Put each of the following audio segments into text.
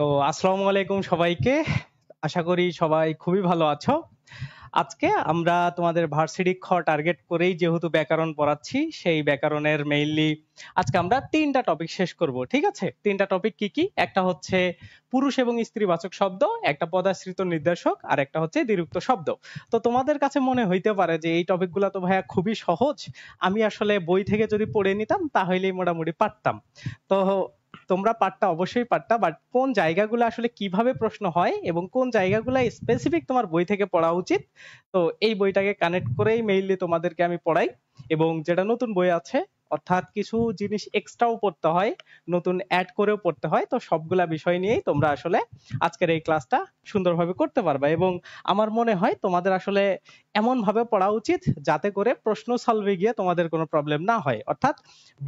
তো আসসালামু আলাইকুম সবাইকে আশা করি সবাই খুবই ভালো আছো আজকে আমরা তোমাদের ভার্সিটি খ টার্গেট করেই যেহেতু ব্যাকরণ পড়াচ্ছি সেই ব্যাকরণের মেইনলি আজকে আমরা তিনটা টপিক শেষ করব ঠিক আছে তিনটা টপিক কি কি একটা হচ্ছে পুরুষ এবং স্ত্রীবাচক শব্দ একটা পদাশ্রিত নির্দেশক আর একটা হচ্ছে দীর্ঘ শব্দ তো তোমাদের কাছে মনে হইতে পারে যে এই টপিকগুলো তো ভাইয়া খুবই সহজ আমি আসলে বই থেকে যদি পড়ে নিতাম তাহলেই মোটামুটি পারতাম তো তোমরা পারটা অবশ্যই পারটা বাট কোন জায়গাগুলো আসলে কিভাবে প্রশ্ন হয় এবং কোন জায়গাগুলো স্পেসিফিক তোমার বই থেকে পড়া উচিত তো এই বইটাকে কানেক্ট করেই মেইনলি তোমাদেরকে আমি পড়াই এবং যেটা নতুন বই আছে অর্থাৎ কিছু জিনিস এক্সট্রাও পড়তে হয় নতুন অ্যাড করেও পড়তে হয় তো সবগুলা বিষয় নিয়েই তোমরা আসলে আজকের এই ক্লাসটা সুন্দরভাবে করতে পারবা এবং আমার মনে হয় তোমাদের আসলে এমন ভাবে পড়া উচিত যাতে করে প্রশ্ন সলভে গিয়ে তোমাদের কোনো প্রবলেম না হয় অর্থাৎ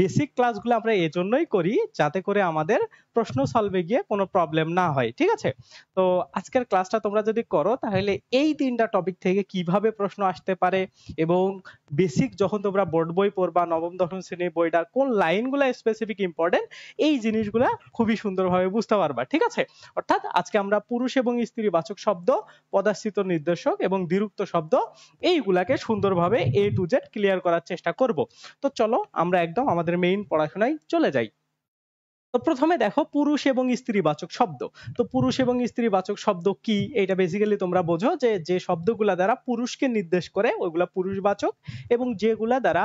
বেসিক ক্লাসগুলো আমরা এজন্যই করি যাতে করে আমাদের প্রশ্ন সলভে গিয়ে কোনো প্রবলেম না হয় ঠিক আছে তো আজকের ক্লাসটা তোমরা যদি করো তাহলে এই তিনটা টপিক থেকে কিভাবে প্রশ্ন আসতে পারে এবং বেসিক যখন তোমরা বোর্ড বই পড়বা নবম দশম শ্রেণীর বইটা কোন লাইনগুলো স্পেসিফিক ইম্পর্টেন্ট এই জিনিসগুলা খুবই সুন্দরভাবে বুঝতে পারবা ঠিক আছে অর্থাৎ আজকে আমরা পুরুষ এবং স্ত্রী বাচক শব্দ পদাশ্রিত নির্দেশক এবং দ্বিরুক্ত শব্দ এইগুলাকে সুন্দরভাবে এ টু জেড ক্লিয়ার করার চেষ্টা করব তো চলো আমরা একদম আমাদের মেইন পড়াশোনায় চলে যাই তো প্রথমে দেখো পুরুষ এবং স্ত্রীবাচক শব্দ তো পুরুষ এবং স্ত্রীবাচক শব্দ কি এটা বেসিক্যালি তোমরা বোঝো যে যে শব্দগুলা দ্বারা পুরুষকে নির্দেশ করে ওইগুলা পুরুষবাচক এবং যেগুলা দ্বারা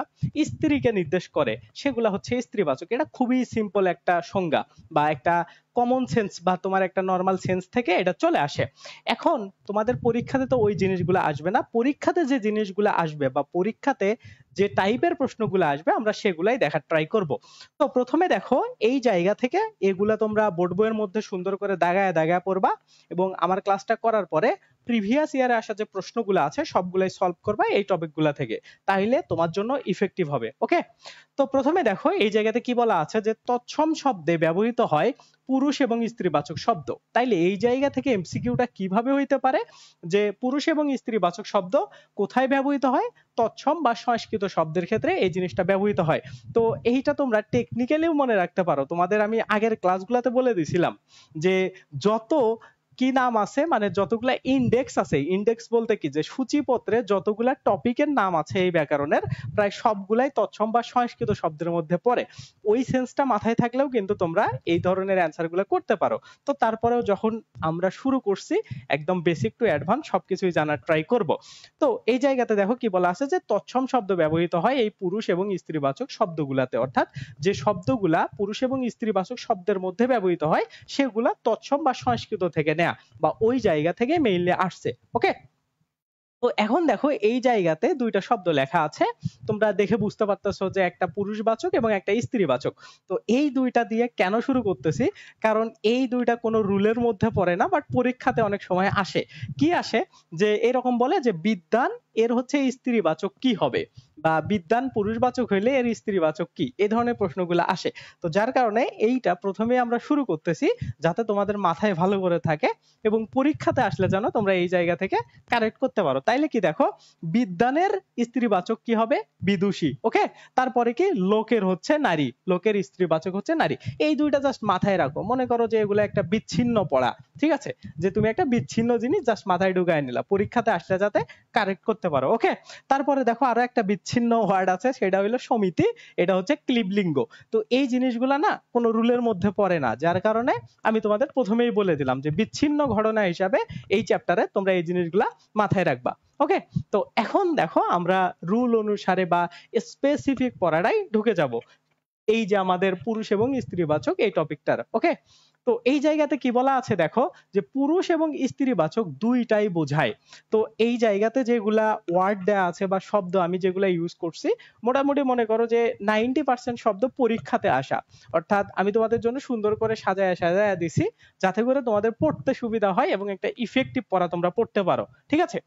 স্ত্রীকে নির্দেশ করে সেগুলা হচ্ছে স্ত্রীবাচক এটা খুবই সিম্পল একটা সংজ্ঞা বা একটা কমন সেন্স বা তোমার একটা নর্মাল সেন্স থেকে এটা চলে আসে এখন তোমাদের পরীক্ষাতে তো ওই জিনিসগুলো আসবে না পরীক্ষাতে যে জিনিসগুলো আসবে বা পরীক্ষাতে যে টাইপের প্রশ্নগুলো আসবে আমরা সেগুলাই দেখার ট্রাই করব তো প্রথমে দেখো এই জায়গা থেকে এগুলা তোমরা বোর্ড বইয়ের মধ্যে সুন্দর করে দাগায় দাগায় পড়বা এবং আমার ক্লাসটা করার পরে প্রিভিয়াস ইয়ারে আসা যে প্রশ্নগুলো আছে সবগুলাই সলভ করবা এই টপিকগুলো থেকে তাইলে তোমার জন্য ইফেক্টিভ হবে ওকে তো প্রথমে দেখো এই জায়গাতে কি বলা আছে যে তৎসম শব্দে ব্যবহৃত হয় পুরুষ এবং স্ত্রীবাচক শব্দ তাইলে এই জায়গা থেকে এমসিকিউটা কিভাবে হইতে পারে যে পুরুষ এবং স্ত্রীবাচক শব্দ কোথায় ব্যবহৃত হয় তৎসম বা সংস্কৃত শব্দের ক্ষেত্রে এই জিনিসটা ব্যবহৃত হয় তো এইটা তোমরা টেকনিক্যালিও মনে রাখতে পারো তোমাদের আমি আগের ক্লাসগুলোতে বলে দিছিলাম যে যত কি নাম আছে মানে যতগুলা ইন্ডেক্স আছে ইন্ডেক্স বলতে কি যে সূচিপত্রে যতগুলা টপিকের নাম আছে এই ব্যাকরণের প্রায় সবগুলাই তৎসম বা সংস্কৃত শব্দের মধ্যে পড়ে ওই সেন্সটা মাথায় থাকলেও কিন্তু তোমরা এই ধরনের অ্যান্সারগুলো করতে পারো তো তারপরেও যখন আমরা শুরু করছি একদম বেসিক টু অ্যাডভান্স সবকিছুই জানার ট্রাই করব তো এই জায়গাতে দেখো কি বলা আছে যে তৎসম শব্দ ব্যবহৃত হয় এই পুরুষ এবং স্ত্রীবাচক শব্দগুলাতে অর্থাৎ যে শব্দগুলা পুরুষ এবং স্ত্রীবাচক শব্দের মধ্যে ব্যবহৃত হয় সেগুলা তৎসম বা সংস্কৃত থেকে নেয়া বা ওই জায়গা থেকে মেইনলি আসছে ওকে তো এখন দেখো এই জায়গাতে দুইটা শব্দ লেখা আছে তোমরা দেখে বুঝতে পারতেছো যে একটা পুরুষবাচক এবং একটা স্ত্রীবাচক তো এই দুইটা দিয়ে কেন শুরু করতেছি কারণ এই দুইটা কোনো রুলের মধ্যে পড়ে না বাট পরীক্ষাতে অনেক সময় আসে কি আসে যে এরকম বলে যে বিদ্যান এর হচ্ছে স্ত্রীবাচক কি হবে বা বিদ্যান পুরুষবাচক হইলে এর স্ত্রীবাচক কি এ ধরনের প্রশ্নগুলো আসে তো যার কারণে এইটা প্রথমে আমরা শুরু করতেছি যাতে তোমাদের মাথায় ভালো করে থাকে এবং পরীক্ষাতে আসলে যেন তোমরা এই জায়গা থেকে কারেক্ট করতে পারো তাইলে কি দেখো বিদ্যানের স্ত্রীবাচক কি হবে বিদুষী ওকে তারপরে কি লোকের হচ্ছে নারী লোকের স্ত্রীবাচক হচ্ছে নারী এই দুইটা জাস্ট মাথায় রাখো মনে করো যে এগুলো একটা বিচ্ছিন্ন পড়া ঠিক আছে যে তুমি একটা বিচ্ছিন্ন জিনিস জাস্ট মাথায় ঢুকায় নিলা পরীক্ষাতে আসলে যাতে কারেক্ট করতে পারো ওকে তারপরে দেখো আরো একটা বিচ্ছিন্ন ওয়ার্ড আছে সেটা হলো সমিতি এটা হচ্ছে ক্লিবলিঙ্গ তো এই গুলা না কোনো রুলের মধ্যে পড়ে না যার কারণে আমি তোমাদের প্রথমেই বলে দিলাম যে বিচ্ছিন্ন ঘটনা হিসাবে এই চ্যাপ্টারে তোমরা এই জিনিসগুলা মাথায় রাখবা ওকে তো এখন দেখো আমরা রুল অনুসারে বা স্পেসিফিক পড়াটাই ঢুকে যাব এই যে আমাদের পুরুষ এবং স্ত্রীবাচক এই টপিকটার ওকে তো এই জায়গাতে কি বলা আছে দেখো যে পুরুষ এবং স্ত্রী বাচক দুইটাই বোঝায় তো এই জায়গাতে যেগুলা ওয়ার্ড দেওয়া আছে বা শব্দ আমি যেগুলা ইউজ করছি মোটামুটি মনে করো যে নাইনটি পার্সেন্ট শব্দ পরীক্ষাতে আসা অর্থাৎ আমি তোমাদের জন্য সুন্দর করে সাজায় সাজায় দিছি যাতে করে তোমাদের পড়তে সুবিধা হয় এবং একটা ইফেক্টিভ পড়া তোমরা পড়তে পারো ঠিক আছে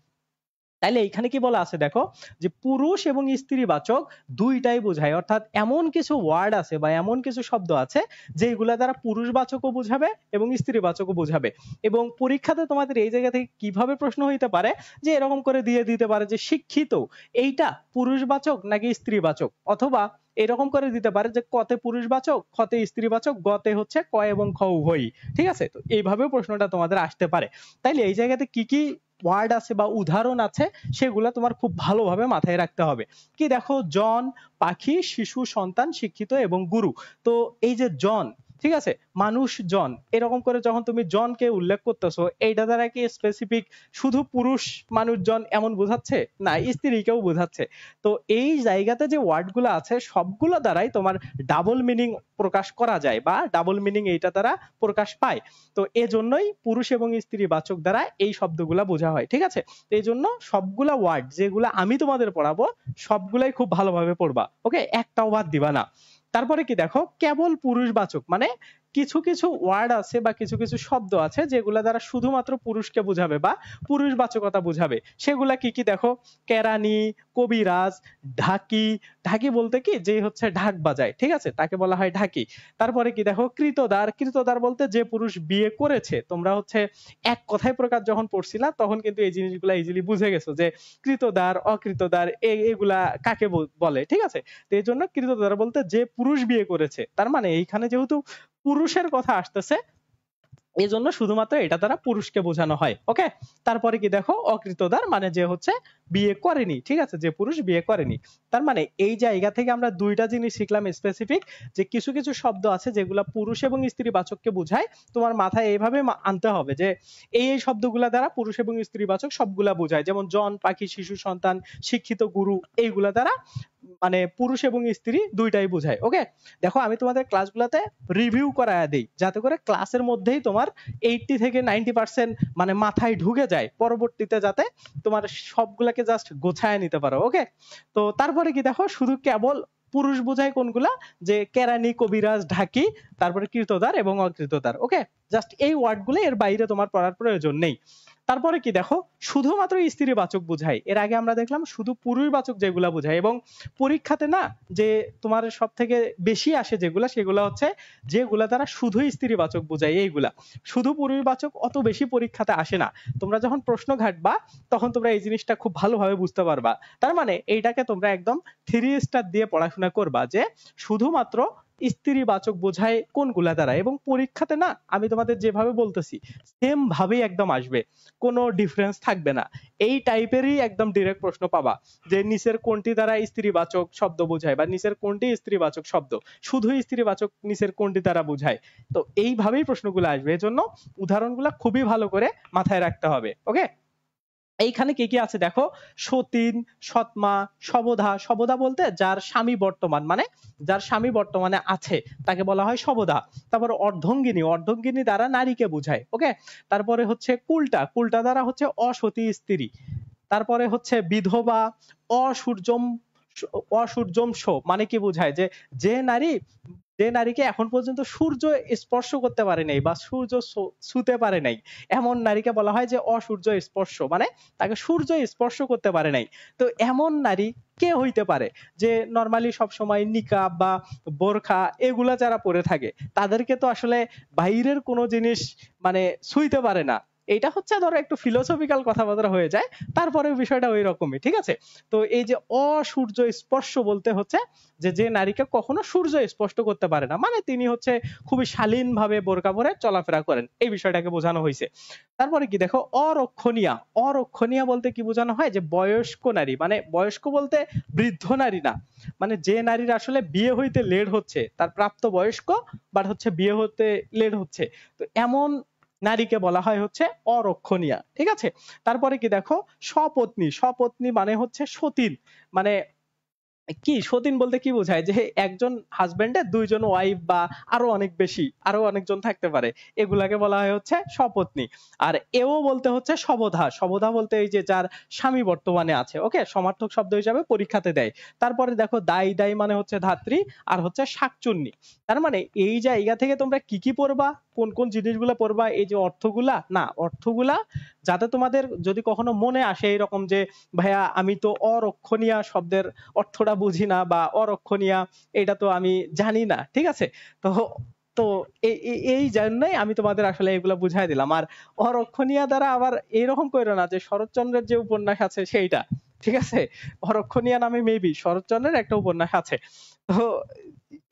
তাহলে এখানে কি বলা আছে দেখো যে পুরুষ এবং স্ত্রী বাচক দুইটাই বোঝায় অর্থাৎ এমন কিছু ওয়ার্ড আছে বা এমন কিছু শব্দ আছে যেগুলা দ্বারা পুরুষ পুরুষবাচকও বোঝাবে এবং স্ত্রী স্ত্রীবাচকও বোঝাবে এবং পরীক্ষাতে তোমাদের এই জায়গা থেকে কিভাবে প্রশ্ন হইতে পারে যে এরকম করে দিয়ে দিতে পারে যে শিক্ষিত এইটা পুরুষ বাচক নাকি স্ত্রী বাচক অথবা এরকম করে দিতে পারে যে কতে পুরুষ পুরুষবাচক ক্ষতে বাচক গতে হচ্ছে ক এবং খ উভয়ই ঠিক আছে তো এইভাবেও প্রশ্নটা তোমাদের আসতে পারে তাইলে এই জায়গাতে কি কি ওয়ার্ড আছে বা উদাহরণ আছে সেগুলো তোমার খুব ভালোভাবে মাথায় রাখতে হবে কি দেখো জন পাখি শিশু সন্তান শিক্ষিত এবং গুরু তো এই যে জন ঠিক আছে মানুষ জন এরকম করে যখন তুমি জনকে উল্লেখ করতেছো এইটা দ্বারা কি স্পেসিফিক শুধু পুরুষ মানুষজন এমন বোঝাচ্ছে না স্ত্রীকেও বোঝাচ্ছে তো এই জায়গাতে যে ওয়ার্ডগুলো আছে সবগুলো দ্বারাই তোমার ডাবল মিনিং প্রকাশ করা যায় বা ডাবল মিনিং এইটা দ্বারা প্রকাশ পায় তো এজন্যই পুরুষ এবং স্ত্রী বাচক দ্বারা এই শব্দগুলা বোঝা হয় ঠিক আছে এই জন্য সবগুলা ওয়ার্ড যেগুলো আমি তোমাদের পড়াবো সবগুলাই খুব ভালোভাবে পড়বা ওকে একটাও বাদ দিবা না তারপরে কি দেখো কেবল পুরুষবাচক মানে কিছু কিছু ওয়ার্ড আছে বা কিছু কিছু শব্দ আছে যেগুলা দ্বারা শুধুমাত্র পুরুষকে বুঝাবে বা পুরুষবাচকতা বুঝাবে সেগুলা কি কি দেখো কেরানি কবিরাজ ঢাকি ঢাকি বলতে কি যে হচ্ছে ঢাক বাজায় ঠিক আছে তাকে বলা হয় ঢাকি তারপরে কি দেখো কৃতদার কৃতদার বলতে যে পুরুষ বিয়ে করেছে তোমরা হচ্ছে এক কথায় প্রকার যখন পড়ছিলা তখন কিন্তু এই জিনিসগুলা ইজিলি বুঝে গেছো যে কৃতদার অকৃতদার এগুলা কাকে বলে ঠিক আছে তো এই জন্য কৃতদার বলতে যে পুরুষ বিয়ে করেছে তার মানে এইখানে যেহেতু পুরুষের কথা আসতেছে এই জন্য শুধুমাত্র এটা দ্বারা পুরুষকে বোঝানো হয় ওকে তারপরে কি দেখো অকৃতদার মানে যে হচ্ছে বিয়ে করেনি ঠিক আছে যে পুরুষ বিয়ে করেনি তার মানে এই জায়গা থেকে আমরা দুইটা জিনিস শিখলাম স্পেসিফিক যে কিছু কিছু শব্দ আছে যেগুলো পুরুষ এবং স্ত্রী বাচককে বোঝায় তোমার মাথায় এইভাবে আনতে হবে যে এই এই শব্দগুলা দ্বারা পুরুষ এবং স্ত্রী বাচক সবগুলা বোঝায় যেমন জন পাখি শিশু সন্তান শিক্ষিত গুরু এইগুলা দ্বারা মানে পুরুষ এবং স্ত্রী দুইটাই বোঝায় ওকে দেখো আমি তোমাদের ক্লাসগুলোতে রিভিউ করায় দিই যাতে করে ক্লাসের মধ্যেই তোমার এইটটি থেকে নাইনটি পার্সেন্ট মানে মাথায় ঢুকে যায় পরবর্তীতে যাতে তোমার সবগুলাকে জাস্ট গোছায় নিতে পারো ওকে তো তারপরে কি দেখো শুধু কেবল পুরুষ বোঝায় কোনগুলা যে কেরানি কবিরাজ ঢাকি তারপরে কৃতদার এবং অকৃতদার ওকে জাস্ট এই ওয়ার্ডগুলো এর বাইরে তোমার পড়ার প্রয়োজন নেই তারপরে কি দেখো শুধুমাত্র স্ত্রী বাচক বোঝায় এর আগে আমরা দেখলাম শুধু পুরুষ বাচক যেগুলা বোঝায় এবং পরীক্ষাতে না যে তোমার সব থেকে বেশি আসে যেগুলা সেগুলা হচ্ছে যেগুলা তারা শুধু স্ত্রী বাচক বোঝায় এইগুলা শুধু পুরুষ বাচক অত বেশি পরীক্ষাতে আসে না তোমরা যখন প্রশ্ন ঘাটবা তখন তোমরা এই জিনিসটা খুব ভালোভাবে বুঝতে পারবা তার মানে এইটাকে তোমরা একদম থ্রি স্টার দিয়ে পড়াশোনা করবা যে শুধুমাত্র স্ত্রীবাচক বোঝায় কোনগুলা দ্বারা এবং পরীক্ষাতে না আমি তোমাদের যেভাবে বলতেছি সেম ভাবেই একদম আসবে কোনো ডিফারেন্স থাকবে না এই টাইপেরই একদম ডিরেক্ট প্রশ্ন পাবা যে নিচের কোনটি দ্বারা স্ত্রীবাচক শব্দ বোঝায় বা নিচের কোনটি স্ত্রীবাচক শব্দ শুধু স্ত্রীবাচক নিচের কোনটি দ্বারা বোঝায় তো এইভাবেই প্রশ্নগুলো আসবে এজন্য উদাহরণগুলো খুবই ভালো করে মাথায় রাখতে হবে ওকে এইখানে কে কে আছে দেখো সতীন সৎমা সবধা সবধা বলতে যার স্বামী বর্তমান মানে যার স্বামী বর্তমানে আছে তাকে বলা হয় সবধা তারপর অর্ধঙ্গিনী অর্ধঙ্গিনী দ্বারা নারীকে বোঝায় ওকে তারপরে হচ্ছে কুলটা কুলটা দ্বারা হচ্ছে অসতী স্ত্রী তারপরে হচ্ছে বিধবা অসূর্যম অসূর্যংশ মানে কি বোঝায় যে যে নারী যে নারীকে এখন পর্যন্ত সূর্য স্পর্শ করতে পারে নাই বা সূর্য ছুতে পারে নাই এমন নারীকে বলা হয় যে অসূর্য স্পর্শ মানে তাকে সূর্য স্পর্শ করতে পারে নাই তো এমন নারী কে হইতে পারে যে নর্মালি সময় নিকাব বা বোরখা এগুলা যারা পরে থাকে তাদেরকে তো আসলে বাইরের কোনো জিনিস মানে ছুঁইতে পারে না এটা হচ্ছে ধরো একটু ফিলোসফিক্যাল কথাবার্তা হয়ে যায় তারপরে বিষয়টা ওই রকমই ঠিক আছে তো এই যে অসূর্য স্পর্শ বলতে হচ্ছে যে যে নারীকে কখনো সূর্য স্পষ্ট করতে পারে না মানে তিনি হচ্ছে খুবই শালীন ভাবে বোরকা পরে চলাফেরা করেন এই বিষয়টাকে বোঝানো হয়েছে তারপরে কি দেখো অরক্ষণীয়া অরক্ষণীয়া বলতে কি বোঝানো হয় যে বয়স্ক নারী মানে বয়স্ক বলতে বৃদ্ধ নারী না মানে যে নারীর আসলে বিয়ে হইতে লেট হচ্ছে তার প্রাপ্ত বয়স্ক বাট হচ্ছে বিয়ে হতে লেট হচ্ছে তো এমন নারীকে বলা হয় হচ্ছে অরক্ষণীয়া ঠিক আছে তারপরে কি দেখো সপত্নী সপত্নী মানে হচ্ছে সতীন মানে কি সতীন বলতে কি বোঝায় যে একজন হাজবেন্ডে দুইজন ওয়াইফ বা আরো অনেক বেশি আরো অনেকজন থাকতে পারে এগুলাকে বলা হয় হচ্ছে সপত্নী আর এও বলতে হচ্ছে সবধা সবধা বলতে এই যে যার স্বামী বর্তমানে আছে ওকে সমার্থক শব্দ হিসাবে পরীক্ষাতে দেয় তারপরে দেখো দায়ী দায়ী মানে হচ্ছে ধাত্রী আর হচ্ছে শাকচুন্নি তার মানে এই জায়গা থেকে তোমরা কি কি পড়বা কোন কোন জিনিসগুলো পড়বা এই যে অর্থগুলা না অর্থগুলা যাতে তোমাদের যদি কখনো মনে আসে এরকম যে ভাইয়া আমি তো অরক্ষণীয়া শব্দের অর্থটা বুঝি না বা অরক্ষণীয়া এটা তো আমি জানি না ঠিক আছে তো তো এই জন্যই আমি তোমাদের আসলে এগুলো বুঝাই দিলাম আর অরক্ষণীয়া দ্বারা আবার এরকম করো না যে শরৎচন্দ্রের যে উপন্যাস আছে সেইটা ঠিক আছে অরক্ষণীয়া নামে মেবি শরৎচন্দ্রের একটা উপন্যাস আছে তো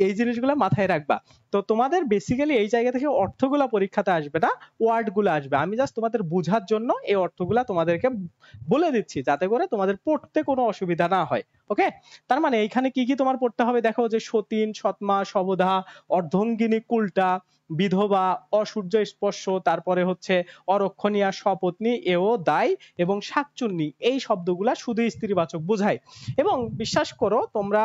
এই জিনিসগুলো মাথায় রাখবা তো তোমাদের বেসিক্যালি এই জায়গা থেকে অর্থগুলা পরীক্ষাতে আসবে না ওয়ার্ডগুলো আসবে আমি জাস্ট তোমাদের বোঝার জন্য এই অর্থগুলা তোমাদেরকে বলে দিচ্ছি যাতে করে তোমাদের পড়তে কোনো অসুবিধা না হয় ওকে তার মানে এইখানে কি কি তোমার পড়তে হবে দেখো যে সতীন সৎমা সবধা অর্ধঙ্গিনী কুলটা বিধবা অসূর্য স্পর্শ তারপরে হচ্ছে অরক্ষণীয়া স্বপত্নী এও দায় এবং শাকচুন্নি এই শব্দগুলা শুধু স্ত্রীবাচক বোঝায় এবং বিশ্বাস করো তোমরা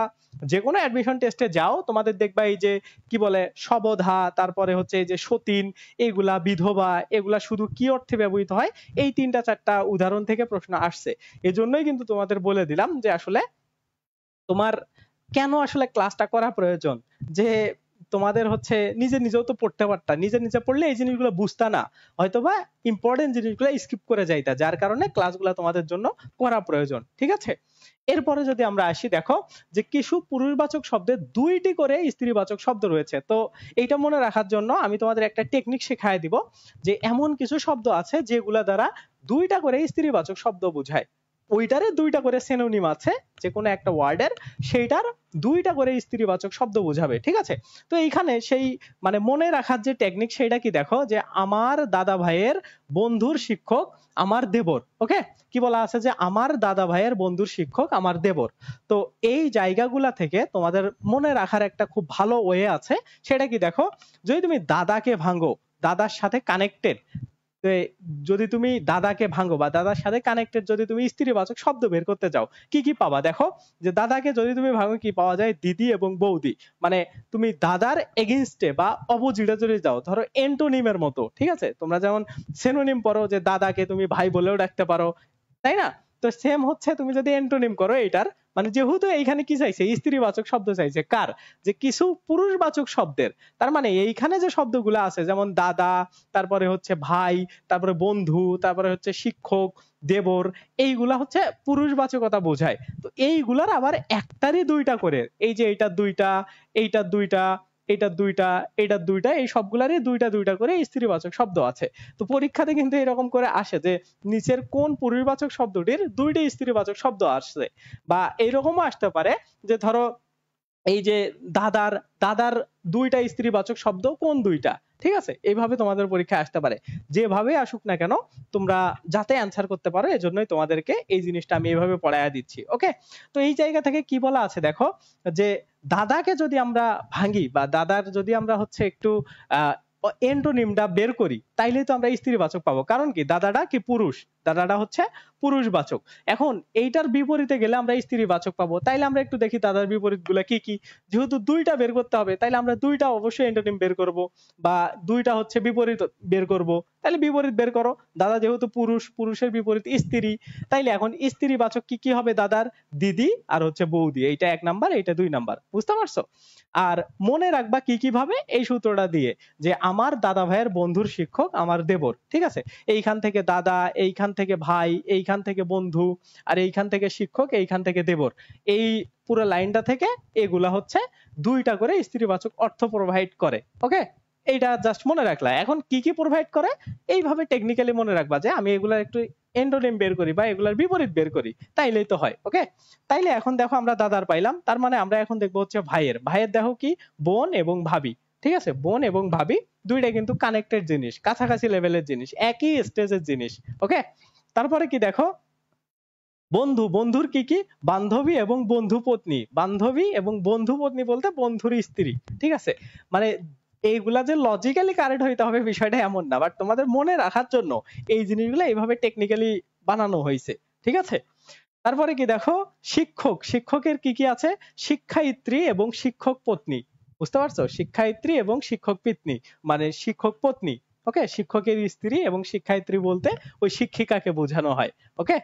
যে কোনো অ্যাডমিশন টেস্টে যাও তোমাদের দেখবা এই যে কি বলে শবধা তারপরে হচ্ছে এই যে সতীন এগুলা বিধবা এগুলা শুধু কি অর্থে ব্যবহৃত হয় এই তিনটা চারটা উদাহরণ থেকে প্রশ্ন আসছে এজন্যই কিন্তু তোমাদের বলে দিলাম যে আসলে তোমার কেন আসলে ক্লাসটা করা প্রয়োজন যে তোমাদের হচ্ছে নিজে নিজেও তো পড়তে পারতা নিজে নিজে পড়লে এই জিনিসগুলো বুঝতা না হয়তোবা ইম্পর্টেন্ট জিনিসগুলো স্কিপ করে যাইতা যার কারণে ক্লাসগুলো তোমাদের জন্য করা প্রয়োজন ঠিক আছে এরপরে যদি আমরা আসি দেখো যে কিছু পুরুষবাচক শব্দে দুইটি করে স্ত্রীবাচক শব্দ রয়েছে তো এইটা মনে রাখার জন্য আমি তোমাদের একটা টেকনিক শেখায় দিব যে এমন কিছু শব্দ আছে যেগুলো দ্বারা দুইটা করে স্ত্রীবাচক শব্দ বুঝায় ওইটারে দুইটা করে সেনোনিম আছে যে কোনো একটা ওয়ার্ডের সেইটার দুইটা করে স্ত্রীবাচক শব্দ বোঝাবে ঠিক আছে তো এইখানে সেই মানে মনে রাখার যে টেকনিক সেটা কি দেখো যে আমার দাদা ভাইয়ের বন্ধুর শিক্ষক আমার দেবর ওকে কি বলা আছে যে আমার দাদা ভাইয়ের বন্ধুর শিক্ষক আমার দেবর তো এই জায়গাগুলা থেকে তোমাদের মনে রাখার একটা খুব ভালো ওয়ে আছে সেটা কি দেখো যদি তুমি দাদাকে ভাঙো দাদার সাথে কানেক্টেড যে যদি তুমি দাদাকে ভাঙো বা দাদার সাথে কানেক্টেড যদি তুমি স্ত্রী বাচক শব্দ বের করতে যাও কি কি পাবা দেখো যে দাদাকে যদি তুমি ভাঙো কি পাওয়া যায় দিদি এবং বৌদি মানে তুমি দাদার এগেনস্টে বা অপোজিটে যদি যাও ধরো এন্টোনিমের মতো ঠিক আছে তোমরা যেমন সেনোনিম পড়ো যে দাদাকে তুমি ভাই বলেও ডাকতে পারো তাই না তো সেম হচ্ছে তুমি যদি অ্যান্টোনিম করো এটার মানে যেহেতু এইখানে কি চাইছে স্ত্রীবাচক শব্দ চাইছে কার যে কিছু পুরুষবাচক শব্দের তার মানে এইখানে যে শব্দগুলো আছে যেমন দাদা তারপরে হচ্ছে ভাই তারপরে বন্ধু তারপরে হচ্ছে শিক্ষক দেবর এইগুলা হচ্ছে পুরুষবাচকতা বোঝায় তো এইগুলার আবার একটারই দুইটা করে এই যে এইটা দুইটা এইটা দুইটা এটা দুইটা এটা দুইটা এই সবগুলারই দুইটা দুইটা করে স্ত্রীবাচক শব্দ আছে তো পরীক্ষাতে কিন্তু এরকম করে আসে যে নিচের কোন পরিবাচক শব্দটির দুইটা স্ত্রীবাচক শব্দ আসছে বা এরকমও আসতে পারে যে ধরো এই যে দাদার দাদার দুইটা স্ত্রীবাচক শব্দ কোন দুইটা ঠিক আছে এইভাবে তোমাদের পরীক্ষায় আসতে পারে যেভাবে আসুক না কেন তোমরা যাতে অ্যান্সার করতে পারো এই জন্যই তোমাদেরকে এই জিনিসটা আমি এইভাবে পড়াইয়া দিচ্ছি ওকে তো এই জায়গা থেকে কি বলা আছে দেখো যে দাদাকে যদি আমরা ভাঙি বা দাদার যদি আমরা হচ্ছে একটু আহ এন্টোনিমটা বের করি তাইলে তো আমরা স্ত্রীবাচক পাবো কারণ কি দাদাটা কি পুরুষ দাদাটা হচ্ছে পুরুষবাচক এখন এইটার বিপরীতে গেলে আমরা স্ত্রীবাচক পাবো তাইলে আমরা একটু দেখি দাদার বিপরীত গুলা কি কি যেহেতু দুইটা বের করতে হবে তাইলে আমরা দুইটা অবশ্যই এন্টোনিম বের করব বা দুইটা হচ্ছে বিপরীত বের করব তাইলে বিপরীত বের করো দাদা যেহেতু পুরুষ পুরুষের বিপরীত স্ত্রী তাইলে এখন স্ত্রীবাচক কি কি হবে দাদার দিদি আর হচ্ছে বৌদি এইটা এক নাম্বার এইটা দুই নাম্বার বুঝতে পারছো আর মনে রাখবা কি কি ভাবে এই সূত্রটা দিয়ে যে আমার দাদা ভাইয়ের বন্ধুর শিক্ষক আমার দেবর ঠিক আছে এইখান থেকে দাদা এইখান থেকে ভাই এইখান থেকে বন্ধু আর এইখান থেকে শিক্ষক এইখান থেকে দেবর এই পুরো লাইনটা থেকে এগুলা হচ্ছে দুইটা করে স্ত্রীবাচক অর্থ প্রোভাইড করে ওকে এইটা জাস্ট মনে রাখলা এখন কি কি প্রোভাইড করে এইভাবে টেকনিক্যালি মনে রাখবা যে আমি এগুলা একটু এন্ডোনিম বের করি বা এগুলার বিপরীত বের করি তাইলেই তো হয় ওকে তাইলে এখন দেখো আমরা দাদার পাইলাম তার মানে আমরা এখন দেখবো হচ্ছে ভাইয়ের ভাইয়ের দেখো কি বোন এবং ভাবি ঠিক আছে বোন এবং ভাবি দুইটা কিন্তু কানেক্টেড জিনিস কাছাকাছি লেভেলের জিনিস একই স্টেজের জিনিস ওকে তারপরে কি দেখো বন্ধু বন্ধুর কি কি বান্ধবী এবং বন্ধু পত্নী বান্ধবী এবং বন্ধু পত্নী বলতে বন্ধুর স্ত্রী ঠিক আছে মানে এইগুলা যে লজিক্যালি কারেক্ট হইতে হবে বিষয়টা এমন না বাট তোমাদের মনে রাখার জন্য এই জিনিসগুলো এইভাবে টেকনিক্যালি বানানো হয়েছে ঠিক আছে তারপরে কি দেখো শিক্ষক শিক্ষকের কি কি আছে শিক্ষায়িত্রী এবং শিক্ষক পত্নী বুঝতে পারছো শিক্ষায়ত্রী এবং শিক্ষক পিতনী মানে শিক্ষক পত্নী ওকে শিক্ষকের স্ত্রী এবং শিক্ষায়ত্রী বলতে ওই শিক্ষিকাকে বোঝানো হয় ওকে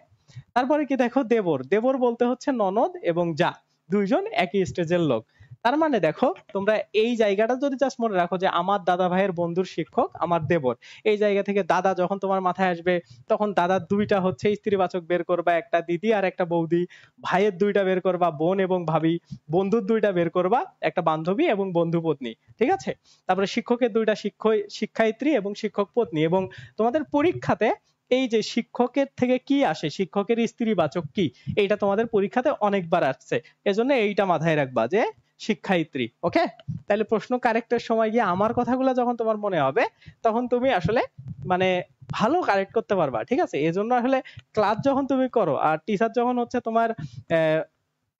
তারপরে কি দেখো দেবর দেবর বলতে হচ্ছে ননদ এবং জা দুইজন একই স্টেজের লোক তার মানে দেখো তোমরা এই জায়গাটা যদি জাস্ট মনে রাখো যে আমার দাদা ভাইয়ের বন্ধুর শিক্ষক আমার দেবর এই জায়গা থেকে দাদা যখন তোমার মাথায় আসবে তখন দাদার দুইটা হচ্ছে স্ত্রীবাচক বের করবা একটা দিদি আর একটা বৌদি ভাইয়ের দুইটা বের করবা বোন এবং ভাবি বন্ধুর দুইটা বের করবা একটা বান্ধবী এবং বন্ধু পত্নী ঠিক আছে তারপরে শিক্ষকের দুইটা শিক্ষক শিক্ষায়িত্রী এবং শিক্ষক পত্নী এবং তোমাদের পরীক্ষাতে এই যে শিক্ষকের থেকে কি আসে শিক্ষকের স্ত্রীবাচক কি এইটা তোমাদের পরীক্ষাতে অনেকবার আসছে এজন্য এইটা মাথায় রাখবা যে শিক্ষায়িত্রী ওকে তাহলে প্রশ্ন কারেক্টের সময় গিয়ে আমার কথাগুলো যখন তোমার মনে হবে তখন তুমি আসলে মানে ভালো কারেক্ট করতে পারবা ঠিক আছে এই জন্য আসলে ক্লাস যখন তুমি করো আর টিচার যখন হচ্ছে তোমার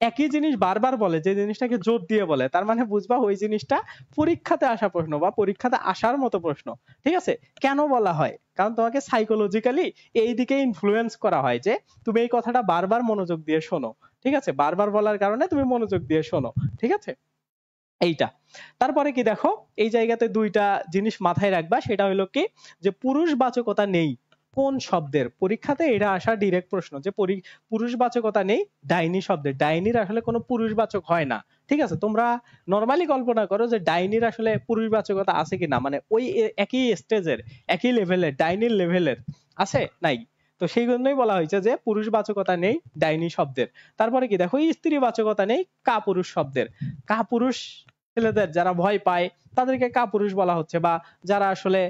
একই জিনিস বারবার বলে যে জিনিসটাকে জোর দিয়ে বলে তার মানে বুঝবা ওই জিনিসটা পরীক্ষাতে আসা প্রশ্ন বা পরীক্ষাতে আসার মতো প্রশ্ন ঠিক আছে কেন বলা হয় কারণ তোমাকে সাইকোলজিক্যালি এই দিকে ইনফ্লুয়েন্স করা হয় যে তুমি এই কথাটা বারবার মনোযোগ দিয়ে শোনো ঠিক আছে বারবার বলার কারণে তুমি মনোযোগ দিয়ে শোনো ঠিক আছে এইটা তারপরে কি দেখো এই জায়গাতে দুইটা জিনিস মাথায় রাখবা সেটা হলো কি যে পুরুষবাচকতা নেই কোন শব্দের পরীক্ষাতে এটা আসা ডিরেক্ট প্রশ্ন যে পুরুষবাচকতা নেই ডাইনি শব্দের ডাইনির আসলে কোনো পুরুষবাচক হয় না ঠিক আছে তোমরা নর্মালি কল্পনা করো যে ডাইনির আসলে পুরুষবাচকতা আছে কিনা মানে ওই একই স্টেজের একই লেভেলের ডাইনির লেভেলের আছে নাই তো সেই জন্যই বলা হয়েছে যে পুরুষবাচকতা নেই ডাইনি শব্দের তারপরে কি দেখো স্ত্রীবাচকতা নেই কাপুরুষ শব্দের কাপুরুষ ছেলেদের যারা ভয় পায় তাদেরকে কাপুরুষ বলা হচ্ছে বা যারা আসলে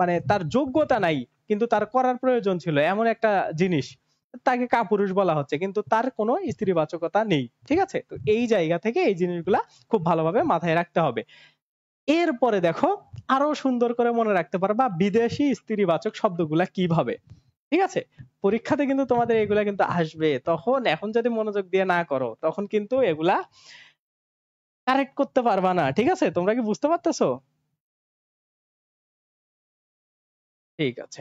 মানে তার যোগ্যতা নাই কিন্তু তার করার প্রয়োজন ছিল এমন একটা জিনিস তাকে কাপুরুষ বলা হচ্ছে কিন্তু তার কোনো স্ত্রীবাচকতা নেই ঠিক আছে তো এই জায়গা থেকে এই জিনিসগুলা খুব ভালোভাবে মাথায় রাখতে হবে এরপরে দেখো আরো সুন্দর করে মনে রাখতে পারবা বিদেশি স্ত্রীবাচক শব্দগুলা কিভাবে ঠিক আছে পরীক্ষাতে কিন্তু তোমাদের এগুলা কিন্তু আসবে তখন এখন যদি মনোযোগ দিয়ে না করো তখন কিন্তু এগুলা কারেক্ট করতে পারবা না ঠিক আছে তোমরা কি বুঝতে পারতেছো ঠিক আছে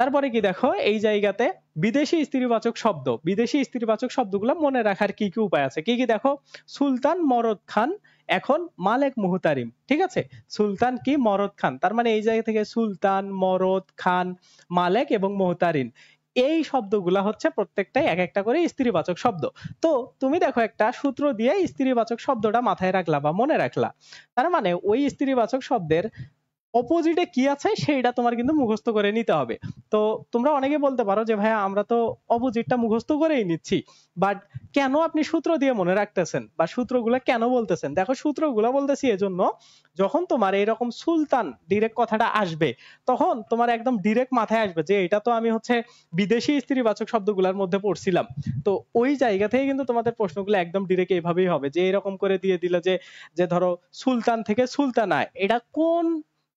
তারপরে কি দেখো এই জায়গাতে বিদেশি স্ত্রীবাচক শব্দ বিদেশি স্ত্রীবাচক শব্দগুলো মনে রাখার কি কি উপায় আছে কি কি দেখো সুলতান মরদ খান এখন মালেক মুহতারিম ঠিক আছে সুলতান কি মরদ খান তার মানে এই জায়গা থেকে সুলতান মরদ খান মালেক এবং মুহতারিন এই শব্দগুলা হচ্ছে প্রত্যেকটাই এক একটা করে স্ত্রীবাচক শব্দ তো তুমি দেখো একটা সূত্র দিয়ে স্ত্রীবাচক শব্দটা মাথায় রাখলা বা মনে রাখলা তার মানে ওই স্ত্রীবাচক শব্দের অপোজিটে কি আছে সেইটা তোমার কিন্তু মুখস্থ করে নিতে হবে তো তোমরা অনেকে বলতে পারো যে ভাইয়া আমরা তো অপোজিটটা মুখস্থ করেই নিচ্ছি বাট কেন আপনি সূত্র দিয়ে মনে রাখতেছেন বা সূত্রগুলা কেন বলতেছেন দেখো সূত্রগুলা বলতেছি এজন্য যখন তোমার এরকম সুলতান ডিরেক্ট কথাটা আসবে তখন তোমার একদম ডিরেক্ট মাথায় আসবে যে এটা তো আমি হচ্ছে বিদেশি স্ত্রীবাচক শব্দগুলোর মধ্যে পড়ছিলাম তো ওই জায়গা থেকে কিন্তু তোমাদের প্রশ্নগুলো একদম ডিরেক্ট এভাবেই হবে যে এরকম করে দিয়ে দিল যে যে ধরো সুলতান থেকে সুলতানা এটা কোন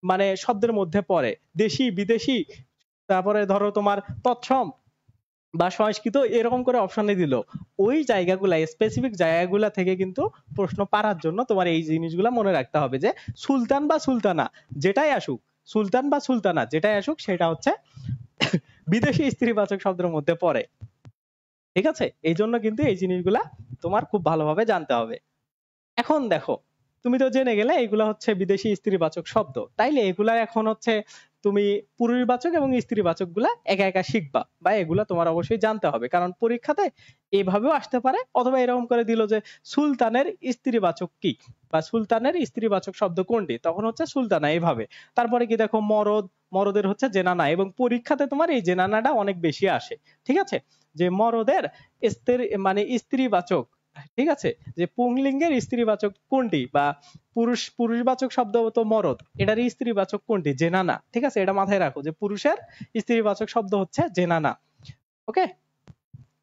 মানে শব্দের মধ্যে পড়ে দেশি বিদেশি তারপরে ধরো তোমার তৎসম বা সংস্কৃত এরকম করে অপশনে দিল ওই জায়গাগুলা স্পেসিফিক জায়গাগুলা থেকে কিন্তু প্রশ্ন পারার জন্য তোমার এই জিনিসগুলা মনে রাখতে হবে যে সুলতান বা সুলতানা যেটাই আসুক সুলতান বা সুলতানা যেটাই আসুক সেটা হচ্ছে বিদেশি স্ত্রীবাচক শব্দের মধ্যে পড়ে ঠিক আছে এই জন্য কিন্তু এই জিনিসগুলা তোমার খুব ভালোভাবে জানতে হবে এখন দেখো তুমি তো জেনে গেলে এগুলো হচ্ছে বিদেশি স্ত্রীবাচক শব্দ তাইলে এগুলা এখন হচ্ছে তুমি পুরুষবাচক এবং স্ত্রীবাচক গুলা একা একা শিখবা বা এগুলা তোমার অবশ্যই জানতে হবে কারণ পরীক্ষাতে এভাবেও আসতে পারে অথবা এরকম করে দিল যে সুলতানের স্ত্রীবাচক কি বা সুলতানের স্ত্রীবাচক শব্দ কোনটি তখন হচ্ছে সুলতানা এভাবে তারপরে কি দেখো মরদ মরদের হচ্ছে জেনানা এবং পরীক্ষাতে তোমার এই জেনানাটা অনেক বেশি আসে ঠিক আছে যে মরদের স্ত্রী মানে স্ত্রীবাচক ঠিক আছে যে পুংলিঙ্গের স্ত্রীবাচক কোনটি বা পুরুষ পুরুষবাচক শব্দ হতো মরদ এটার স্ত্রীবাচক কোনটি জেনানা ঠিক আছে এটা মাথায় রাখো যে পুরুষের স্ত্রীবাচক শব্দ হচ্ছে জেনানা ওকে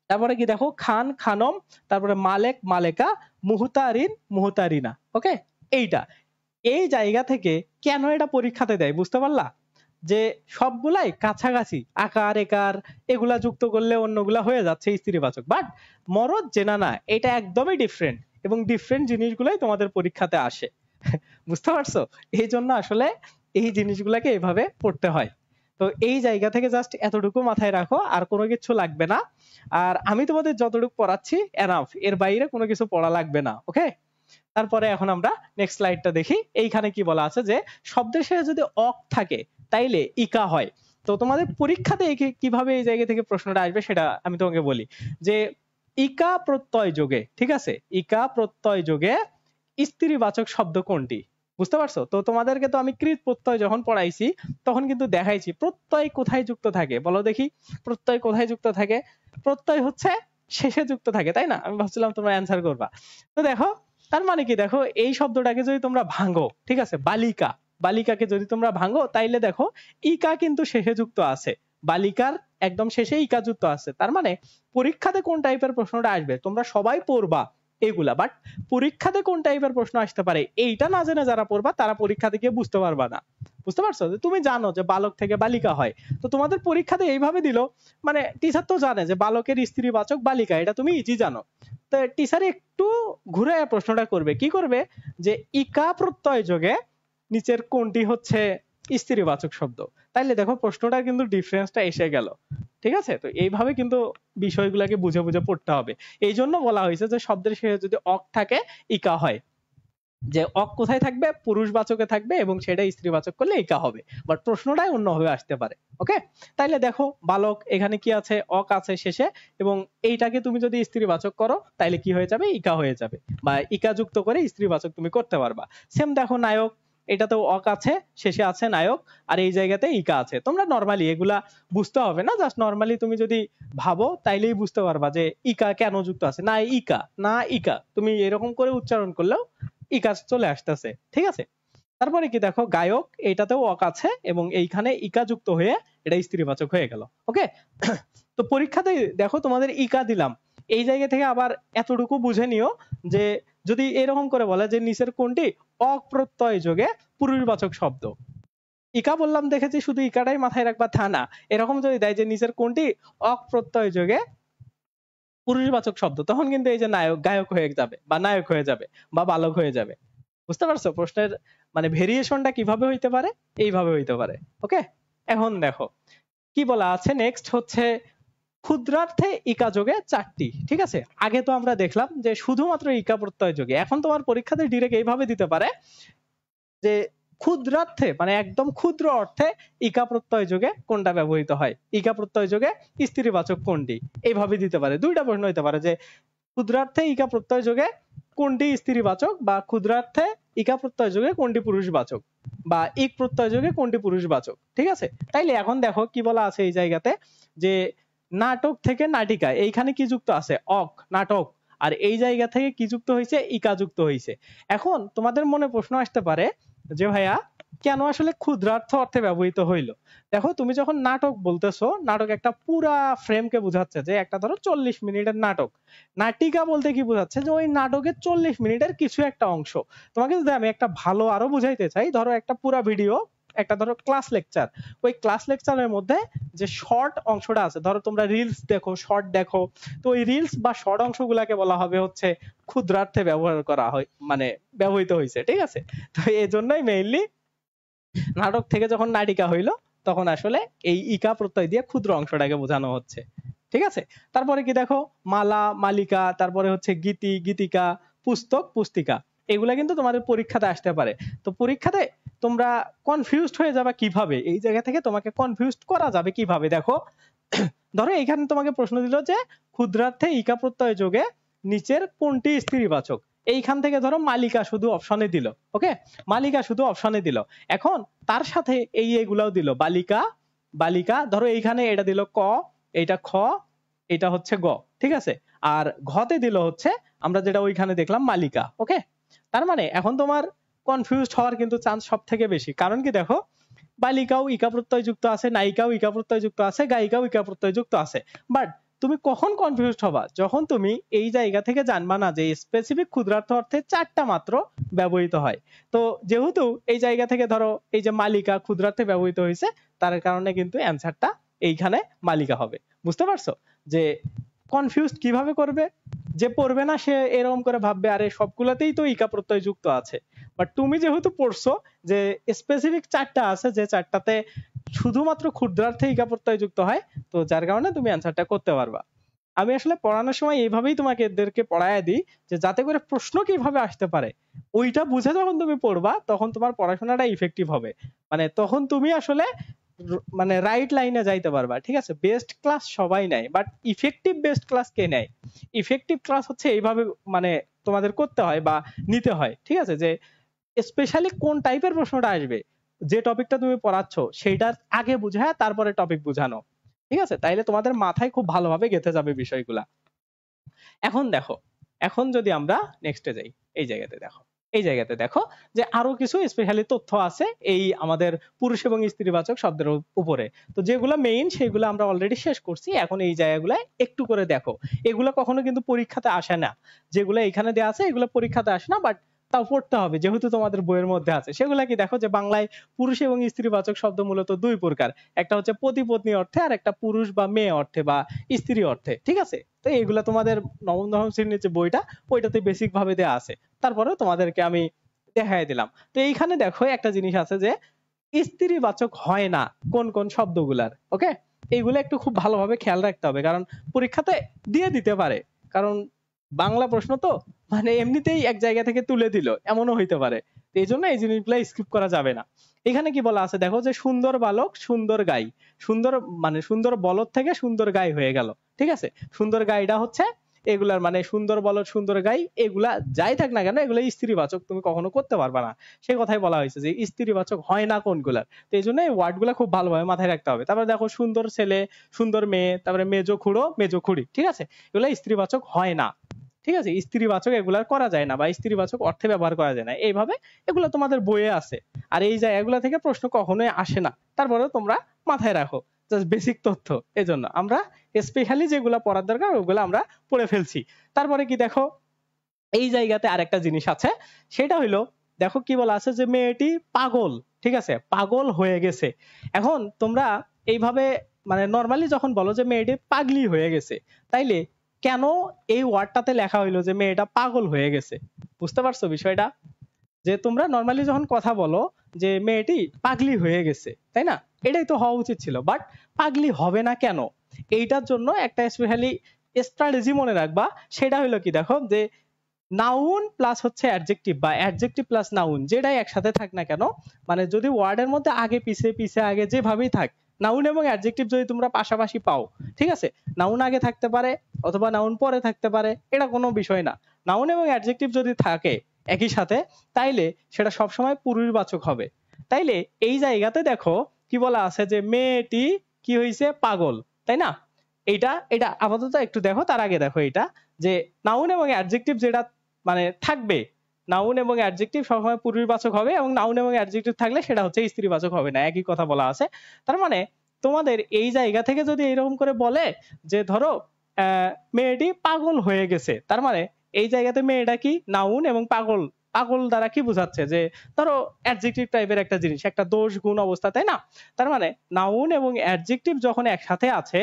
তারপরে কি দেখো খান খানম তারপরে মালেক মালেকা মুহতারিন মুহতারিনা ওকে এইটা এই জায়গা থেকে কেন এটা পরীক্ষাতে দেয় বুঝতে পারলা যে সবগুলাই কাছাকাছি আকার একার এগুলা যুক্ত করলে অন্যগুলা হয়ে যাচ্ছে স্ত্রীবাচক বাট মরদ জেনা না এটা একদমই ডিফারেন্ট এবং ডিফারেন্ট জিনিসগুলাই তোমাদের পরীক্ষাতে আসে বুঝতে পারছো এই জন্য আসলে এই জিনিসগুলাকে এভাবে পড়তে হয় তো এই জায়গা থেকে জাস্ট এতটুকু মাথায় রাখো আর কোনো কিছু লাগবে না আর আমি তোমাদের যতটুকু পড়াচ্ছি এনাফ এর বাইরে কোনো কিছু পড়া লাগবে না ওকে তারপরে এখন আমরা নেক্সট স্লাইডটা দেখি এইখানে কি বলা আছে যে শব্দের শেষে যদি অক থাকে তাইলে ইকা হয় তো তোমাদের পরীক্ষাতে কিভাবে এই জায়গা থেকে প্রশ্নটা আসবে সেটা আমি তোমাকে বলি যে ইকা প্রত্যয় যোগে ঠিক আছে ইকা প্রত্যয় যোগে স্ত্রীবাচক শব্দ কোনটি বুঝতে পারছো তো তোমাদেরকে তো আমি কৃত প্রত্যয় যখন পড়াইছি তখন কিন্তু দেখাইছি প্রত্যয় কোথায় যুক্ত থাকে বলো দেখি প্রত্যয় কোথায় যুক্ত থাকে প্রত্যয় হচ্ছে শেষে যুক্ত থাকে তাই না আমি ভাবছিলাম তোমরা অ্যান্সার করবা তো দেখো তার মানে কি দেখো এই শব্দটাকে যদি তোমরা ভাঙো ঠিক আছে বালিকা বালিকাকে যদি তোমরা ভাঙো তাইলে দেখো ইকা কিন্তু শেষে যুক্ত আছে বালিকার একদম শেষে ইকা যুক্ত আছে তার মানে পরীক্ষাতে কোন টাইপের প্রশ্নটা আসবে তোমরা সবাই পড়বা এগুলা বাট পরীক্ষাতে কোন টাইপের প্রশ্ন আসতে পারে এইটা না জেনে যারা পড়বা তারা পরীক্ষা থেকে বুঝতে পারবা না বুঝতে পারছো যে তুমি জানো যে বালক থেকে বালিকা হয় তো তোমাদের পরীক্ষাতে এইভাবে দিল মানে টিচার তো জানে যে বালকের স্ত্রী বাচক বালিকা এটা তুমি ইজি জানো তো টিচার একটু ঘুরে প্রশ্নটা করবে কি করবে যে ইকা প্রত্যয় যোগে নিচের কোনটি হচ্ছে স্ত্রীবাচক শব্দ তাইলে দেখো প্রশ্নটার কিন্তু ডিফারেন্সটা এসে গেল ঠিক আছে তো এইভাবে কিন্তু বিষয়গুলোকে বুঝে বুঝে পড়তে হবে এই জন্য বলা হয়েছে যে শব্দের শেষে যদি অক থাকে ইকা হয় যে অক কোথায় থাকবে পুরুষবাচকে থাকবে এবং সেটা স্ত্রীবাচক করলে ইকা হবে বাট প্রশ্নটাই অন্যভাবে আসতে পারে ওকে তাইলে দেখো বালক এখানে কি আছে অক আছে শেষে এবং এইটাকে তুমি যদি স্ত্রীবাচক করো তাইলে কি হয়ে যাবে ইকা হয়ে যাবে বা ইকা যুক্ত করে স্ত্রীবাচক তুমি করতে পারবা সেম দেখো নায়ক এটাতেও অক আছে শেষে আছে নায়ক আর এই জায়গাতে ইকা আছে তোমরা নরমালি এগুলা বুঝতে হবে না জাস্ট নরমালি তুমি যদি ভাবো তাইলেই বুঝতে পারবা যে ইকা কেন যুক্ত আছে না ইকা না ইকা তুমি এরকম করে উচ্চারণ করলেও ইকা চলে আসতেছে ঠিক আছে তারপরে কি দেখো গায়ক এটাতেও অক আছে এবং এইখানে ইকা যুক্ত হয়ে এটা স্ত্রীবাচক হয়ে গেল ওকে তো পরীক্ষাতে দেখো তোমাদের ইকা দিলাম এই জায়গা থেকে আবার এতটুকু বুঝে নিও যে যদি এরকম করে বলে যে নিচের কোনটি অপ্রত্যয় যোগে পুরুষবাচক শব্দ ইকা বললাম দেখেছি শুধু ইকাটাই মাথায় রাখবা থা না এরকম যদি দেয় যে নিচের কোনটি অপ্রত্যয় প্রত্যয় যোগে পুরুষবাচক শব্দ তখন কিন্তু এই যে নায়ক গায়ক হয়ে যাবে বা নায়ক হয়ে যাবে বা বালক হয়ে যাবে বুঝতে পারছো প্রশ্নের মানে ভেরিয়েশনটা কিভাবে হইতে পারে এইভাবে হইতে পারে ওকে এখন দেখো কি বলা আছে নেক্সট হচ্ছে ক্ষুদ্রার্থে ইকা যোগে চারটি ঠিক আছে আগে তো আমরা দেখলাম যে শুধুমাত্র ইকা প্রত্যয় যোগে এখন তোমার পরীক্ষাতে ডিরেক্ট এইভাবে দিতে পারে যে ক্ষুদ্রার্থে মানে একদম ক্ষুদ্র অর্থে ইকা প্রত্যয় যোগে কোনটা ব্যবহৃত হয় ইকা প্রত্যয় যোগে স্ত্রীবাচক কোনটি এইভাবে দিতে পারে দুইটা প্রশ্ন হইতে পারে যে ক্ষুদ্রার্থে ইকা প্রত্যয় যোগে কোনটি স্ত্রীবাচক বা ক্ষুদ্রার্থে ইকা প্রত্যয় যোগে কোনটি পুরুষবাচক বা ইক প্রত্যয় যোগে কোনটি পুরুষবাচক ঠিক আছে তাইলে এখন দেখো কি বলা আছে এই জায়গাতে যে নাটক থেকে নাটিকা এইখানে কি যুক্ত আছে অক নাটক আর এই জায়গা থেকে কি যুক্ত হয়েছে ইকা যুক্ত হয়েছে এখন তোমাদের মনে প্রশ্ন আসতে পারে যে ভাইয়া কেন আসলে ক্ষুদ্রার্থ অর্থে ব্যবহৃত হইল দেখো তুমি যখন নাটক বলতেছো নাটক একটা পুরা ফ্রেমকে বোঝাচ্ছে যে একটা ধরো চল্লিশ মিনিটের নাটক নাটিকা বলতে কি বোঝাচ্ছে যে ওই নাটকের চল্লিশ মিনিটের কিছু একটা অংশ তোমাকে যদি আমি একটা ভালো আরো বুঝাইতে চাই ধরো একটা পুরা ভিডিও একটা ধরো ক্লাস লেকচার ওই ক্লাস লেকচারের মধ্যে যে শর্ট অংশটা আছে ধরো তোমরা রিলস দেখো শর্ট দেখো তো ওই রিলস বা শর্ট অংশগুলোকে বলা হবে হচ্ছে ক্ষুদ্রার্থে ব্যবহার করা হয় মানে ব্যবহৃত হয়েছে ঠিক আছে তো এই জন্যই মেইনলি নাটক থেকে যখন নাটিকা হইল তখন আসলে এই ইকা প্রত্যয় দিয়ে ক্ষুদ্র অংশটাকে বোঝানো হচ্ছে ঠিক আছে তারপরে কি দেখো মালা মালিকা তারপরে হচ্ছে গীতি গীতিকা পুস্তক পুস্তিকা এগুলা কিন্তু তোমাদের পরীক্ষাতে আসতে পারে তো পরীক্ষাতে তোমরা কনফিউজড হয়ে যাবে কিভাবে এই জায়গা থেকে তোমাকে কনফিউজড করা যাবে কিভাবে দেখো ধরো এখানে তোমাকে প্রশ্ন দিল যে ক্ষুদ্রার্থে ইকা প্রত্যয় যোগে নিচের কোনটি স্ত্রীবাচক এইখান থেকে ধরো মালিকা শুধু অপশনে দিল ওকে মালিকা শুধু অপশনে দিল এখন তার সাথে এই এগুলাও দিল বালিকা বালিকা ধরো এইখানে এটা দিল ক এটা খ এটা হচ্ছে গ ঠিক আছে আর ঘতে দিল হচ্ছে আমরা যেটা ওইখানে দেখলাম মালিকা ওকে তার মানে এখন তোমার কনফিউজড হওয়ার কিন্তু চান্স সব থেকে বেশি কারণ কি দেখো বালিকাও ইকা প্রত্যয় যুক্ত আছে নায়িকাও ইকা প্রত্যয় যুক্ত আছে গায়িকাও ইকা প্রত্যয় যুক্ত আছে বাট তুমি কখন কনফিউজড হবা যখন তুমি এই জায়গা থেকে জানবা না যে স্পেসিফিক ক্ষুদ্রার্থ অর্থে চারটা মাত্র ব্যবহৃত হয় তো যেহেতু এই জায়গা থেকে ধরো এই যে মালিকা ক্ষুদ্রার্থে ব্যবহৃত হয়েছে তার কারণে কিন্তু অ্যান্সারটা এইখানে মালিকা হবে বুঝতে পারছো যে কনফিউজড কিভাবে করবে যে পড়বে না সে এরকম করে ভাববে আরে সবগুলাতেই তো ইকা প্রত্যয় যুক্ত আছে বাট তুমি যেহেতু পড়ছো যে স্পেসিফিক চারটা আছে যে চারটাতে শুধুমাত্র ক্ষুদ্রার্থে ইকা প্রত্যয় যুক্ত হয় তো যার কারণে তুমি অ্যান্সারটা করতে পারবা আমি আসলে পড়ানোর সময় এইভাবেই তোমাকে এদেরকে পড়ায় দিই যে যাতে করে প্রশ্ন কিভাবে আসতে পারে ওইটা বুঝে যখন তুমি পড়বা তখন তোমার পড়াশোনাটা ইফেক্টিভ হবে মানে তখন তুমি আসলে মানে রাইট লাইনে যাইতে পারবা ঠিক আছে বেস্ট ক্লাস সবাই নেয় বাট ইফেক্টিভ বেস্ট ক্লাস কে নেয় ইফেক্টিভ ক্লাস হচ্ছে এইভাবে মানে তোমাদের করতে হয় বা নিতে হয় ঠিক আছে যে স্পেশালি কোন টাইপের প্রশ্নটা আসবে যে টপিকটা তুমি পড়াচ্ছ সেইটার আগে বুঝায় হ্যাঁ, তারপরে টপিক বুঝানো ঠিক আছে তাইলে তোমাদের মাথায় খুব ভালোভাবে গেঁথে যাবে বিষয়গুলা এখন দেখো এখন যদি আমরা নেক্সটে যাই এই জায়গাতে দেখো এই জায়গাতে দেখো যে আরো কিছু স্পেশালি তথ্য আছে এই আমাদের পুরুষ এবং স্ত্রীবাচক শব্দের উপরে তো যেগুলো মেইন সেগুলো আমরা অলরেডি শেষ করছি এখন এই জায়গাগুলো একটু করে দেখো এগুলো কখনো কিন্তু পরীক্ষাতে আসে না যেগুলো এখানে দেওয়া আছে এগুলো পরীক্ষাতে আসে না বাট তাও পড়তে হবে যেহেতু তোমাদের বইয়ের মধ্যে আছে সেগুলো কি দেখো যে বাংলায় পুরুষ এবং স্ত্রীবাচক শব্দ মূলত দুই প্রকার একটা হচ্ছে পতিপত্নী অর্থে আর একটা পুরুষ বা মেয়ে অর্থে বা স্ত্রী অর্থে ঠিক আছে তো এগুলো তোমাদের নবম দশম শ্রেণীর যে বইটা ওইটাতে বেসিক ভাবে দেওয়া আছে তারপরে তোমাদেরকে আমি দেখাই দিলাম তো এইখানে দেখো একটা জিনিস আছে যে স্ত্রীবাচক হয় না কোন কোন শব্দগুলার ওকে এইগুলো একটু খুব ভালোভাবে খেয়াল রাখতে হবে কারণ পরীক্ষাতে দিয়ে দিতে পারে কারণ বাংলা প্রশ্ন তো মানে এমনিতেই এক জায়গা থেকে তুলে দিল এমনও হইতে পারে এই জন্য এই জিনিসগুলো স্কিপ করা যাবে না এখানে কি বলা আছে দেখো যে সুন্দর বালক সুন্দর গাই সুন্দর মানে সুন্দর বলদ থেকে সুন্দর গাই হয়ে গেল ঠিক আছে সুন্দর গাইটা হচ্ছে এগুলার মানে সুন্দর বল সুন্দর গাই এগুলা যাই থাক না কেন এগুলো স্ত্রীবাচক তুমি কখনো করতে পারবে না সে কথাই বলা হয়েছে যে স্ত্রীবাচক হয় না কোনগুলার তো এই জন্য এই গুলা খুব ভালোভাবে মাথায় রাখতে হবে তারপরে দেখো সুন্দর ছেলে সুন্দর মেয়ে তারপরে মেজো খুঁড়ো মেজো খুড়ি ঠিক আছে এগুলো স্ত্রীবাচক হয় না ঠিক আছে স্ত্রীবাচক এগুলা করা যায় না বা স্ত্রীবাচক অর্থে ব্যবহার করা যায় না এইভাবে এগুলো তোমাদের বইয়ে আছে আর এই জায়গাগুলো থেকে প্রশ্ন কখনোই আসে না তারপরে তোমরা মাথায় রাখো বেসিক তথ্য এজন্য আমরা স্পেশালি যেগুলো পড়ার দরকার ওগুলো আমরা পড়ে ফেলছি তারপরে কি দেখো এই জায়গাতে আরেকটা জিনিস আছে সেটা হলো দেখো কি বলা আছে যে মেয়েটি পাগল ঠিক আছে পাগল হয়ে গেছে এখন তোমরা এইভাবে মানে নর্মালি যখন বলো যে মেয়েটি পাগলি হয়ে গেছে তাইলে কেন এই ওয়ার্ডটাতে লেখা হইলো যে মেয়েটা পাগল হয়ে গেছে বুঝতে পারছো বিষয়টা যে তোমরা নর্মালি যখন কথা বলো যে মেয়েটি পাগলি হয়ে গেছে তাই না এটাই তো হওয়া উচিত ছিল বাট পাগলি হবে না কেন এইটার জন্য একটা স্পেশালি স্ট্র্যাটেজি মনে রাখবা সেটা হলো কি দেখো যে নাউন প্লাস হচ্ছে অ্যাডজেক্টিভ বা অ্যাডজেক্টিভ প্লাস নাউন যেটাই একসাথে থাক না কেন মানে যদি ওয়ার্ডের মধ্যে আগে পিছে পিছে আগে যেভাবেই থাক নাউন এবং অ্যাডজেক্টিভ যদি তোমরা পাশাপাশি পাও ঠিক আছে নাউন আগে থাকতে পারে অথবা নাউন পরে থাকতে পারে এটা কোনো বিষয় না নাউন এবং অ্যাডজেক্টিভ যদি থাকে একই সাথে তাইলে সেটা সবসময় পুরুষবাচক হবে তাইলে এই জায়গাতে দেখো কি বলা আছে যে মেয়েটি কি হয়েছে পাগল তাই না এটা এটা আপাতত একটু দেখো তার আগে দেখো এটা যে নাউন এবং অ্যাডজেক্টিভ যেটা মানে থাকবে নাউন এবং অ্যাডজেক্টিভ সবসময় পুরুষবাচক হবে এবং নাউন এবং অ্যাডজেক্টিভ থাকলে সেটা হচ্ছে স্ত্রীবাচক হবে না একই কথা বলা আছে তার মানে তোমাদের এই জায়গা থেকে যদি এরকম করে বলে যে ধরো মেয়েটি পাগল হয়ে গেছে তার মানে এই জায়গাতে মেয়েটা কি নাউন এবং পাগল পাগল দ্বারা কি বোঝাচ্ছে যে ধরো অ্যাডজেক্টিভ টাইপের একটা জিনিস একটা দোষ গুণ অবস্থা তাই না তার মানে নাউন এবং অ্যাডজেক্টিভ যখন একসাথে আছে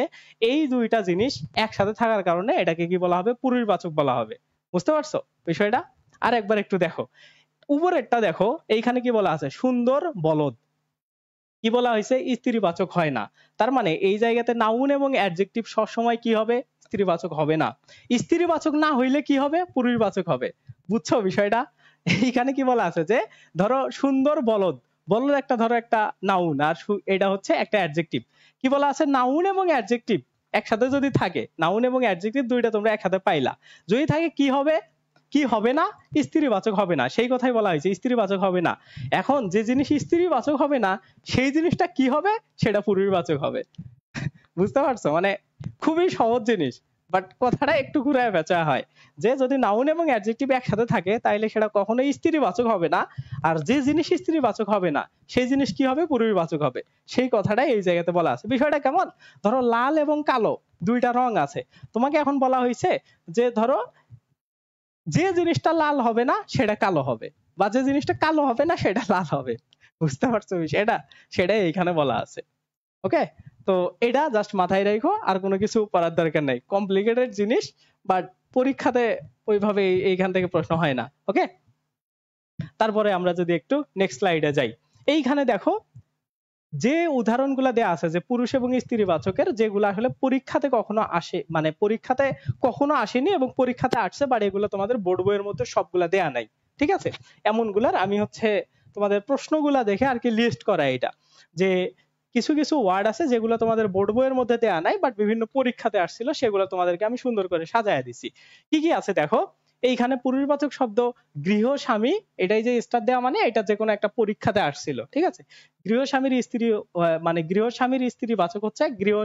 এই দুইটা জিনিস একসাথে থাকার কারণে এটাকে কি বলা হবে পুরুষবাচক বলা হবে বুঝতে পারছো বিষয়টা আর একবার একটু দেখো উপরেরটা দেখো এইখানে কি বলা আছে সুন্দর বলদ কি বলা হয়েছে স্ত্রীবাচক হয় না তার মানে এই জায়গাতে নাউন এবং অ্যাডজেক্টিভ সবসময় কি হবে স্ত্রীবাচক হবে না স্ত্রীবাচক না হইলে কি হবে পুরুষবাচক হবে বুঝছো বিষয়টা এখানে কি বলা আছে যে ধরো সুন্দর বলদ বলদ একটা ধরো একটা নাউন আর এটা হচ্ছে একটা অ্যাডজেক্টিভ কি বলা আছে নাউন এবং অ্যাডজেক্টিভ একসাথে যদি থাকে নাউন এবং অ্যাডজেক্টিভ দুইটা তোমরা একসাথে পাইলা যদি থাকে কি হবে কি হবে না স্ত্রীবাচক হবে না সেই কথাই বলা হয়েছে স্ত্রীবাচক হবে না এখন যে জিনিস স্ত্রীবাচক হবে না সেই জিনিসটা কি হবে সেটা পুরুষবাচক হবে বুঝতে পারছো মানে খুবই সহজ জিনিস বাট কথাটা একটু ঘুরায় বেচা হয় যে যদি নাউন এবং অ্যাডজেক্টিভ একসাথে থাকে তাহলে সেটা কখনোই স্ত্রীবাচক হবে না আর যে জিনিস স্ত্রীবাচক হবে না সেই জিনিস কি হবে পুরুষবাচক হবে সেই কথাটাই এই জায়গাতে বলা আছে বিষয়টা কেমন ধরো লাল এবং কালো দুইটা রং আছে তোমাকে এখন বলা হয়েছে যে ধরো যে জিনিসটা লাল হবে না সেটা কালো হবে বা যে জিনিসটা কালো হবে না সেটা লাল হবে বুঝতে পারছো বিষয়টা সেটাই এখানে বলা আছে ওকে তো এটা জাস্ট মাথায় রাখো আর কোনো কিছু পড়ার দরকার নাই কমপ্লিকেটেড জিনিস বাট পরীক্ষাতে ওইভাবে এইখান থেকে প্রশ্ন হয় না ওকে তারপরে আমরা যদি একটু নেক্সট স্লাইডে যাই এইখানে দেখো যে উদাহরণগুলো দেয়া আছে যে পুরুষ এবং স্ত্রী বাচকের যেগুলো আসলে পরীক্ষাতে কখনো আসে মানে পরীক্ষাতে কখনো আসেনি এবং পরীক্ষাতে আসছে বাট এগুলো তোমাদের বোর্ড বইয়ের মধ্যে সবগুলা দেয়া নাই ঠিক আছে এমনগুলার আমি হচ্ছে তোমাদের প্রশ্নগুলা দেখে আর কি লিস্ট করা এটা যে কিছু কিছু ওয়ার্ড আছে যেগুলো তোমাদের বোর্ড বইয়ের মধ্যে দেয়া নাই বাট বিভিন্ন পরীক্ষাতে আসছিল সেগুলো তোমাদেরকে আমি সুন্দর করে সাজায় দিছি কি কি আছে দেখো এইখানে পুরুষবাচক শব্দ গৃহ স্বামী এটাই যে স্টার দেওয়া মানে এটা যে কোনো একটা পরীক্ষাতে আসছিল ঠিক আছে গৃহ স্বামীর স্ত্রী মানে গৃহ স্বামীর স্ত্রী বাচক হচ্ছে গৃহ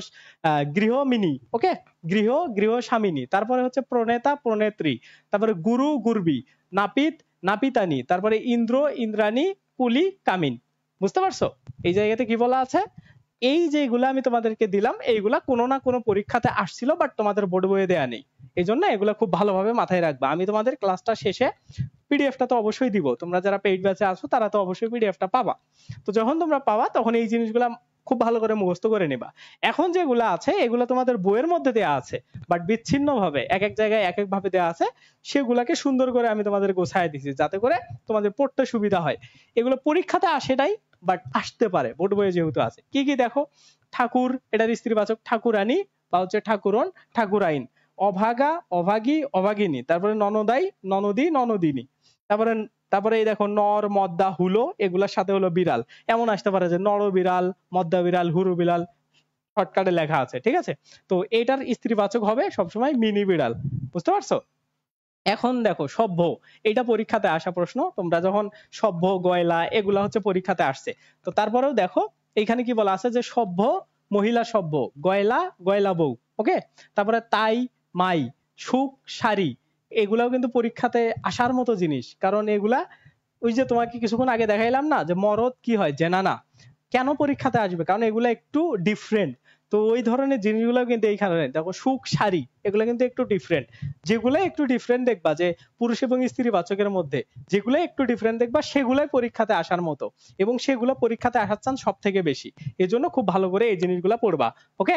গৃহমিনী ওকে গৃহ গৃহ স্বামিনী তারপরে হচ্ছে প্রণেতা প্রণেত্রী তারপরে গুরু গুরবি নাপিত নাপিতানি তারপরে ইন্দ্র ইন্দ্রাণী কুলি কামিন বুঝতে পারছো এই জায়গাতে কি বলা আছে এই যেগুলো আমি তোমাদেরকে দিলাম এইগুলা কোনো না কোনো পরীক্ষাতে আসছিল বাট তোমাদের বোর্ড বইয়ে দেয়া নেই এই জন্য এগুলো খুব ভালোভাবে মাথায় রাখবে আমি তোমাদের ক্লাসটা শেষে পিডিএফটা তো অবশ্যই দিব তোমরা যারা পেইড ব্যাচে আছো তারা তো অবশ্যই পিডিএফটা পাবা তো যখন তোমরা পাবা তখন এই জিনিসগুলা খুব ভালো করে মুখস্থ করে নিবা এখন যেগুলো আছে এগুলো তোমাদের বইয়ের মধ্যে দেয়া আছে বাট বিচ্ছিন্ন ভাবে এক এক জায়গায় এক এক ভাবে দেয়া আছে সেগুলাকে সুন্দর করে আমি তোমাদের গোছায় দিছি যাতে করে তোমাদের পড়তে সুবিধা হয় এগুলো পরীক্ষাতে আসে নাই বাট আসতে পারে বোর্ড বইয়ে যেহেতু আছে কি কি দেখো ঠাকুর এটার স্ত্রীবাচক ঠাকুরানী বা হচ্ছে ঠাকুরন ঠাকুরাইন অভাগা অভাগী অভাগিনী তারপরে ননদাই ননদি ননদিনী তারপরে তারপরে এই দেখো নর মদ্দা হুলো এগুলার সাথে হলো বিড়াল এমন আসতে পারে যে নর বিড়াল মদ্দা বিড়াল হুরু বিড়াল শর্টকাটে লেখা আছে ঠিক আছে তো এটার স্ত্রীবাচক হবে সবসময় মিনি বিড়াল বুঝতে পারছো এখন দেখো সভ্য এটা পরীক্ষাতে আসা প্রশ্ন তোমরা যখন সভ্য গয়লা এগুলা হচ্ছে পরীক্ষাতে আসছে তো তারপরেও দেখো এখানে কি বলা আছে যে সভ্য মহিলা সভ্য গয়লা গয়লা বউ ওকে তারপরে তাই মাই সুখ সারি এগুলাও কিন্তু পরীক্ষাতে আসার মতো জিনিস কারণ এগুলা ওই যে তোমাকে কিছুক্ষণ আগে দেখাইলাম না যে মরদ কি হয় জেনানা কেন পরীক্ষাতে আসবে কারণ এগুলা একটু ডিফারেন্ট তো ওই ধরনের জিনিসগুলো কিন্তু এইখানে নেই দেখো সুখ শাড়ি এগুলো কিন্তু একটু ডিফারেন্ট যেগুলো একটু ডিফারেন্ট দেখবা যে পুরুষ এবং স্ত্রী বাচকের মধ্যে যেগুলো একটু ডিফারেন্ট দেখবা সেগুলাই পরীক্ষাতে আসার মতো এবং সেগুলো পরীক্ষাতে আসার চান সব থেকে বেশি এজন্য খুব ভালো করে এই জিনিসগুলো পড়বা ওকে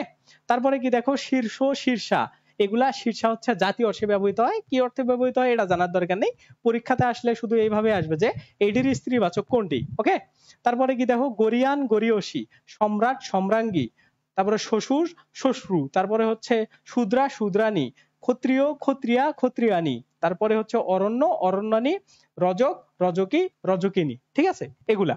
তারপরে কি দেখো শীর্ষ শীর্ষা এগুলা শীর্ষা হচ্ছে জাতীয় অর্থে ব্যবহৃত হয় কি অর্থে ব্যবহৃত হয় এটা জানার দরকার নেই পরীক্ষাতে আসলে শুধু এইভাবে আসবে যে এডির স্ত্রী বাচক কোনটি ওকে তারপরে কি দেখো গরিয়ান গরিয়সী সম্রাট সম্রাঙ্গী তারপরে শ্বশুর শ্বশ্রু তারপরে হচ্ছে শূদ্রা শূদ্রানী ক্ষত্রিয় ক্ষত্রিয়া ক্ষত্রিয়ানী তারপরে হচ্ছে অরণ্য অরণ্যানী রজক রজকী রজকিনী ঠিক আছে এগুলা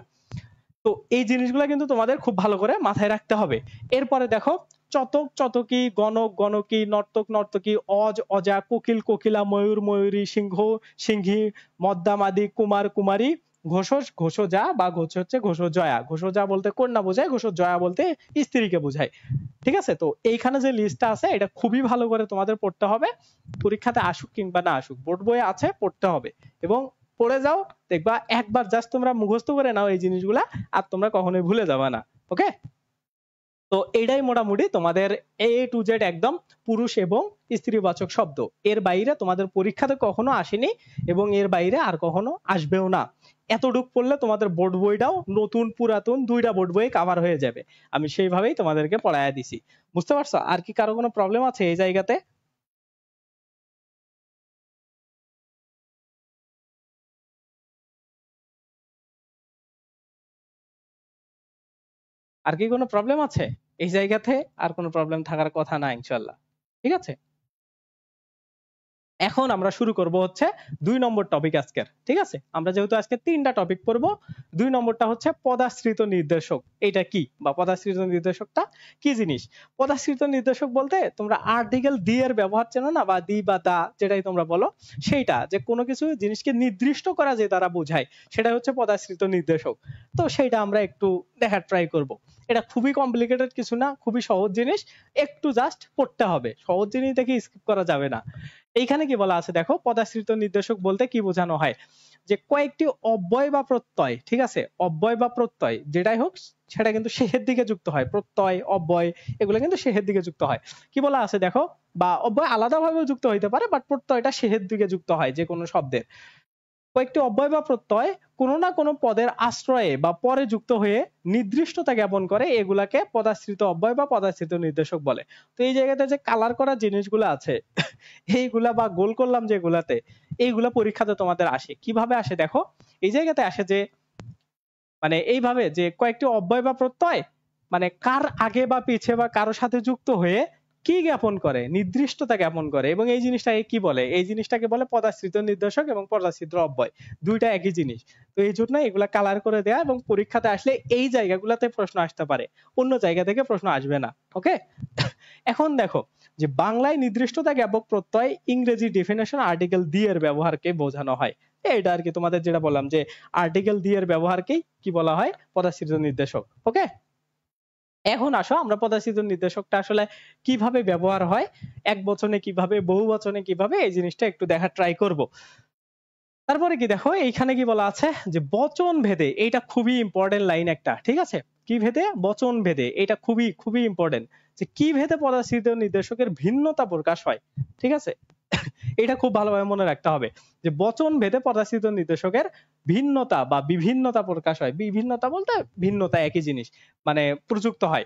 তো এই জিনিসগুলা কিন্তু তোমাদের খুব ভালো করে মাথায় রাখতে হবে এরপরে দেখো চতক চতকী গণক গণকী নর্তক নর্তকী অজ অজা কোকিল কোকিলা ময়ূর ময়ূরী সিংহ সিংহী মদ্দামাদি কুমার কুমারী ঘোষজ ঘোষজা বা ঘোষ হচ্ছে ঘোষজয়া ঘোষজা বলতে কন্যা বোঝায় ঘোষজয়া বলতে স্ত্রীকে বোঝায় ঠিক আছে তো এইখানে যে লিস্টটা আছে এটা খুবই ভালো করে তোমাদের পড়তে হবে পরীক্ষাতে আসুক কিংবা না আসুক বোর্ড বইয়ে আছে পড়তে হবে এবং পড়ে যাও দেখবা একবার জাস্ট তোমরা মুখস্থ করে নাও এই জিনিসগুলা আর তোমরা কখনোই ভুলে যাবা না ওকে তো এটাই মোটামুটি তোমাদের এ টু জেড একদম পুরুষ এবং স্ত্রীবাচক শব্দ এর বাইরে তোমাদের পরীক্ষাতে কখনো আসেনি এবং এর বাইরে আর কখনো আসবেও না এতটুক পড়লে তোমাদের বোর্ড বইটাও নতুন পুরাতন দুইটা বোর্ড বই কাভার হয়ে যাবে আমি সেইভাবেই তোমাদেরকে পড়ায় দিছি বুঝতে পারছো আর কি কারো কোনো প্রবলেম আছে এই জায়গাতে আর কি কোনো প্রবলেম আছে এই জায়গাতে আর কোনো প্রবলেম থাকার কথা না ইনশাল্লাহ ঠিক আছে এখন আমরা শুরু করব হচ্ছে দুই নম্বর টপিক আজকের ঠিক আছে আমরা যেহেতু আজকে তিনটা টপিক পড়ব দুই নম্বরটা হচ্ছে পদাশ্রিত নির্দেশক এটা কি বা পদাশ্রিত নির্দেশকটা কি জিনিস পদাশ্রিত নির্দেশক বলতে তোমরা আর্টিকেল দি এর ব্যবহার চেনো না বা দি বা দা যেটাই তোমরা বলো সেইটা যে কোনো কিছু জিনিসকে নির্দিষ্ট করা যে তারা বোঝায় সেটা হচ্ছে পদাশ্রিত নির্দেশক তো সেইটা আমরা একটু দেখার ট্রাই করব এটা খুবই কমপ্লিকেটেড কিছু না খুবই সহজ জিনিস একটু জাস্ট পড়তে হবে সহজ জিনিস দেখে স্কিপ করা যাবে না এইখানে কি বলা আছে দেখো পদাশ্রিত নির্দেশক বলতে কি বোঝানো হয় যে কয়েকটি অব্যয় বা প্রত্যয় ঠিক আছে অব্যয় বা প্রত্যয় যেটাই হোক সেটা কিন্তু শেষের দিকে যুক্ত হয় প্রত্যয় অব্যয় এগুলো কিন্তু শেষের দিকে যুক্ত হয় কি বলা আছে দেখো বা অব্যয় আলাদাভাবে যুক্ত হইতে পারে বাট প্রত্যয়টা শেষের দিকে যুক্ত হয় যে কোনো শব্দের কয়েকটি অব্যয় বা প্রত্যয় কোন না কোনো পদের আশ্রয়ে বা পরে যুক্ত হয়ে নির্দিষ্টতা জ্ঞাপন করে এগুলাকে পদাশ্রিত অব্যয় বা পদাশ্রিত নির্দেশক বলে তো এই জায়গাতে যে কালার করা জিনিসগুলো আছে এইগুলা বা গোল করলাম যেগুলাতে এইগুলা পরীক্ষাতে তোমাদের আসে কিভাবে আসে দেখো এই জায়গাতে আসে যে মানে এইভাবে যে কয়েকটি অব্যয় বা প্রত্যয় মানে কার আগে বা পিছে বা কারো সাথে যুক্ত হয়ে কি জ্ঞাপন করে নির্দিষ্টতা জ্ঞাপন করে এবং এই জিনিসটা কি বলে এই জিনিসটাকে বলে পদাশ্রিত নির্দেশক এবং পদাশ্রিত অব্যয় দুইটা একই জিনিস তো এই জন্য এগুলা কালার করে দেয়া এবং পরীক্ষাতে আসলে এই জায়গাগুলোতে প্রশ্ন আসতে পারে অন্য জায়গা থেকে প্রশ্ন আসবে না ওকে এখন দেখো যে বাংলায় নির্দিষ্টতা জ্ঞাপক প্রত্যয় ইংরেজি ডেফিনেশন আর্টিকেল ডি এর ব্যবহারকে বোঝানো হয় এটা আর কি তোমাদের যেটা বললাম যে আর্টিকেল ডি এর ব্যবহারকেই কি বলা হয় পদাশ্রিত নির্দেশক ওকে এখন আসো আমরা পদাচিত নির্দেশকটা আসলে কিভাবে ব্যবহার হয় এক বচনে কিভাবে বহু বচনে কিভাবে এই জিনিসটা একটু দেখা ট্রাই করব। তারপরে কি দেখো এইখানে কি বলা আছে যে বচন ভেদে এইটা খুবই ইম্পর্টেন্ট লাইন একটা ঠিক আছে কি ভেদে বচন ভেদে এটা খুবই খুবই ইম্পর্টেন্ট যে কি ভেদে পদাচিত নির্দেশকের ভিন্নতা প্রকাশ হয় ঠিক আছে এটা খুব ভালোভাবে মনে রাখতে হবে যে বচন ভেদে পদাস্থিত নির্দেশকের ভিন্নতা বা বিভিন্নতা প্রকাশ হয় বিভিন্নতা বলতে ভিন্নতা একই জিনিস মানে প্রযুক্ত হয়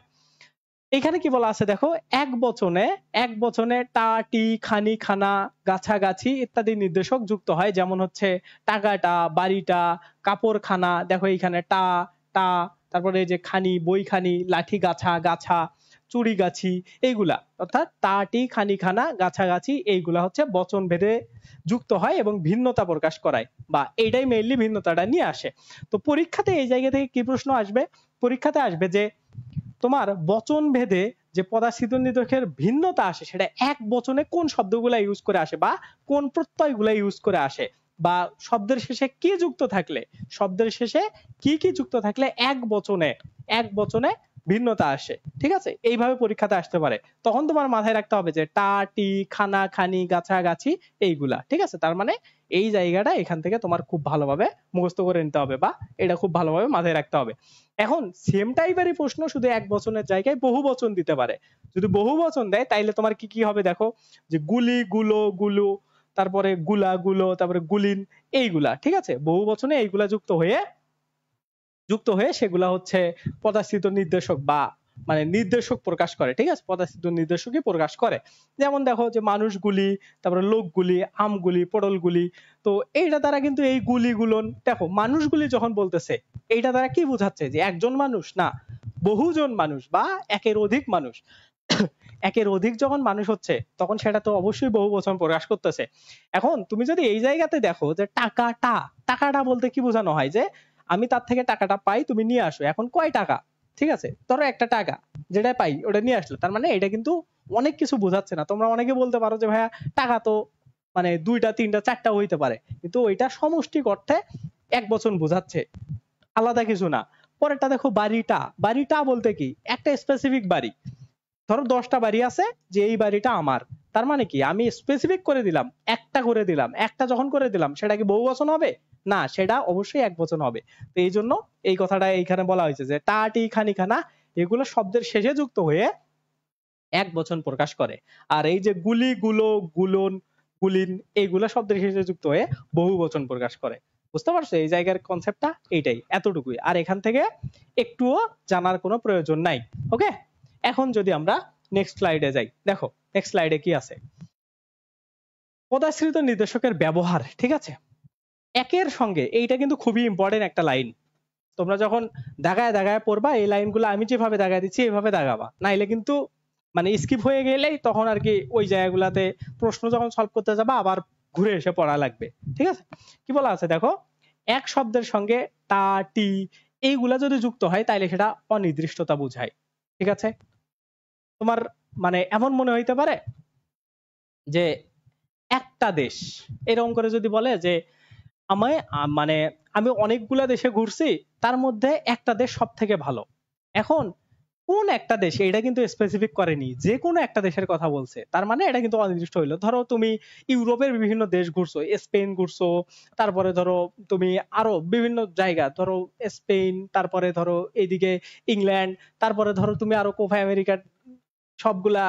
এখানে কি বলা আছে দেখো এক বচনে এক বচনে টা টি খানি খানা গাছা গাছি ইত্যাদি নির্দেশক যুক্ত হয় যেমন হচ্ছে টাকাটা বাড়িটা কাপড় খানা দেখো এইখানে টা টা তারপরে যে খানি বই খানি লাঠি গাছা গাছা চুরি গাছি এইগুলা অর্থাৎ তাটি খানিখানা গাছাগাছি এইগুলা হচ্ছে বচন ভেদে যুক্ত হয় এবং ভিন্নতা প্রকাশ করায় বা এইটাই মেইনলি ভিন্নতাটা নিয়ে আসে তো পরীক্ষাতে এই জায়গা থেকে কি প্রশ্ন আসবে পরীক্ষাতে আসবে যে তোমার বচন ভেদে যে পদার্থ নিদকের ভিন্নতা আসে সেটা এক বচনে কোন শব্দগুলা ইউজ করে আসে বা কোন প্রত্যয়গুলা ইউজ করে আসে বা শব্দের শেষে কি যুক্ত থাকলে শব্দের শেষে কি কি যুক্ত থাকলে এক বচনে এক বচনে ভিন্নতা আসে ঠিক আছে এইভাবে পরীক্ষাতে আসতে পারে তখন তোমার মাথায় রাখতে হবে যে টা টি খানা খানি গাছা গাছি এইগুলা ঠিক আছে তার মানে এই জায়গাটা এখান থেকে তোমার খুব ভালোভাবে মুখস্থ করে নিতে হবে বা এটা খুব ভালোভাবে মাথায় রাখতে হবে এখন সেম টাইপেরই প্রশ্ন শুধু এক বচনের জায়গায় বহু বচন দিতে পারে যদি বহু বচন দেয় তাইলে তোমার কি কি হবে দেখো যে গুলি গুলো গুলো তারপরে গুলা গুলো তারপরে গুলিন এইগুলা ঠিক আছে বহু বচনে এইগুলা যুক্ত হয়ে যুক্ত হয়ে সেগুলা হচ্ছে পদাস্থিত নির্দেশক বা মানে নির্দেশক প্রকাশ করে ঠিক আছে পদাস্থিত নির্দেশকই প্রকাশ করে যেমন দেখো যে মানুষগুলি তারপরে লোকগুলি আমগুলি পটলগুলি তো এইটা তারা কিন্তু এই গুলিগুলো দেখো মানুষগুলি যখন বলতেছে এইটা তারা কি বোঝাচ্ছে যে একজন মানুষ না বহুজন মানুষ বা একের অধিক মানুষ একের অধিক যখন মানুষ হচ্ছে তখন সেটা তো অবশ্যই বহু বচন প্রকাশ করতেছে এখন তুমি যদি এই জায়গাতে দেখো যে টাকাটা টাকাটা বলতে কি বোঝানো হয় যে আমি তার থেকে টাকাটা পাই তুমি নিয়ে আসো এখন কয় টাকা ঠিক আছে ধরো একটা টাকা যেটা পাই ওটা নিয়ে আসলো তার মানে এটা কিন্তু অনেক কিছু বোঝাচ্ছে না তোমরা অনেকে বলতে পারো যে ভাইয়া টাকা তো মানে দুইটা তিনটা চারটা হইতে পারে কিন্তু ওইটা সমষ্টিক অর্থে এক বছর বোঝাচ্ছে আলাদা কিছু না পরেরটা দেখো বাড়িটা বাড়িটা বলতে কি একটা স্পেসিফিক বাড়ি ধরো দশটা বাড়ি আছে যে এই বাড়িটা আমার তার মানে কি আমি স্পেসিফিক করে দিলাম একটা করে দিলাম একটা যখন করে দিলাম সেটা কি বহু বচন হবে না সেটা অবশ্যই এক বচন হবে তো এই জন্য এই কথাটা এইখানে বলা হয়েছে যে টাটি খানিখানা এগুলো শব্দের শেষে যুক্ত হয়ে এক বচন প্রকাশ করে আর এই যে গুলি গুলো গুলন গুলিন এইগুলো শব্দের শেষে যুক্ত হয়ে বহু বচন প্রকাশ করে বুঝতে পারছো এই জায়গার কনসেপ্টটা এইটাই এতটুকুই আর এখান থেকে একটুও জানার কোনো প্রয়োজন নাই ওকে এখন যদি আমরা নেক্সট স্লাইডে যাই দেখো নেক্সট স্লাইডে কি আছে পদাশ্রিত নির্দেশকের ব্যবহার ঠিক আছে একের সঙ্গে এইটা কিন্তু খুবই ইম্পর্টেন্ট একটা লাইন তোমরা যখন দাগায় দাগায় পড়বা এই লাইনগুলো আমি যেভাবে দাগায় দিচ্ছি এইভাবে দাগাবা নাইলে কিন্তু মানে স্কিপ হয়ে গেলেই তখন আর কি ওই জায়গাগুলোতে প্রশ্ন যখন সলভ করতে যাবা আবার ঘুরে এসে পড়া লাগবে ঠিক আছে কি বলা আছে দেখো এক শব্দের সঙ্গে তা টি এইগুলা যদি যুক্ত হয় তাহলে সেটা অনির্দিষ্টতা বুঝায় ঠিক আছে তোমার মানে এমন মনে হইতে পারে যে একটা দেশ এরকম করে যদি বলে যে আমায় মানে আমি অনেকগুলা দেশে ঘুরছি তার মধ্যে একটা দেশ সব থেকে ভালো এখন কোন একটা দেশ এটা কিন্তু স্পেসিফিক করেনি যে কোনো একটা দেশের কথা বলছে তার মানে এটা কিন্তু অনির্দিষ্ট হইলো ধরো তুমি ইউরোপের বিভিন্ন দেশ ঘুরছো স্পেন ঘুরছো তারপরে ধরো তুমি আরো বিভিন্ন জায়গা ধরো স্পেন তারপরে ধরো এইদিকে ইংল্যান্ড তারপরে ধরো তুমি আরো কোফা আমেরিকার সবগুলা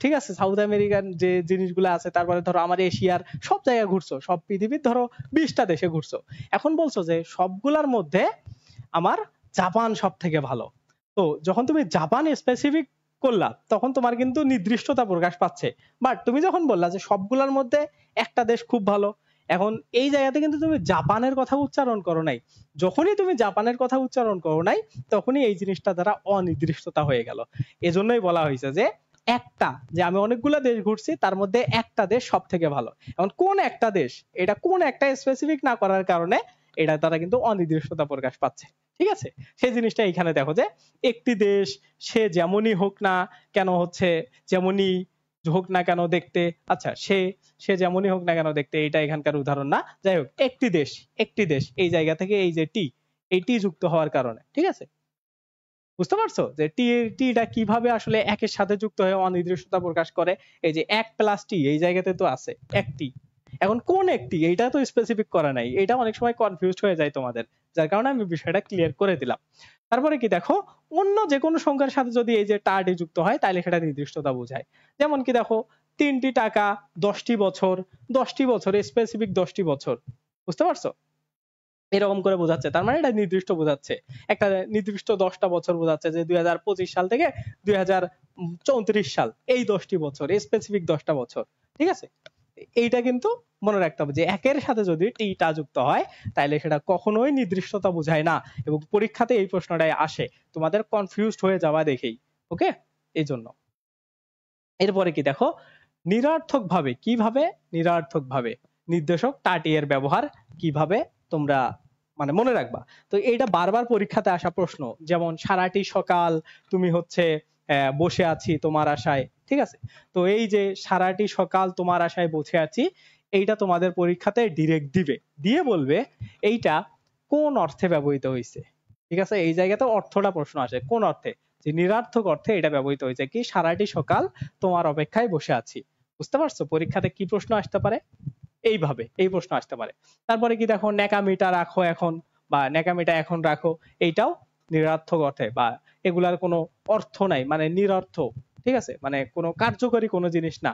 ঠিক আছে সাউথ আমেরিকান যে জিনিসগুলো আছে তারপরে ধরো আমার এশিয়ার সব জায়গায় ঘুরছো সব পৃথিবীর ধরো বিশটা দেশে ঘুরছো এখন বলছো যে সবগুলার মধ্যে আমার জাপান সব থেকে ভালো তো যখন তুমি জাপান স্পেসিফিক করলা তখন তোমার কিন্তু নির্দিষ্টতা প্রকাশ পাচ্ছে বাট তুমি যখন বললা যে সবগুলোর মধ্যে একটা দেশ খুব ভালো এখন এই জায়গাতে কিন্তু তুমি জাপানের কথা উচ্চারণ করো নাই যখনই তুমি জাপানের কথা উচ্চারণ করো নাই তখনই এই জিনিসটা দ্বারা অনির্দিষ্টতা হয়ে গেল এজন্যই বলা হয়েছে যে একটা যে আমি অনেকগুলো দেশ ঘুরছি তার মধ্যে একটা দেশ সব থেকে ভালো এখন কোন একটা দেশ এটা কোন একটা স্পেসিফিক না করার কারণে এটা তারা কিন্তু অনির্দিষ্টতা প্রকাশ পাচ্ছে ঠিক আছে সেই জিনিসটা এখানে দেখো যে একটি দেশ সে যেমনই হোক না কেন হচ্ছে যেমনই হোক না কেন দেখতে আচ্ছা সে সে যেমনই হোক না কেন দেখতে এটা এখানকার উদাহরণ না যাই হোক একটি দেশ একটি দেশ এই জায়গা থেকে এই যে টি এই টি যুক্ত হওয়ার কারণে ঠিক আছে বুঝতে পারছো যে টি টিটা কিভাবে আসলে একের সাথে যুক্ত হয়ে অনির্দিষ্টতা প্রকাশ করে এই যে এক প্লাস টি এই জায়গাতে তো আছে একটি এখন কোন একটি এটা তো স্পেসিফিক করা নাই এটা অনেক সময় কনফিউজ হয়ে যায় তোমাদের যার কারণে আমি বিষয়টা ক্লিয়ার করে দিলাম তারপরে কি দেখো অন্য যে কোনো সংখ্যার সাথে যদি এই যে টাটি যুক্ত হয় তাহলে সেটা নির্দিষ্টতা বোঝায় যেমন কি দেখো তিনটি টাকা দশটি বছর দশটি বছর স্পেসিফিক দশটি বছর বুঝতে পারছো এরকম করে বোঝাচ্ছে তার মানে এটা নির্দিষ্ট বোঝাচ্ছে একটা নির্দিষ্ট দশটা বছর বোঝাচ্ছে যে দুই সাল থেকে দুই সাল এই দশটি বছর স্পেসিফিক দশটা বছর ঠিক আছে এইটা কিন্তু মনে রাখতে হবে যে একের সাথে যদি টিটা যুক্ত হয় তাহলে সেটা কখনোই নির্দিষ্টতা বোঝায় না এবং পরীক্ষাতে এই প্রশ্নটাই আসে তোমাদের কনফিউজড হয়ে যাওয়া দেখেই ওকে এই জন্য এরপরে কি দেখো ভাবে কিভাবে ভাবে নির্দেশক টাটি এর ব্যবহার কিভাবে তোমরা মানে মনে রাখবা তো এটা বারবার পরীক্ষাতে আসা প্রশ্ন যেমন সারাটি সকাল তুমি হচ্ছে বসে আছি তোমার আশায় ঠিক আছে তো এই যে সারাটি সকাল তোমার আশায় বসে আছি এইটা তোমাদের পরীক্ষাতে ডিরেক্ট দিবে দিয়ে বলবে এইটা কোন অর্থে ব্যবহৃত হয়েছে ঠিক আছে এই জায়গাতে অর্থটা প্রশ্ন আসে কোন অর্থে যে নিরার্থক অর্থে এটা ব্যবহৃত হয়েছে কি সারাটি সকাল তোমার অপেক্ষায় বসে আছি বুঝতে পারছো পরীক্ষাতে কি প্রশ্ন আসতে পারে এইভাবে এই প্রশ্ন আসতে পারে তারপরে কি দেখো ন্যাকামিটা রাখো এখন বা ন্যাকামিটা এখন রাখো এইটাও নিরার্থক অর্থে বা এগুলার কোনো অর্থ নাই মানে নিরর্থ ঠিক আছে মানে কোনো কার্যকরী কোনো জিনিস না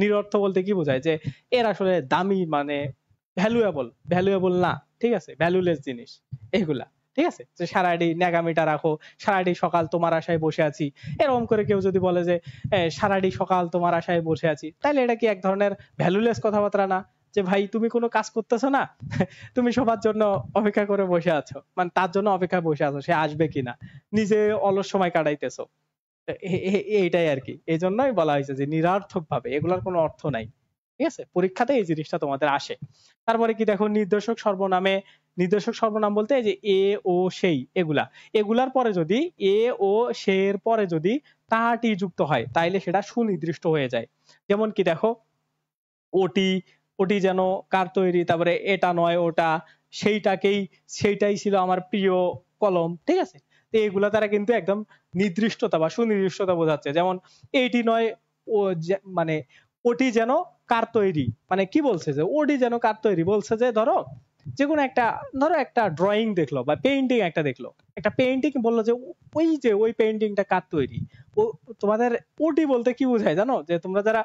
নিরর্থ বলতে কি বোঝায় যে এর আসলে দামি মানে ভ্যালুয়েবল ভ্যালুয়েবল না ঠিক আছে ভ্যালুলেস জিনিস এগুলা ঠিক আছে যে সারাটি ন্যাগামিটা রাখো সারাটি সকাল তোমার আশায় বসে আছি এরকম করে কেউ যদি বলে যে সারাটি সকাল তোমার আশায় বসে আছি তাহলে এটা কি এক ধরনের ভ্যালুলেস কথাবার্তা না যে ভাই তুমি কোনো কাজ করতেছো না তুমি সবার জন্য অপেক্ষা করে বসে আছো মানে তার জন্য অপেক্ষা বসে আছো সে আসবে কিনা নিজে অলস সময় কাটাইতেছো এইটাই আর কি এই জন্যই বলা হয়েছে যে নিরার্থক ভাবে এগুলার কোনো অর্থ নাই ঠিক আছে পরীক্ষাতে এই জিনিসটা তোমাদের আসে তারপরে কি দেখো নির্দেশক সর্বনামে নির্দেশক সর্বনাম বলতে যে এ ও সেই এগুলা এগুলার পরে যদি এ ও সে এর পরে যদি তাহাটি যুক্ত হয় তাইলে সেটা সুনির্দিষ্ট হয়ে যায় যেমন কি দেখো ওটি ওটি যেন কার তৈরি তারপরে এটা নয় ওটা সেইটাকেই সেইটাই ছিল আমার প্রিয় কলম ঠিক আছে তো তারা কিন্তু একদম নির্দিষ্টতা বা সুনির্দিষ্টতা বোঝাচ্ছে যেমন এইটি নয় ও মানে ওটি যেন কার তৈরি মানে কি বলছে যে ওটি যেন কার তৈরি বলছে যে ধরো যে কোনো একটা ধরো একটা ড্রয়িং দেখলো বা পেইন্টিং একটা দেখলো একটা পেইন্টিং বললো যে ওই যে ওই পেইন্টিংটা কার তৈরি ও তোমাদের ওটি বলতে কি বোঝায় জানো যে তোমরা যারা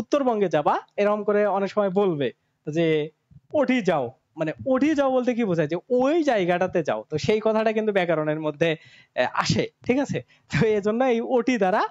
উত্তরবঙ্গে যাবা এরকম করে অনেক সময় বলবে যে ওটি যাও মানে ওঠি যাও বলতে কি বোঝায় যে ওই জায়গাটাতে যাও তো সেই কথাটা কিন্তু ব্যাকরণের মধ্যে আসে ঠিক আছে তো এই জন্য এই ওটি দ্বারা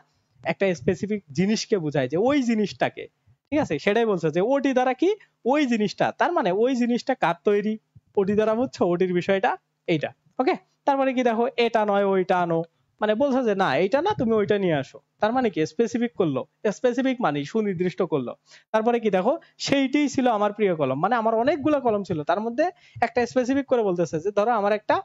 একটা স্পেসিফিক জিনিসকে বোঝায় যে ওই জিনিসটাকে ঠিক আছে সেটাই বলছে যে ওটি দ্বারা কি ওই জিনিসটা তার মানে ওই জিনিসটা কার তৈরি ওটি দ্বারা বুঝছো ওটির বিষয়টা এইটা ওকে তারপরে কি দেখো এটা নয় ওইটা আনো মানে বলছে যে না এটা না তুমি ওইটা নিয়ে আসো তার মানে কি স্পেসিফিক করলো স্পেসিফিক মানে সুনির্দিষ্ট করলো তারপরে কি দেখো সেইটাই ছিল আমার প্রিয় কলম মানে আমার অনেকগুলো কলম ছিল তার মধ্যে একটা স্পেসিফিক করে বলতেছে যে ধরো আমার একটা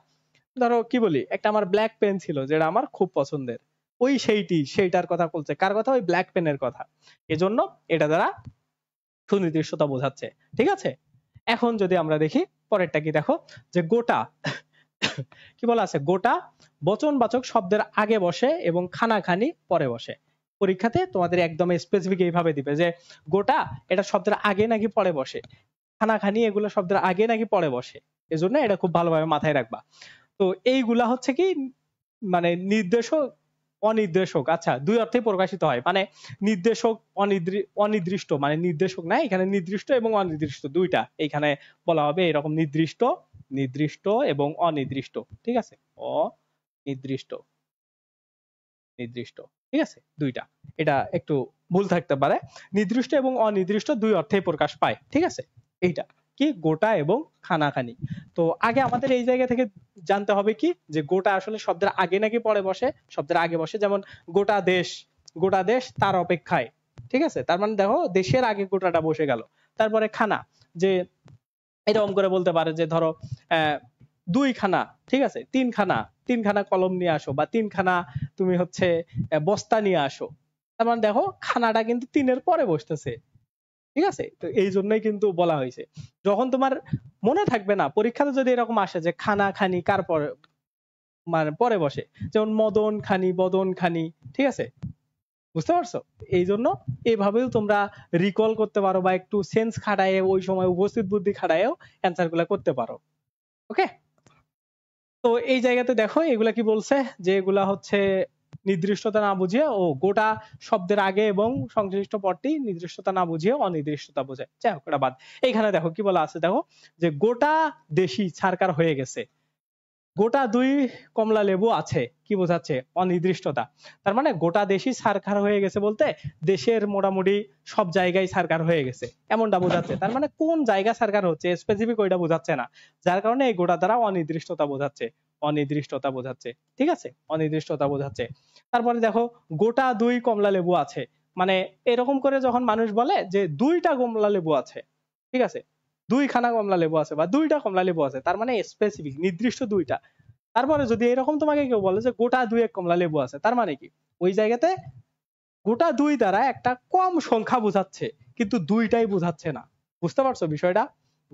ধরো কি বলি একটা আমার ব্ল্যাক পেন ছিল যেটা আমার খুব পছন্দের ওই সেইটি সেইটার কথা বলছে কার কথা ওই ব্ল্যাক পেনের কথা এজন্য এটা দ্বারা সুনির্দিষ্টতা বোঝাচ্ছে ঠিক আছে এখন যদি আমরা দেখি পরেরটা কি দেখো যে গোটা কি বলা আছে গোটা বচনবাচক শব্দের আগে বসে এবং খানাখানি পরে বসে পরীক্ষাতে তোমাদের একদম স্পেসিফিক এইভাবে দিবে যে গোটা এটা শব্দের আগে নাকি পরে বসে খানাখানি এগুলো শব্দের আগে নাকি পরে বসে এজন্য এটা খুব ভালোভাবে মাথায় রাখবা তো এইগুলা হচ্ছে কি মানে নির্দেশক অনির্দেশক আচ্ছা দুই অর্থে প্রকাশিত হয় মানে নির্দেশক অনির্দিষ্ট মানে নির্দেশক না এখানে নির্দিষ্ট এবং অনির্দিষ্ট দুইটা এখানে বলা হবে এরকম নির্দিষ্ট নির্দিষ্ট এবং অনির্দিষ্ট ঠিক আছে অ নির্দিষ্ট নির্দিষ্ট ঠিক আছে দুইটা এটা একটু ভুল থাকতে পারে নির্দিষ্ট এবং অনির্দিষ্ট দুই অর্থে প্রকাশ পায় ঠিক আছে এইটা কি গোটা এবং খানাখানি তো আগে আমাদের এই জায়গা থেকে জানতে হবে কি যে গোটা আসলে শব্দের আগে নাকি পরে বসে শব্দের আগে বসে যেমন গোটা দেশ গোটা দেশ তার অপেক্ষায় ঠিক আছে তার মানে দেখো দেশের আগে গোটাটা বসে গেল তারপরে খানা যে এরকম করে বলতে পারে যে ধরো আহ দুইখানা ঠিক আছে তিনখানা তিনখানা কলম নিয়ে আসো বা তিনখানা তুমি হচ্ছে বস্তা নিয়ে আসো তার মানে দেখো খানাটা কিন্তু তিনের পরে বসতেছে ঠিক আছে তো এই জন্যই কিন্তু বলা হয়েছে যখন তোমার মনে থাকবে না পরীক্ষাতে যদি এরকম আসে যে খানা খানি কার পরে মানে পরে বসে যেমন মদন খানি বদন খানি ঠিক আছে বুঝতে পারছো এই জন্য এভাবেও তোমরা রিকল করতে পারো বা একটু সেন্স খাটায়ে ওই সময় উপস্থিত বুদ্ধি খাটায়েও অ্যান্সার গুলা করতে পারো ওকে তো এই জায়গাতে দেখো এগুলা কি বলছে যে এগুলা হচ্ছে নির্দিষ্টতা না বুঝিয়ে ও গোটা শব্দের আগে এবং সংশ্লিষ্ট পদটি নির্দিষ্টতা না বুঝিয়ে অনির্দিষ্টতা বোঝায় যাই হোক বাদ এখানে দেখো কি বলা আছে দেখো যে গোটা দেশি ছারকার হয়ে গেছে গোটা দুই কমলা লেবু আছে কি বোঝাচ্ছে অনির্দিষ্টতা তার মানে গোটা দেশই সারকার হয়ে গেছে বলতে দেশের মোটামুটি সব জায়গায় সারকার হয়ে গেছে এমনটা বোঝাচ্ছে তার মানে কোন জায়গা সারকার হচ্ছে স্পেসিফিক ওইটা বোঝাচ্ছে না যার কারণে এই গোটা দ্বারা অনির্দিষ্টতা বোঝাচ্ছে অনির্দিষ্টতা বোঝাচ্ছে ঠিক আছে অনির্দিষ্টতা বোঝাচ্ছে তারপরে দেখো গোটা দুই কমলা লেবু আছে মানে এরকম করে যখন মানুষ বলে যে দুইটা কমলা লেবু আছে ঠিক আছে দুইখানা কমলা লেবু আছে বা দুইটা কমলা লেবু আছে তার মানে স্পেসিফিক নির্দিষ্ট দুইটা তারপরে যদি এরকম তোমাকে কেউ বলে যে গোটা দুই এক কমলা লেবু আছে তার মানে কি ওই জায়গাতে গোটা দুই দ্বারা একটা কম সংখ্যা বোঝাচ্ছে কিন্তু দুইটাই বোঝাচ্ছে না বুঝতে পারছো বিষয়টা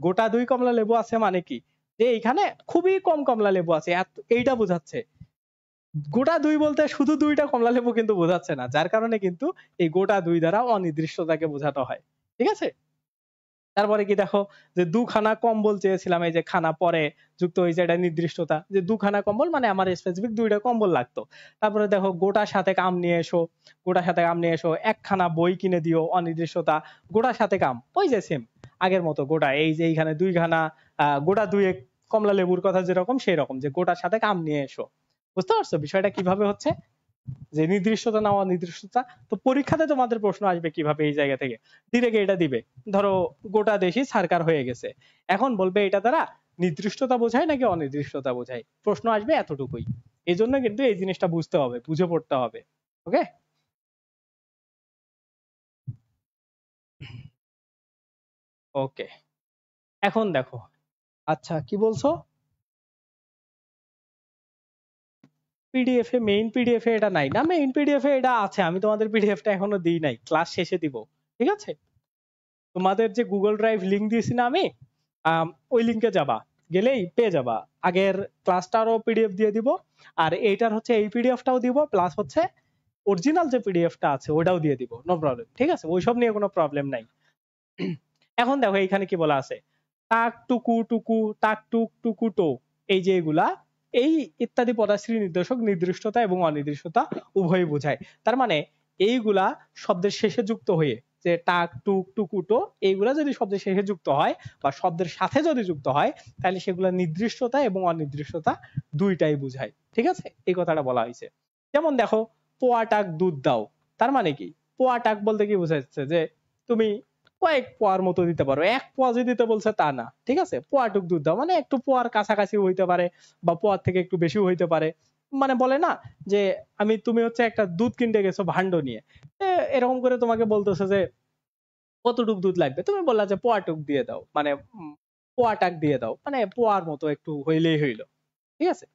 গোটা দুই কমলা লেবু আছে মানে কি যে এইখানে খুবই কম কমলা লেবু আছে এইটা বোঝাচ্ছে গোটা দুই বলতে শুধু দুইটা কমলা লেবু কিন্তু বোঝাচ্ছে না যার কারণে কিন্তু এই গোটা দুই দ্বারা অনির্দিষ্টতাকে বোঝানো হয় ঠিক আছে তারপরে কি দেখো যে দুখানা কম্বল চেয়েছিলাম এই যে খানা পরে যুক্ত হয়েছে এটা নির্দিষ্টতা যে দুখানা কম্বল মানে আমার স্পেসিফিক দুইটা কম্বল লাগতো তারপরে দেখো গোটা সাথে কাম নিয়ে এসো গোটা সাথে কাম নিয়ে এসো একখানা বই কিনে দিও অনির্দিষ্টতা গোটা সাথে কাম ওই যে সেম আগের মতো গোটা এই যে এইখানে দুইখানা গোটা দুই এক কমলা লেবুর কথা যেরকম সেই যে গোটার সাথে কাম নিয়ে এসো বুঝতে পারছো বিষয়টা কিভাবে হচ্ছে যে নির্দিষ্টতা নামা নির্দিষ্টতা তো পরীক্ষাতে তোমাদের প্রশ্ন আসবে কিভাবে এই জায়গা থেকে ডিরেক্ট এটা দিবে ধরো গোটা দেশই সরকার হয়ে গেছে এখন বলবে এটা দ্বারা নির্দিষ্টতা বোঝায় নাকি অনির্দিষ্টতা বোঝায় প্রশ্ন আসবে এতটুকুই এই জন্য কিন্তু এই জিনিসটা বুঝতে হবে বুঝে পড়তে হবে ওকে ওকে এখন দেখো আচ্ছা কি বলছো পিডিএফ এ মেইন পিডিএফ এ এটা নাই না মেইন পিডিএফ এ এটা আছে আমি তোমাদের টা এখনো দিই নাই ক্লাস শেষে দিব ঠিক আছে তোমাদের যে গুগল ড্রাইভ লিংক দিয়েছি না আমি ওই লিংকে যাবা গেলেই পেয়ে যাবা আগের ক্লাসটারও পিডিএফ দিয়ে দিব আর এইটার হচ্ছে এই পিডিএফটাও দিব প্লাস হচ্ছে অরিজিনাল যে পিডিএফটা আছে ওটাও দিয়ে দিব নো প্রবলেম ঠিক আছে ওইসব নিয়ে কোনো প্রবলেম নাই এখন দেখো এইখানে কি বলা আছে টাক টুকু টুকু টাক টুক টুকু টো এই যে এগুলা এই ইত্যাদি পদাশ্রী নির্দেশক নির্দিষ্টতা এবং অনির্দিষ্টতা উভয় বোঝায় তার মানে এইগুলা শব্দের শেষে যুক্ত হয়ে যে টাক টুক টুকুটো এইগুলা যদি শব্দের শেষে যুক্ত হয় বা শব্দের সাথে যদি যুক্ত হয় তাহলে সেগুলা নির্দিষ্টতা এবং অনির্দিষ্টতা দুইটাই বোঝায় ঠিক আছে এই কথাটা বলা হয়েছে যেমন দেখো পোয়াটাক দুধ দাও তার মানে কি পোয়াটাক বলতে কি বোঝাচ্ছে যে তুমি কয়েক পোয়ার মতো দিতে পারো এক পোয়া যদি দিতে বলছে তা না ঠিক আছে পোয়াটুক দুধ দাও মানে একটু পোয়ার কাছাকাছি হইতে পারে বা পোয়ার থেকে একটু বেশিও হইতে পারে মানে বলে না যে আমি তুমি হচ্ছে একটা দুধ কিনতে গেছো ভান্ড নিয়ে এরকম করে তোমাকে বলতেছে যে কতটুক দুধ লাগবে তুমি বললা যে পোয়াটুক দিয়ে দাও মানে পোয়াটাক দিয়ে দাও মানে পোয়ার মতো একটু হইলেই হইলো ঠিক আছে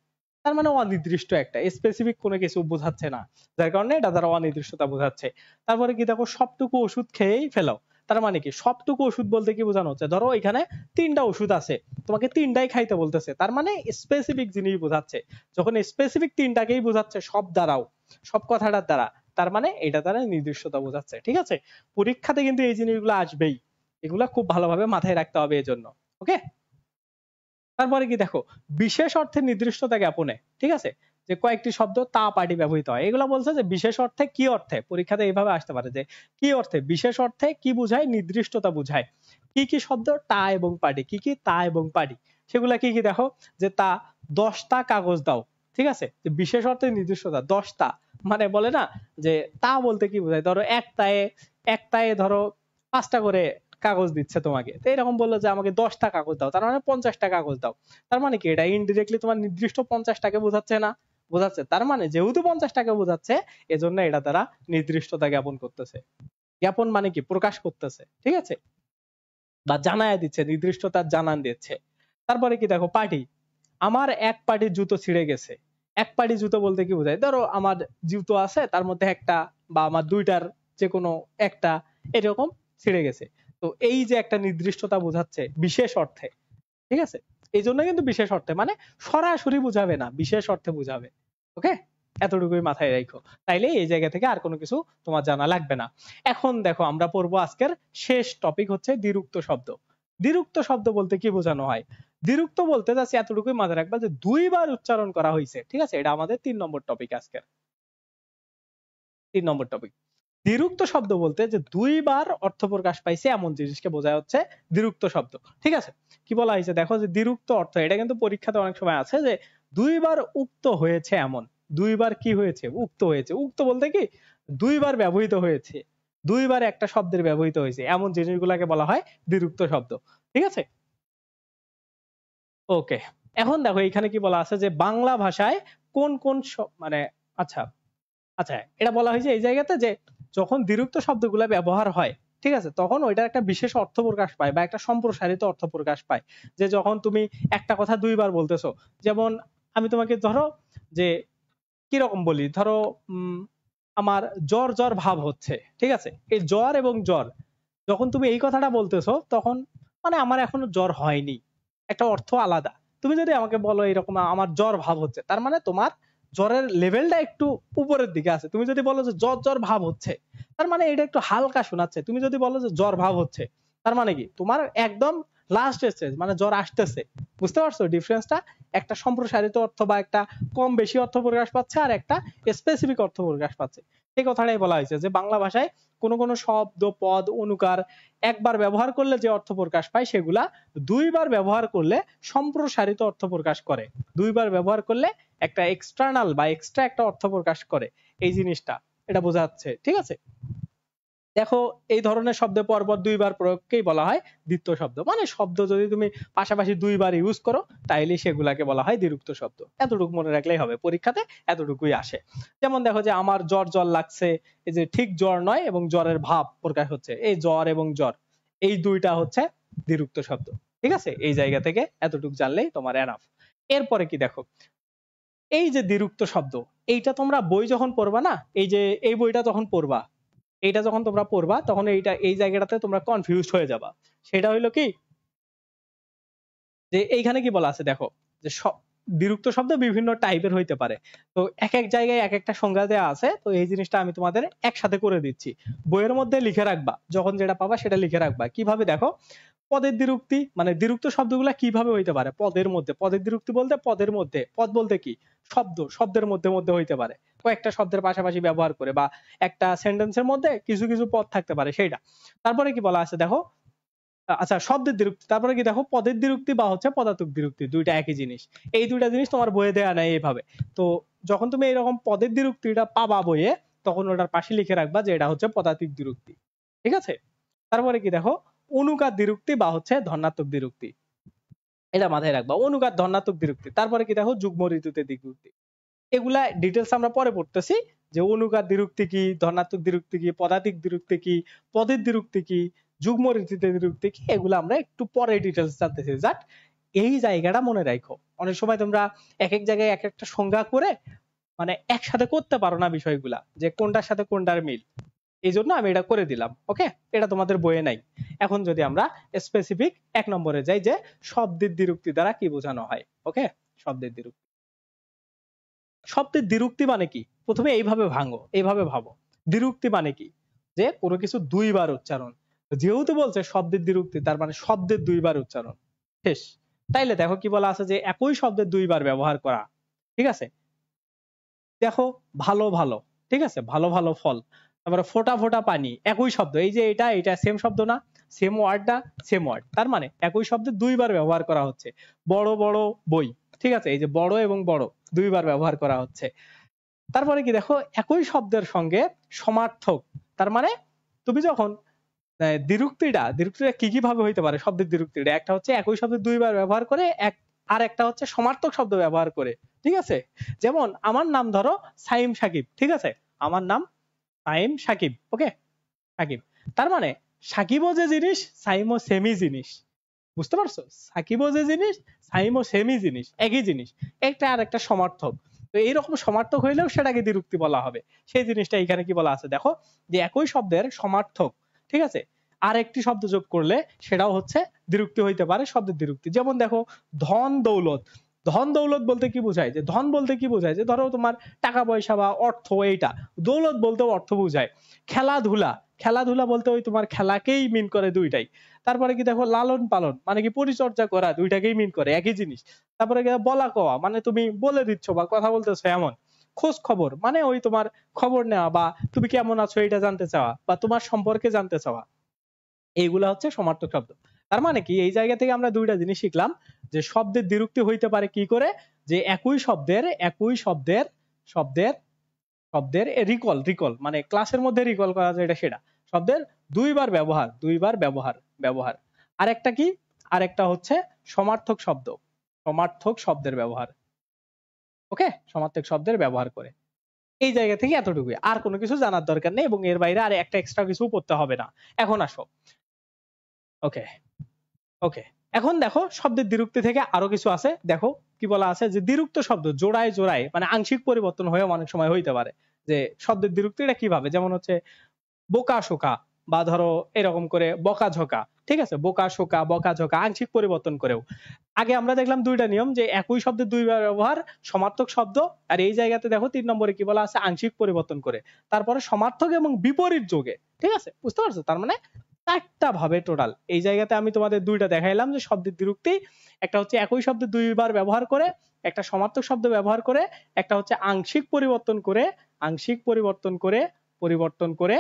তার মানে অনির্দিষ্ট একটা স্পেসিফিক কোনো কিছু বোঝাচ্ছে না যার কারণে এটা তারা অনির্দিষ্টতা বোঝাচ্ছে তারপরে কি দেখো সবটুকু ওষুধ খেয়েই ফেলাও তার মানে কি সবটুকু ওষুধ বলতে কি বোঝানো হচ্ছে ধরো এখানে তিনটা ওষুধ আছে তোমাকে তিনটাই খাইতে বলতেছে তার মানে স্পেসিফিক জিনিস বোঝাচ্ছে যখন স্পেসিফিক তিনটাকেই বোঝাচ্ছে সব দ্বারাও সব কথাটার দ্বারা তার মানে এটা তারা নির্দিষ্টতা বোঝাচ্ছে ঠিক আছে পরীক্ষাতে কিন্তু এই জিনিসগুলো আসবেই এগুলো খুব ভালোভাবে মাথায় রাখতে হবে জন্য ওকে তারপরে কি দেখো বিশেষ অর্থে নির্দিষ্টতা জ্ঞাপনে ঠিক আছে যে কয়েকটি শব্দ তা পার্টি ব্যবহৃত হয় এগুলো বলছে যে বিশেষ অর্থে কি অর্থে পরীক্ষাতে এইভাবে আসতে পারে যে কি অর্থে বিশেষ অর্থে কি বোঝায় নির্দিষ্টতা বোঝায় কি কি শব্দ তা এবং পার্টি কি কি তা এবং পার্টি সেগুলো কি কি দেখো যে তা দশটা কাগজ দাও ঠিক আছে বিশেষ অর্থে নির্দিষ্টতা দশটা মানে বলে না যে তা বলতে কি বোঝায় ধরো একটায় একটায় ধরো পাঁচটা করে কাগজ দিচ্ছে তোমাকে তো এরকম বললো যে আমাকে দশটা কাগজ দাও তার মানে পঞ্চাশটা কাগজ দাও তার মানে কি এটা ইনডিরেক্টলি তোমার নির্দিষ্ট পঞ্চাশটাকে বোঝাচ্ছে না বোঝাচ্ছে তার মানে যেহেতু পঞ্চাশ টাকা বোঝাচ্ছে এজন্য এটা তারা নির্দিষ্টতা জ্ঞাপন করতেছে জ্ঞাপন মানে কি প্রকাশ করতেছে ঠিক আছে বা জানায় দিচ্ছে নির্দিষ্টতা জানান দিচ্ছে তারপরে কি দেখো পার্টি আমার এক পার্টির জুতো ছিঁড়ে গেছে এক পাটি জুতো বলতে কি বোঝায় ধরো আমার জুতো আছে তার মধ্যে একটা বা আমার দুইটার যে কোনো একটা এরকম ছিঁড়ে গেছে তো এই যে একটা নির্দিষ্টতা বোঝাচ্ছে বিশেষ অর্থে ঠিক আছে এই জন্য কিন্তু বিশেষ অর্থে মানে সরাসরি বুঝাবে না বিশেষ অর্থে বুঝাবে ওকে এতটুকুই মাথায় রাখো তাইলে এই জায়গা থেকে আর কোনো কিছু তোমার জানা লাগবে না এখন দেখো আমরা পড়বো আজকের শেষ টপিক হচ্ছে দ্বিরুক্ত শব্দ দ্বিরুক্ত শব্দ বলতে কি বোঝানো হয় দ্বিরুক্ত বলতে যাচ্ছি এতটুকুই মাথায় রাখবা যে দুইবার উচ্চারণ করা হয়েছে ঠিক আছে এটা আমাদের তিন নম্বর টপিক আজকের তিন নম্বর টপিক দ্বিরুক্ত শব্দ বলতে যে দুইবার অর্থ প্রকাশ পাইছে এমন জিনিসকে বোঝা হচ্ছে দ্বিরুক্ত শব্দ ঠিক আছে কি বলা হয়েছে দেখো যে দ্বিরুক্ত অর্থ এটা কিন্তু পরীক্ষাতে অনেক সময় আছে যে দুইবার উক্ত হয়েছে এমন দুইবার কি হয়েছে উক্ত হয়েছে উক্ত বলতে কি দুইবার ব্যবহৃত হয়েছে দুইবার একটা শব্দের ব্যবহৃত হয়েছে এমন জিনিসগুলোকে বলা হয় দ্বিরুক্ত শব্দ ঠিক আছে ওকে এখন দেখো এখানে কি বলা আছে যে বাংলা ভাষায় কোন কোন মানে আচ্ছা আচ্ছা এটা বলা হয়েছে এই জায়গাতে যে যখন দ্বিরুক্ত শব্দগুলা ব্যবহার হয় ঠিক আছে তখন ওইটার একটা বিশেষ অর্থ প্রকাশ পায় বা একটা সম্প্রসারিত অর্থ প্রকাশ পায় যে যখন তুমি একটা কথা দুইবার বলতেছ যেমন আমি তোমাকে ধরো যে কিরকম বলি ধরো আমার জ্বর জ্বর ভাব হচ্ছে ঠিক আছে এই জ্বর এবং জ্বর যখন তুমি এই কথাটা বলতেছো তখন মানে আমার এখনো জ্বর হয়নি একটা অর্থ আলাদা তুমি যদি আমাকে বলো এরকম আমার জ্বর ভাব হচ্ছে তার মানে তোমার জ্বরের লেভেলটা একটু উপরের দিকে আছে তুমি যদি বলো যে জ্বর জ্বর ভাব হচ্ছে তার মানে এটা একটু হালকা শোনাচ্ছে তুমি যদি বলো যে জ্বর ভাব হচ্ছে তার মানে কি তোমার একদম লাস্ট স্টেজ মানে জ্বর আসতেছে বুঝতে পারছো ডিফারেন্সটা একটা সম্প্রসারিত অর্থ বা একটা কম বেশি অর্থ প্রকাশ পাচ্ছে আর একটা স্পেসিফিক অর্থ প্রকাশ পাচ্ছে সেই কথাটাই বলা হয়েছে যে বাংলা ভাষায় কোনো কোনো শব্দ পদ অনুকার একবার ব্যবহার করলে যে অর্থ প্রকাশ পায় সেগুলা দুইবার ব্যবহার করলে সম্প্রসারিত অর্থ প্রকাশ করে দুইবার ব্যবহার করলে একটা এক্সটার্নাল বা এক্সট্রা একটা অর্থ প্রকাশ করে এই জিনিসটা এটা বোঝাচ্ছে ঠিক আছে দেখো এই ধরনের শব্দ পরপর দুইবার প্রয়োগকেই বলা হয় দ্বিত্ব শব্দ মানে শব্দ যদি তুমি পাশাপাশি দুইবার ইউজ করো তাইলে সেগুলাকে বলা হয় দ্বিরুক্ত শব্দ এতটুকু মনে রাখলেই হবে পরীক্ষাতে এতটুকুই আসে যেমন দেখো যে আমার জ্বর জ্বর লাগছে এই যে ঠিক জ্বর নয় এবং জ্বরের ভাব প্রকাশ হচ্ছে এই জ্বর এবং জ্বর এই দুইটা হচ্ছে দ্বিরুক্ত শব্দ ঠিক আছে এই জায়গা থেকে এতটুকু জানলেই তোমার এনাফ এরপরে কি দেখো এই যে দ্বিরুক্ত শব্দ এইটা তোমরা বই যখন পড়বা না এই যে এই বইটা যখন পড়বা এইটা যখন তোমরা পড়বা তখন এইটা এই জায়গাটাতে তোমরা কনফিউজড হয়ে যাবা সেটা হইলো কি যে এইখানে কি বলা আছে দেখো যে বিরুক্ত শব্দ বিভিন্ন টাইপের হইতে পারে তো এক এক জায়গায় এক একটা সংজ্ঞা দেওয়া আছে তো এই জিনিসটা আমি তোমাদের একসাথে করে দিচ্ছি বইয়ের মধ্যে লিখে রাখবা যখন যেটা পাবা সেটা লিখে রাখবা কিভাবে দেখো পদের দ্বিরুক্তি মানে দ্বিরুক্ত শব্দগুলা কিভাবে হইতে পারে পদের মধ্যে পদের দ্বিরুক্তি বলতে পদের মধ্যে পদ বলতে কি শব্দ শব্দের মধ্যে মধ্যে হইতে পারে কয়েকটা শব্দের পাশাপাশি ব্যবহার করে বা একটা সেন্টেন্সের মধ্যে কিছু কিছু পদ থাকতে পারে সেইটা তারপরে কি বলা আছে দেখো আচ্ছা শব্দের দ্বিরুক্তি তারপরে কি দেখো পদের দ্বিরুক্তি বা হচ্ছে পদাতুক দ্বিরুক্তি দুইটা একই জিনিস এই দুইটা জিনিস তোমার বইয়ে দেওয়া নাই এইভাবে তো যখন তুমি এরকম পদের দ্বিরুক্তিটা পাবা বইয়ে তখন ওটার পাশে লিখে রাখবা যে এটা হচ্ছে পদাতিক দ্বিরুক্তি ঠিক আছে তারপরে কি দেখো অনুকার দ্বিরুক্তি বা হচ্ছে ধনাত্মক দ্বিরুক্তি এটা মাথায় রাখবা অনুকার ধনাত্মক দ্বিরুক্তি তারপরে কি দেখো যুগ্ম ঋতুতে দ্বিরুক্তি এগুলা ডিটেলস আমরা পরে পড়তেছি যে অনুকার দ্বিরুক্তি কি ধনাত্মক দ্বিরুক্তি কি পদাতিক দ্বিরুক্তি কি পদের দ্বিরুক্তি কি যুগ্ম রীতিতে দ্বিরুক্তি কি এগুলো আমরা একটু পরে ডিটেলস জানতেছি জাট এই জায়গাটা মনে রাখো অনেক সময় তোমরা এক এক জায়গায় এক একটা সংজ্ঞা করে মানে একসাথে করতে পারো না বিষয়গুলা যে কোনটার সাথে কোনটার মিল এই জন্য আমি এটা করে দিলাম ওকে এটা তোমাদের বইয়ে নাই এখন যদি আমরা স্পেসিফিক এক নম্বরে যাই যে শব্দের দ্বিরুক্তি দ্বারা কি বোঝানো হয় ওকে শব্দের দ্বিরুক্তি শব্দের দ্বিরুক্তি মানে কি প্রথমে এইভাবে ভাঙো এইভাবে ভাবো দ্বিরুক্তি মানে কি যে কোনো কিছু দুইবার উচ্চারণ যেহেতু বলছে শব্দের দ্বিরুক্তি তার মানে শব্দের দুইবার উচ্চারণ শেষ তাইলে দেখো কি বলা আছে যে একই শব্দের দুইবার ব্যবহার করা ঠিক আছে দেখো ভালো ভালো ঠিক আছে ভালো ভালো ফল তারপরে ফোটা ফোটা পানি একই শব্দ এই যে এটা এটা সেম শব্দ না সেম ওয়ার্ডটা সেম ওয়ার্ড তার মানে একই শব্দে দুইবার ব্যবহার করা হচ্ছে বড় বড় বই ঠিক আছে এই যে বড় এবং বড় দুইবার ব্যবহার করা হচ্ছে তারপরে কি দেখো একই শব্দের সঙ্গে সমার্থক তার মানে তুমি যখন দ্বিরুক্তিটা দ্বিরুক্তিটা কি কি ভাবে হইতে পারে শব্দের দ্বিরুক্তিটা একটা হচ্ছে একই শব্দ দুইবার ব্যবহার করে এক আর একটা হচ্ছে সমার্থক শব্দ ব্যবহার করে ঠিক আছে যেমন আমার নাম ধরো সাইম সাকিব ঠিক আছে আমার নাম সাইম সাকিব ওকে সাকিব তার মানে সাকিবও যে জিনিস সাইমও সেমি জিনিস বুঝতে পারছো সাকিবও যে জিনিস সাইমও সেমই জিনিস একই জিনিস একটা আর একটা সমার্থক তো এইরকম সমার্থক হইলেও সেটাকে দ্বিরুক্তি বলা হবে সেই জিনিসটা এখানে কি বলা আছে দেখো যে একই শব্দের সমার্থক ঠিক আছে আর একটি শব্দ যোগ করলে সেটাও হচ্ছে দ্বিরুক্তি হইতে পারে শব্দের দ্বিরুক্তি যেমন দেখো ধন দৌলত ধন দৌলত বলতে কি বোঝায় যে ধন বলতে কি বোঝায় যে ধরো তোমার টাকা পয়সা বা অর্থ এইটা দৌলত বলতেও অর্থ বোঝায় খেলাধুলা খেলাধুলা বলতে ওই তোমার খেলাকেই মিন করে দুইটাই তারপরে কি দেখো লালন পালন মানে কি পরিচর্যা করা দুইটাকেই মিন করে একই জিনিস তারপরে বলা কওয়া মানে তুমি বলে দিচ্ছ বা কথা বলতেছো এমন খোঁজ খবর মানে ওই তোমার খবর নেওয়া বা তুমি কেমন আছো এটা জানতে চাওয়া বা তোমার সম্পর্কে জানতে চাওয়া এইগুলা হচ্ছে সমার্থক শব্দ তার মানে কি এই জায়গা থেকে আমরা দুইটা জিনিস শিখলাম যে শব্দের দ্বিরুক্তি হইতে পারে কি করে যে একই শব্দের একই শব্দের শব্দের শব্দের রিকল রিকল মানে ক্লাসের মধ্যে রিকল করা যায় এটা সেটা শব্দের দুইবার ব্যবহার দুইবার ব্যবহার ব্যবহার আর একটা কি আর একটা হচ্ছে সমার্থক শব্দ সমার্থক শব্দের ব্যবহার ওকে সমার্থক শব্দের ব্যবহার করে এই জায়গা থেকে এতটুকুই আর কোনো কিছু জানার দরকার নেই এবং এর বাইরে আর একটা এক্সট্রা কিছু পড়তে হবে না এখন আসো ওকে ওকে এখন দেখো শব্দের দ্বিরুক্তি থেকে আরো কিছু আছে দেখো কি বলা আছে যে দ্বিরুক্ত শব্দ জোড়ায় জোড়ায় মানে আংশিক পরিবর্তন হয়েও অনেক সময় হইতে পারে যে শব্দের দ্বিরুক্ত এটা কিভাবে যেমন হচ্ছে বোকা শোকা বা ধরো এরকম করে বকা ঝকা ঠিক আছে বোকা শোকা বকা ঝকা আংশিক পরিবর্তন করেও আগে আমরা দেখলাম দুইটা নিয়ম যে একই শব্দের দুইবার ব্যবহার সমার্থক শব্দ আর এই জায়গাতে দেখো তিন নম্বরে কি বলা আছে আংশিক পরিবর্তন করে তারপরে সমার্থক এবং বিপরীত যোগে ঠিক আছে বুঝতে পারছো তার মানে চারটা ভাবে টোটাল এই জায়গাতে আমি তোমাদের দুইটা দেখাইলাম যে শব্দের দ্বিরুক্তি একটা হচ্ছে একই শব্দ দুইবার ব্যবহার করে একটা সমার্থক শব্দ ব্যবহার করে একটা হচ্ছে আংশিক পরিবর্তন করে আংশিক পরিবর্তন করে পরিবর্তন করে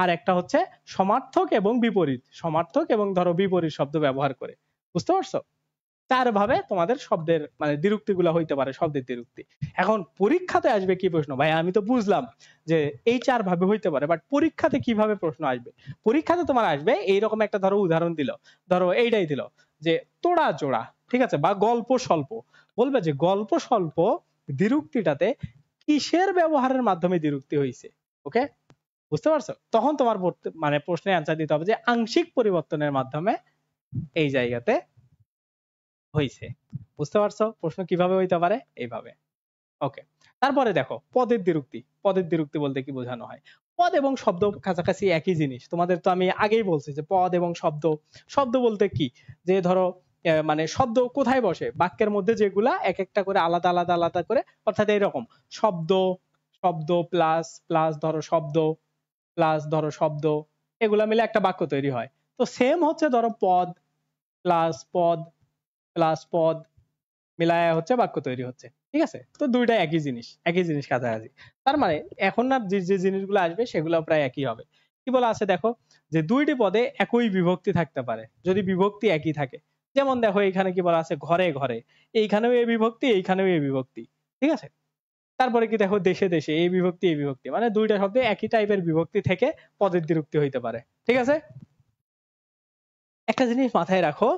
আর একটা হচ্ছে সমার্থক এবং বিপরীত সমার্থক এবং ধরো বিপরীত শব্দ ব্যবহার করে বুঝতে পারছো তার ভাবে তোমাদের শব্দের মানে দ্বিরুক্তি গুলা হইতে পারে শব্দের দ্বিরুক্তি এখন পরীক্ষাতে আসবে কি প্রশ্ন ভাই আমি তো বুঝলাম যে এই চার ভাবে হইতে পারে বাট পরীক্ষাতে কিভাবে প্রশ্ন আসবে পরীক্ষাতে তোমার আসবে এইরকম একটা ধরো উদাহরণ দিল ধরো এইটাই দিল যে তোড়া জোড়া ঠিক আছে বা গল্প স্বল্প বলবে যে গল্প স্বল্প দ্বিরুক্তিটাতে কিসের ব্যবহারের মাধ্যমে দ্বিরুক্তি হয়েছে ওকে বুঝতে পারছো তখন তোমার মানে প্রশ্নে অ্যান্সার দিতে হবে যে আংশিক পরিবর্তনের মাধ্যমে এই জায়গাতে হইছে বুঝতে পারছো প্রশ্ন কিভাবে হইতে পারে এইভাবে ওকে তারপরে দেখো পদের দ্বিরুক্তি পদের দ্বিরুক্তি বলতে কি বোঝানো হয় পদ এবং শব্দ কাছাকাছি একই জিনিস তোমাদের তো আমি আগেই বলছি যে পদ এবং শব্দ শব্দ বলতে কি যে ধরো মানে শব্দ কোথায় বসে বাক্যের মধ্যে যেগুলা এক একটা করে আলাদা আলাদা আলাদা করে অর্থাৎ এইরকম শব্দ শব্দ প্লাস প্লাস ধরো শব্দ প্লাস ধরো শব্দ এগুলা মিলে একটা বাক্য তৈরি হয় তো সেম হচ্ছে ধরো পদ প্লাস পদ প্লাস পদ মিলায়া হচ্ছে বাক্য তৈরি হচ্ছে ঠিক আছে তো দুইটা একই জিনিস একই জিনিস কাছাকাছি তার মানে এখন না যে যে জিনিসগুলো আসবে সেগুলো প্রায় একই হবে কি বলা আছে দেখো যে দুইটি পদে একই বিভক্তি থাকতে পারে যদি বিভক্তি একই থাকে যেমন দেখো এখানে কি বলা আছে ঘরে ঘরে এইখানেও এই বিভক্তি এইখানেও এই বিভক্তি ঠিক আছে তারপরে কি দেখো দেশে দেশে এই বিভক্তি এই বিভক্তি মানে দুইটা শব্দে একই টাইপের বিভক্তি থেকে পদের দ্বিরুক্তি হইতে পারে ঠিক আছে একটা জিনিস মাথায় রাখো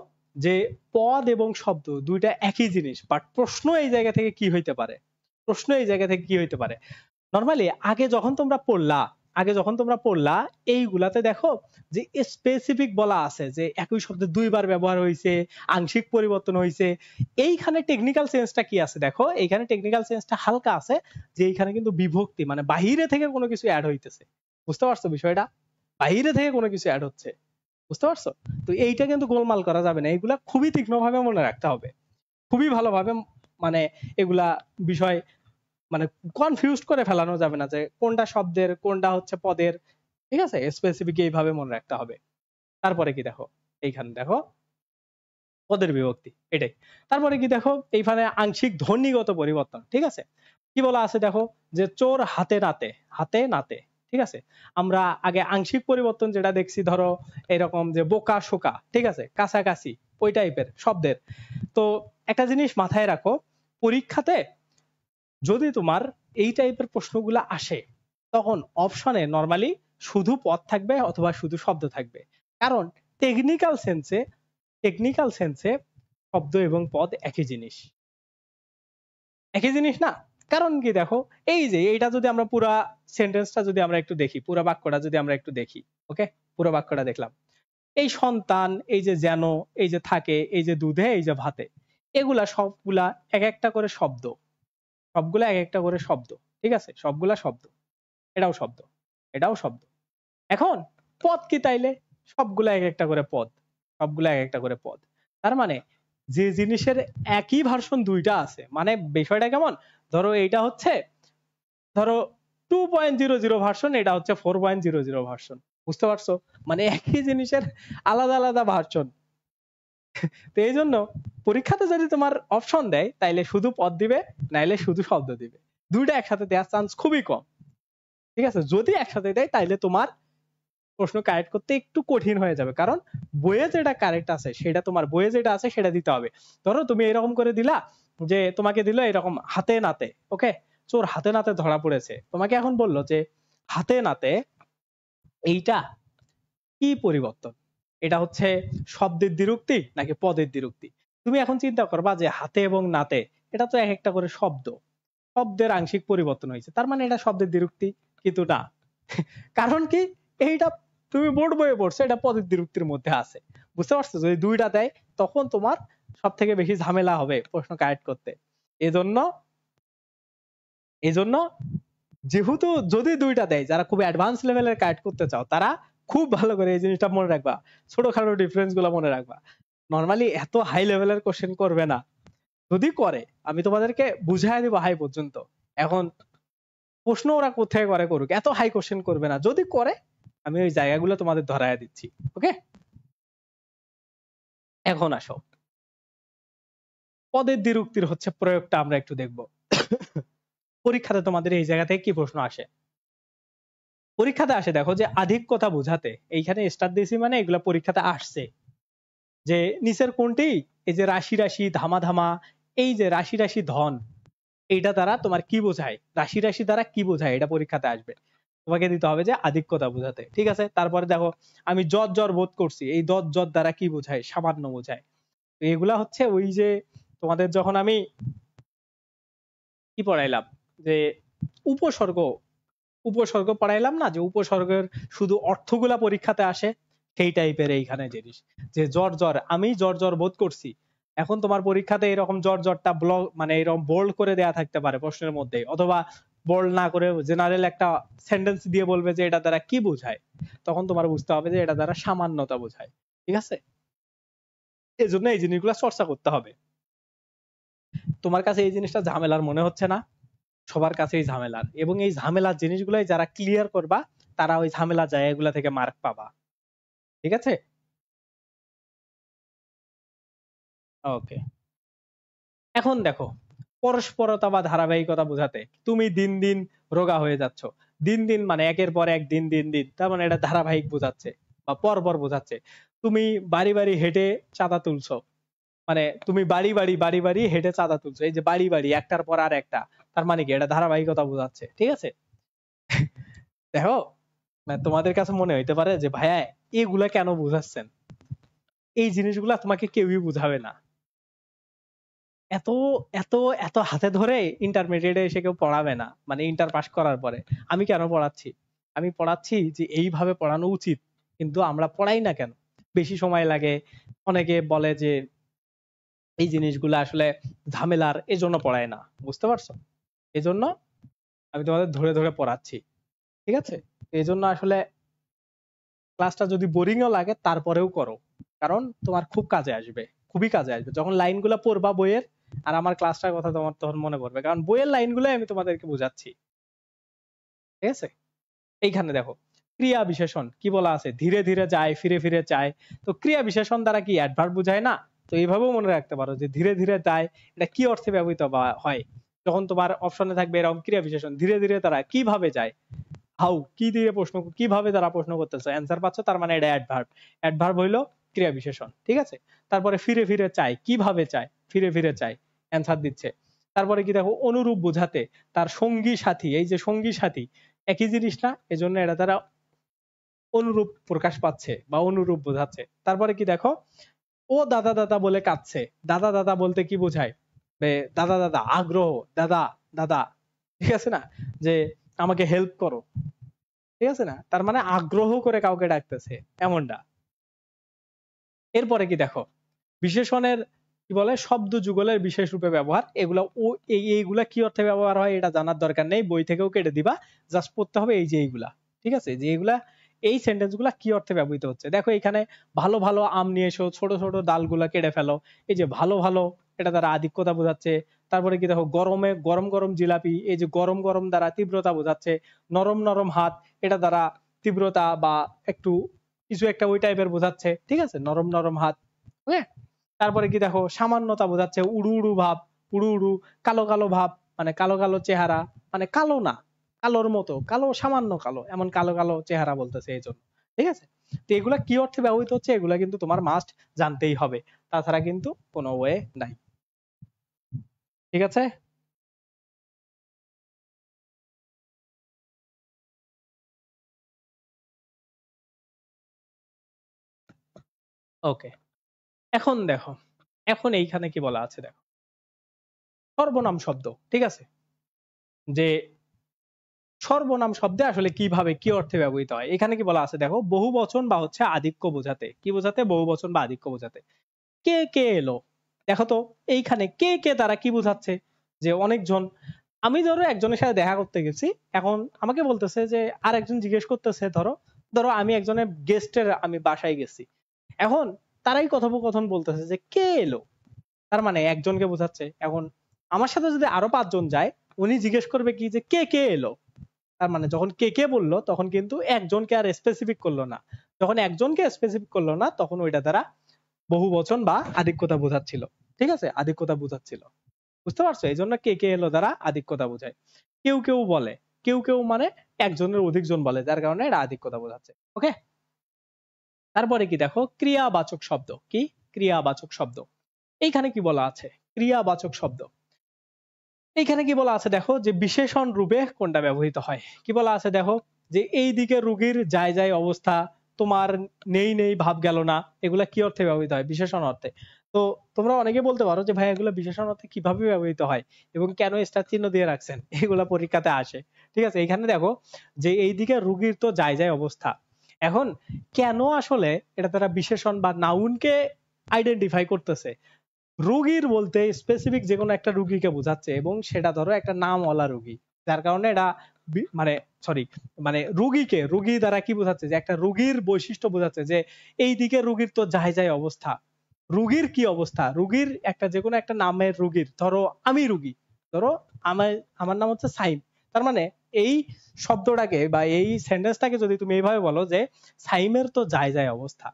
যে পদ এবং শব্দ দুইটা একই জিনিস বাট প্রশ্ন এই জায়গা থেকে কি হইতে পারে প্রশ্ন এই জায়গা থেকে কি হইতে পারে নর্মালি আগে যখন তোমরা পড়লা আগে যখন তোমরা পড়লা এইগুলাতে দেখো যে স্পেসিফিক বলা আছে যে একই শব্দ দুইবার ব্যবহার হয়েছে আংশিক পরিবর্তন হয়েছে এইখানে টেকনিক্যাল সেন্সটা কি আছে দেখো এইখানে টেকনিক্যাল সেন্সটা হালকা আছে যে এইখানে কিন্তু বিভক্তি মানে বাহিরে থেকে কোনো কিছু অ্যাড হইতেছে বুঝতে পারছো বিষয়টা বাহিরে থেকে কোনো কিছু অ্যাড হচ্ছে বুঝতে পারছো তো এইটা কিন্তু গোলমাল করা যাবে না এগুলা খুবই তীক্ষ্ণভাবে মনে রাখতে হবে খুবই ভালোভাবে মানে এগুলা বিষয় মানে কনফিউজড করে ফেলানো যাবে না যে কোনটা শব্দের কোনটা হচ্ছে পদের ঠিক আছে স্পেসিফিক এইভাবে মনে রাখতে হবে তারপরে কি দেখো এইখানে দেখো পদের বিভক্তি এটাই তারপরে কি দেখো এইখানে আংশিক ধ্বনিগত পরিবর্তন ঠিক আছে কি বলা আছে দেখো যে চোর হাতে নাতে হাতে নাতে ঠিক আছে আমরা আগে আংশিক পরিবর্তন যেটা দেখছি ধরো এরকম যে বোকা শোকা ঠিক আছে কাছাকাছি ওই টাইপের শব্দের তো একটা জিনিস মাথায় রাখো পরীক্ষাতে যদি তোমার এই টাইপের প্রশ্নগুলো আসে তখন অপশনে নরমালি শুধু পদ থাকবে অথবা শুধু শব্দ থাকবে কারণ টেকনিক্যাল সেন্সে টেকনিক্যাল সেন্সে শব্দ এবং পদ একই জিনিস একই জিনিস না কারণ কি দেখো এই যে এটা যদি আমরা পুরা সেন্টেন্সটা যদি আমরা একটু দেখি পুরা বাক্যটা যদি আমরা একটু দেখি ওকে পুরো বাক্যটা দেখলাম এই সন্তান এই যে যেন এই যে থাকে এই যে দুধে এই যে ভাতে এগুলা সবগুলা এক একটা করে শব্দ সবগুলা এক একটা করে শব্দ ঠিক আছে সবগুলা শব্দ এটাও শব্দ এটাও শব্দ এখন পদ কি তাইলে সবগুলা এক একটা করে পদ সবগুলা এক একটা করে পদ তার মানে যে জিনিসের একই ভার্সন দুইটা আছে মানে বিষয়টা কেমন ধরো এইটা হচ্ছে ধরো two point zero zero version এটা হচ্ছে four point zero zero version বুঝতে পারছো মানে একই জিনিসের আলাদা আলাদা ভার্সন তো এই জন্য পরীক্ষাতে যদি তোমার অপশন দেয় তাইলে শুধু পদ দিবে নাইলে শুধু শব্দ দিবে দুইটা একসাথে দেওয়ার চান্স খুবই কম ঠিক আছে যদি একসাথে দেয় তাইলে তোমার প্রশ্ন কারেক্ট করতে একটু কঠিন হয়ে যাবে কারণ বইয়ে যেটা কারেক্ট আছে সেটা তোমার বইয়ে যেটা আছে সেটা দিতে হবে ধরো তুমি এরকম করে দিলা যে তোমাকে দিল এরকম হাতে নাতে ওকে চোর হাতে নাতে ধরা পড়েছে তোমাকে এখন বললো যে হাতে নাতে এইটা কি পরিবর্তন এটা হচ্ছে শব্দের দ্বিরুক্তি নাকি পদের দ্বিরুক্তি তুমি এখন চিন্তা করবা যে হাতে এবং নাতে এটা তো এক একটা করে শব্দ শব্দের আংশিক পরিবর্তন হয়েছে তার মানে এটা শব্দের দ্বিরুক্তি কিন্তু না কারণ কি এইটা তুমি বোর্ড বইয়ে পড়ছো এটা পদের উক্তির মধ্যে আছে বুঝতে পারছো যদি দুইটা দেয় তখন তোমার সব থেকে বেশি ঝামেলা হবে প্রশ্ন কারেক্ট করতে এজন্য এজন্য যেহেতু যদি দুইটা দেয় যারা খুব অ্যাডভান্স লেভেলের কারেক্ট করতে চাও তারা খুব ভালো করে এই জিনিসটা মনে রাখবা ছোটখাটো ডিফারেন্স গুলো মনে রাখবা নর্মালি এত হাই লেভেলের কোশ্চেন করবে না যদি করে আমি তোমাদেরকে বুঝাই দেবো হাই পর্যন্ত এখন প্রশ্ন ওরা কোথায় করে করুক এত হাই কোশ্চেন করবে না যদি করে আমি ওই জায়গাগুলো তোমাদের ধরায় দিচ্ছি ওকে এখন আসো পদের দ্বিরুক্তির হচ্ছে প্রয়োগটা আমরা একটু দেখব পরীক্ষাতে তোমাদের এই জায়গা থেকে কি প্রশ্ন আসে পরীক্ষাতে আসে দেখো যে আধিক কথা বোঝাতে এইখানে স্টার দিয়েছি মানে এগুলো পরীক্ষাতে আসছে যে নিচের কোনটি এই যে রাশি রাশি ধামা ধামা এই যে রাশি রাশি ধন এইটা দ্বারা তোমার কি বোঝায় রাশি রাশি দ্বারা কি বোঝায় এটা পরীক্ষাতে আসবে তোমাকে দিতে হবে যে আধিক্যতা বোঝাতে ঠিক আছে তারপরে দেখো আমি জজ জ্বর বোধ করছি এই দজ জজ দ্বারা কি বোঝায় সামান্য বোঝায় তো এগুলা হচ্ছে ওই যে তোমাদের যখন আমি কি পড়াইলাম যে উপসর্গ উপসর্গ পড়াইলাম না যে উপসর্গের শুধু অর্থগুলা পরীক্ষাতে আসে সেই টাইপের এইখানে জিনিস যে জ্বর জ্বর আমি জ্বর জ্বর বোধ করছি এখন তোমার পরীক্ষাতে এরকম জ্বর জ্বরটা ব্লক মানে এরকম বোল্ড করে দেয়া থাকতে পারে প্রশ্নের মধ্যে অথবা বল না করে জেনারেল একটা সেন্টেন্স দিয়ে বলবে যে এটা দ্বারা কি বোঝায় তখন তোমার বুঝতে হবে যে এটা দ্বারা সামান্যতা বোঝায় ঠিক আছে এই জন্য এই জিনিসগুলো চর্চা করতে হবে তোমার কাছে এই জিনিসটা ঝামেলার মনে হচ্ছে না সবার কাছেই ঝামেলার এবং এই ঝামেলার জিনিসগুলাই যারা ক্লিয়ার করবা তারা ওই ঝামেলা জায়গাগুলো থেকে মার্ক পাবা ঠিক আছে ওকে এখন দেখো পরস্পরতা বা ধারাবাহিকতা বোঝাতে তুমি দিন দিন রোগা হয়ে যাচ্ছ দিন দিন মানে একের পর এক দিন দিন দিন তার মানে এটা ধারাবাহিক বোঝাচ্ছে বা পরপর বোঝাচ্ছে তুমি বাড়ি বাড়ি হেঁটে চাঁদা তুলছ মানে তুমি বাড়ি বাড়ি বাড়ি বাড়ি হেঁটে চাঁদা তুলছো এই যে বাড়ি বাড়ি একটার পর আর একটা তার মানে কি এটা ধারাবাহিকতা বোঝাচ্ছে ঠিক আছে দেখো মানে তোমাদের কাছে মনে হইতে পারে যে ভাইয়া এগুলা কেন বুঝাচ্ছেন এই জিনিসগুলা তোমাকে কেউই বুঝাবে না এত এত এত হাতে ধরে ইন্টারমিডিয়েটে এসে কেউ পড়াবে না মানে ইন্টার পাস করার পরে আমি কেন পড়াচ্ছি আমি পড়াচ্ছি যে এইভাবে পড়ানো উচিত কিন্তু আমরা পড়াই না কেন বেশি সময় লাগে অনেকে বলে যে এই জিনিসগুলো আসলে ঝামেলার এজন্য পড়ায় না বুঝতে পারছো এজন্য আমি তোমাদের ধরে ধরে পড়াচ্ছি ঠিক আছে এজন্য আসলে ক্লাসটা যদি বোরিংও লাগে তারপরেও করো কারণ তোমার খুব কাজে আসবে খুবই কাজে আসবে যখন লাইনগুলো পড়বা বইয়ের আর আমার ক্লাসটার কথা তোমার তখন মনে পড়বে কারণ বইয়ের লাইনগুলো আমি তোমাদেরকে বোঝাচ্ছি ঠিক আছে এইখানে দেখো ক্রিয়া বিশেষণ কি বলা আছে ধীরে ধীরে যায় ফিরে ফিরে চায় তো ক্রিয়া বিশেষণ দ্বারা কি অ্যাডভার্ব বোঝায় না তো এইভাবেও মনে রাখতে পারো যে ধীরে ধীরে যায় এটা কি অর্থে ব্যবহৃত হয় যখন তোমার অপশনে থাকবে এরকম ক্রিয়া বিশেষণ ধীরে ধীরে তারা কিভাবে যায় হাউ কি দিয়ে প্রশ্ন কিভাবে তারা প্রশ্ন করতেছে অ্যান্সার পাচ্ছ তার মানে এটা অ্যাডভার্ব অ্যাডভার্ব হইলো ক্রিয়া বিশেষণ ঠিক আছে তারপরে ফিরে ফিরে চাই কিভাবে চাই ফিরে ফিরে চাই অ্যান্সার দিচ্ছে তারপরে কি দেখো অনুরূপ বোঝাতে তার সঙ্গী সাথী এই যে সঙ্গী সাথী একই জিনিস না এজন্য এটা তারা অনুরূপ প্রকাশ পাচ্ছে বা অনুরূপ বোঝাচ্ছে তারপরে কি দেখো ও দাদা দাদা বলে কাঁদছে দাদা দাদা বলতে কি বোঝায় দাদা দাদা আগ্রহ দাদা দাদা ঠিক আছে না যে আমাকে হেল্প করো ঠিক আছে না তার মানে আগ্রহ করে কাউকে ডাকতেছে এমনটা এরপরে কি দেখো বিশেষণের কি বলে শব্দ যুগলের বিশেষ রূপে ব্যবহার এগুলা ও এইগুলা কি অর্থে ব্যবহার হয় এটা জানার দরকার নেই বই থেকেও কেটে দিবা জাস্ট পড়তে হবে এই যে এইগুলা ঠিক আছে যে এইগুলা এই সেন্টেন্স কি অর্থে ব্যবহৃত হচ্ছে দেখো এখানে ভালো ভালো আম নিয়ে এসো ছোট ছোট ডালগুলা কেটে ফেলো এই যে ভালো ভালো এটা দ্বারা আধিক্যতা বোঝাচ্ছে তারপরে কি দেখো গরমে গরম গরম জিলাপি এই যে গরম গরম দ্বারা তীব্রতা বোঝাচ্ছে নরম নরম হাত এটা দ্বারা তীব্রতা বা একটু কিছু একটা ওই টাইপের বোঝাচ্ছে ঠিক আছে নরম নরম হাত হ্যাঁ তারপরে কি দেখো সামান্যতা বোঝাচ্ছে উড়ু উড়ু ভাব উড়ু উড়ু কালো কালো ভাব মানে কালো কালো চেহারা মানে কালো না কালোর মতো কালো সামান্য কালো এমন কালো কালো চেহারা বলতেছে এই জন্য ঠিক আছে তো এগুলা কি অর্থে ব্যবহৃত হচ্ছে এগুলা কিন্তু তোমার মাস্ট জানতেই হবে তাছাড়া কিন্তু কোনো ওয়ে নাই ঠিক আছে ওকে এখন দেখো এখন এইখানে কি বলা আছে দেখো সর্বনাম শব্দ ঠিক আছে যে সর্বনাম শব্দে আসলে কিভাবে কি অর্থে ব্যবহৃত হয় এখানে কি বলা আছে দেখো বহু বচন বা হচ্ছে আধিক্য বোঝাতে কি বোঝাতে বহু বচন বা আধিক্য বোঝাতে কে কে এলো দেখো তো এইখানে কে কে তারা কি বোঝাচ্ছে যে অনেকজন আমি ধরো একজনের সাথে দেখা করতে গেছি এখন আমাকে বলতেছে যে আর একজন জিজ্ঞেস করতেছে ধরো ধরো আমি একজনের গেস্টের আমি বাসায় গেছি এখন তারাই কথোপকথন বলতেছে যে কে এলো তার মানে একজনকে বোঝাচ্ছে এখন আমার সাথে যদি আরো পাঁচজন যায় উনি জিজ্ঞেস করবে কি যে কে কে এলো তার মানে যখন কে কে বললো তখন কিন্তু একজনকে আর স্পেসিফিক করলো না যখন একজনকে স্পেসিফিক করলো না তখন ওইটা তারা বহু বচন বা আধিক্যতা বোঝাচ্ছিল ঠিক আছে আধিক্যতা বোঝাচ্ছিল বুঝতে পারছো এই জন্য কে কে এলো দ্বারা আধিক্যতা বোঝায় কেউ কেউ বলে কেউ কেউ মানে একজনের অধিকজন বলে যার কারণে এটা আধিক্যতা বোঝাচ্ছে ওকে তারপরে কি দেখো ক্রিয়াবাচক শব্দ কি ক্রিয়াবাচক শব্দ এইখানে কি বলা আছে ক্রিয়াবাচক শব্দ এইখানে কি বলা আছে দেখো যে বিশেষণ রূপে কোনটা ব্যবহৃত হয় কি বলা আছে দেখো যে এই দিকে রুগীর যায় যায় অবস্থা তোমার নেই নেই ভাব গেল না এগুলা কি অর্থে ব্যবহৃত হয় বিশেষণ অর্থে তো তোমরা অনেকে বলতে পারো যে ভাই এগুলো বিশেষণ অর্থে কিভাবে ব্যবহৃত হয় এবং কেন স্টার চিহ্ন দিয়ে রাখছেন এগুলা পরীক্ষাতে আসে ঠিক আছে এখানে দেখো যে এই দিকে রুগীর তো যায় যায় অবস্থা এখন কেন আসলে এটা তারা বিশেষণ বা নাউনকে আইডেন্টিফাই করতেছে রুগীর বলতে স্পেসিফিক যে কোনো একটা রুগীকে বোঝাচ্ছে এবং সেটা ধরো একটা নামওয়ালা রুগী যার কারণে এটা মানে সরি মানে রুগীকে রুগী দ্বারা কি বোঝাচ্ছে যে একটা রুগীর বৈশিষ্ট্য বোঝাচ্ছে যে এই দিকে রুগীর তো যাই যাই অবস্থা রুগীর কি অবস্থা রুগীর একটা যে কোনো একটা নামের রুগীর ধরো আমি রুগী ধরো আমার আমার নাম হচ্ছে সাইম তার মানে এই শব্দটাকে বা এই সেন্টেন্সটাকে যদি তুমি এইভাবে বলো যে সাইমের তো যায় যায় অবস্থা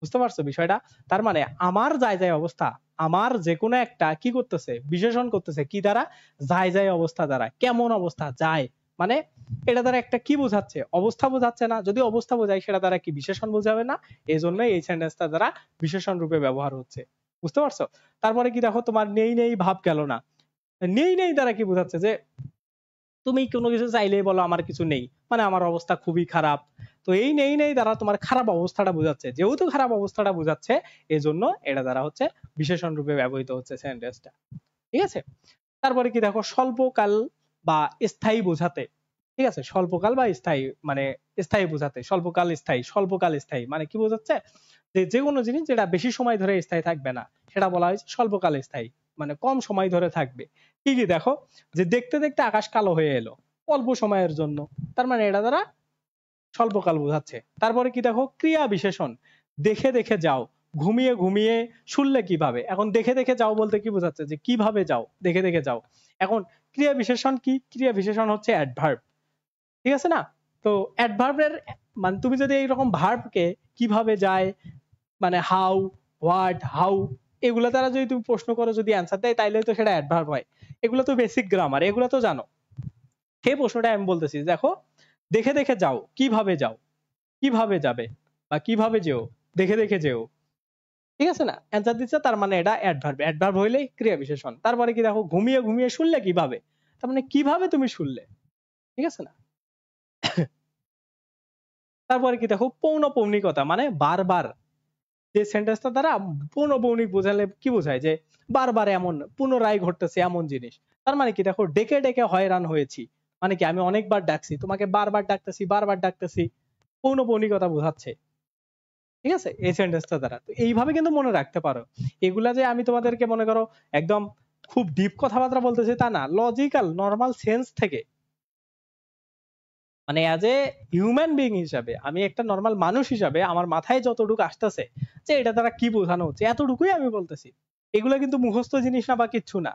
বুঝতে পারছো বিষয়টা তার মানে আমার যায় যায় অবস্থা আমার যে কোনো একটা কি করতেছে বিশেষণ করতেছে কি দ্বারা যায় যায় অবস্থা দ্বারা কেমন অবস্থা যায় মানে এটা দ্বারা একটা কি বোঝাচ্ছে অবস্থা বোঝাচ্ছে না যদি অবস্থা বোঝায় সেটা দ্বারা কি বিশেষণ বোঝাবে না এই জন্য এই সেন্টেন্সটা দ্বারা বিশেষণ রূপে ব্যবহার হচ্ছে বুঝতে পারছো তারপরে কি দেখো তোমার নেই নেই ভাব গেল না নেই নেই দ্বারা কি বোঝাচ্ছে যে তুমি কোনো কিছু চাইলেই বলো আমার কিছু নেই মানে আমার অবস্থা খুবই খারাপ তো এই নেই নেই দ্বারা তোমার খারাপ অবস্থাটা বোঝাচ্ছে যেহেতু খারাপ অবস্থাটা বোঝাচ্ছে এই জন্য এটা দ্বারা হচ্ছে বিশেষণ রূপে ব্যবহৃত হচ্ছে সেন্টেন্সটা ঠিক আছে তারপরে কি দেখো স্বল্পকাল বা স্থায়ী বোঝাতে ঠিক আছে স্বল্পকাল বা স্থায়ী মানে স্থায়ী বোঝাতে স্বল্পকাল স্থায়ী স্বল্পকাল স্থায়ী মানে কি বোঝাচ্ছে যে যে কোনো জিনিস যেটা বেশি সময় ধরে স্থায়ী থাকবে না সেটা বলা হয়েছে স্বল্পকাল স্থায়ী মানে কম সময় ধরে থাকবে কি কি দেখো যে দেখতে দেখতে আকাশ কালো হয়ে এলো অল্প সময়ের জন্য তার মানে এটা দ্বারা স্বল্পকাল বোঝাচ্ছে তারপরে কি দেখো ক্রিয়া বিশেষণ দেখে দেখে যাও ঘুমিয়ে ঘুমিয়ে শুনলে কিভাবে এখন দেখে দেখে যাও বলতে কি বোঝাচ্ছে যে কিভাবে যাও দেখে দেখে যাও এখন ক্রিয়া বিশেষণ কি ক্রিয়া বিশেষণ হচ্ছে অ্যাডভার্ব ঠিক আছে না তো অ্যাডভার্বের মানে তুমি যদি এইরকম ভার্বকে কিভাবে যায় মানে হাউ হোয়াট হাউ এগুলা দ্বারা যদি তুমি প্রশ্ন করো যদি অ্যান্সার দেয় তাইলে তো সেটা অ্যাডভার্ব হয় এগুলো তো বেসিক গ্রামার এগুলো তো জানো সেই প্রশ্নটা আমি বলতেছি দেখো দেখে দেখে যাও কিভাবে যাও কিভাবে যাবে বা কিভাবে যেও দেখে দেখে যেও ঠিক আছে না অ্যান্সার দিচ্ছে তার মানে এটা অ্যাডভার্ব অ্যাডভার্ব হইলেই ক্রিয়া বিশেষণ তারপরে কি দেখো ঘুমিয়ে ঘুমিয়ে শুনলে কিভাবে তার মানে কিভাবে তুমি শুনলে ঠিক আছে না তারপরে কি দেখো পৌনপৌনিকতা মানে বারবার যে সেন্টেন্সটা দ্বারা বৌনিক বোঝালে কি বোঝায় যে বারবার এমন পুনরায় ঘটতেছে এমন জিনিস তার মানে কি দেখো ডেকে ডেকে হয়রান হয়েছি মানে কি আমি অনেকবার ডাকছি তোমাকে বারবার ডাকতেছি বারবার ডাকতেছি পৌনপৌনিকতা বোঝাচ্ছে ঠিক আছে এই সেন্টেন্সটা দ্বারা তো এইভাবে কিন্তু মনে রাখতে পারো এগুলা যে আমি তোমাদেরকে মনে করো একদম খুব ডিপ কথাবার্তা বলতেছি তা না লজিক্যাল নর্মাল সেন্স থেকে মানে অ্যাজ এ হিউম্যান বিং হিসাবে আমি একটা নর্মাল মানুষ হিসাবে আমার মাথায় যতটুকু আসতেছে যে এটা তারা কি বোঝানো হচ্ছে এতটুকুই আমি বলতেছি এগুলো কিন্তু মুখস্থ জিনিস না বা কিচ্ছু না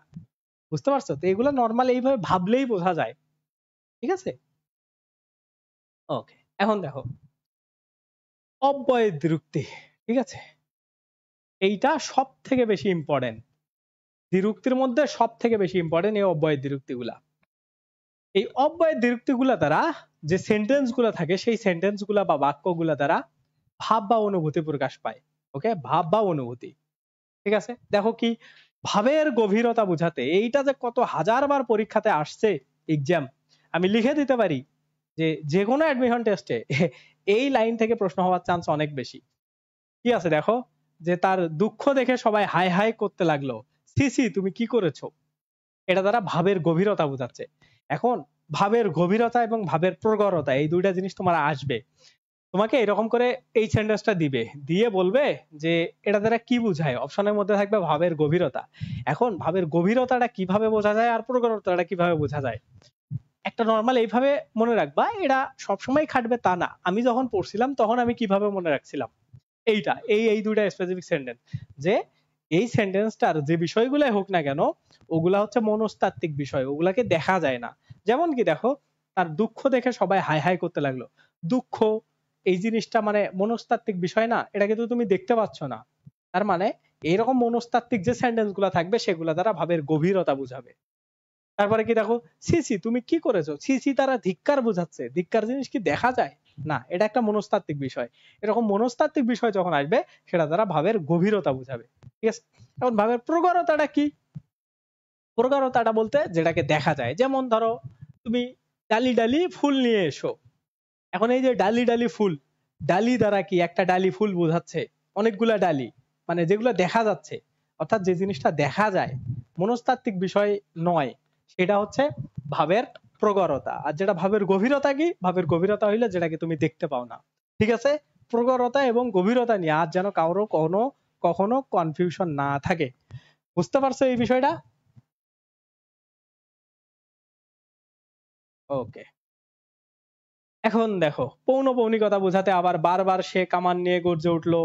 বুঝতে পারছো তো এগুলো নর্মাল এইভাবে ভাবলেই বোঝা যায় ঠিক আছে ওকে এখন দেখো অব্যয় দ্বিরুক্তি ঠিক আছে এইটা সব থেকে বেশি ইম্পর্টেন্ট দ্বিরুক্তির মধ্যে সব থেকে বেশি ইম্পর্টেন্ট এই অব্যয় গুলা এই অব্যয় দীর্ঘিগুলা দ্বারা যে সেন্টেন্সগুলো থাকে সেই সেন্টেন্সগুলা বা বাক্যগুলা দ্বারা ভাব বা অনুভূতি প্রকাশ পায় ওকে ভাব বা অনুভূতি ঠিক আছে দেখো কি ভাবের গভীরতা বুঝাতে এইটা যে কত হাজারবার পরীক্ষাতে আসছে এক্সাম আমি লিখে দিতে পারি যে যে কোনো অ্যাডমিশন টেস্টে এই লাইন থেকে প্রশ্ন হওয়ার চান্স অনেক বেশি কি আছে দেখো যে তার দুঃখ দেখে সবাই হাই হাই করতে লাগলো সিসি তুমি কি করেছো এটা দ্বারা ভাবের গভীরতা বুঝাচ্ছে এখন ভাবের গভীরতা এবং ভাবের প্রগরতা এই দুইটা জিনিস তোমার আসবে তোমাকে এরকম করে এই সেন্টেন্সটা দিবে দিয়ে বলবে যে এটা দ্বারা কি বোঝায় অপশনের মধ্যে থাকবে ভাবের গভীরতা এখন ভাবের গভীরতাটা কিভাবে বোঝা যায় আর প্রগরতাটা কিভাবে বোঝা যায় একটা নর্মাল এইভাবে মনে রাখবা এটা সবসময় খাটবে তা না আমি যখন পড়ছিলাম তখন আমি কিভাবে মনে রাখছিলাম এইটা এই এই দুইটা স্পেসিফিক সেন্টেন্স যে এই সেন্টেন্সটার যে বিষয়গুলাই হোক না কেন ওগুলা হচ্ছে মনস্তাত্ত্বিক বিষয় ওগুলাকে দেখা যায় না যেমন কি দেখো তার দুঃখ দেখে সবাই হাই হাই করতে লাগলো দুঃখ এই জিনিসটা মানে মনস্তাত্ত্বিক বিষয় না এটা কিন্তু তুমি দেখতে পাচ্ছ না তার মানে এইরকম মনস্তাত্ত্বিক যে সেন্টেন্স গুলা থাকবে সেগুলা দ্বারা ভাবের গভীরতা বুঝাবে তারপরে কি দেখো সিসি তুমি কি করেছো সিসি তারা ধিক্কার বুঝাচ্ছে ধিক্কার জিনিস কি দেখা যায় না এটা একটা মনস্তাত্ত্বিক বিষয় এরকম মনস্তাত্ত্বিক বিষয় যখন আসবে সেটা তারা ভাবের গভীরতা বুঝাবে ঠিক আছে এখন ভাবের প্রগাঢ়তাটা কি প্রগাঢ়তাটা বলতে যেটাকে দেখা যায় যেমন ধরো তুমি ডালি ডালি ফুল নিয়ে এসো এখন এই যে ডালি ডালি ফুল ডালি দ্বারা কি একটা ডালি ফুল বোঝাচ্ছে অনেকগুলা ডালি মানে যেগুলো দেখা যাচ্ছে অর্থাৎ যে জিনিসটা দেখা যায় মনস্তাত্ত্বিক বিষয় নয় সেটা হচ্ছে ভাবের প্রগরতা আর যেটা ভাবের গভীরতা কি ভাবের গভীরতা হইলে যেটাকে তুমি দেখতে পাও না ঠিক আছে প্রগরতা এবং গভীরতা নিয়ে আর যেন কারো কোনো কখনো কনফিউশন না থাকে বুঝতে পারছো এই বিষয়টা ওকে এখন দেখো পৌন পৌনিকতা বোঝাতে আবার বারবার সে কামান নিয়ে গর্জে উঠলো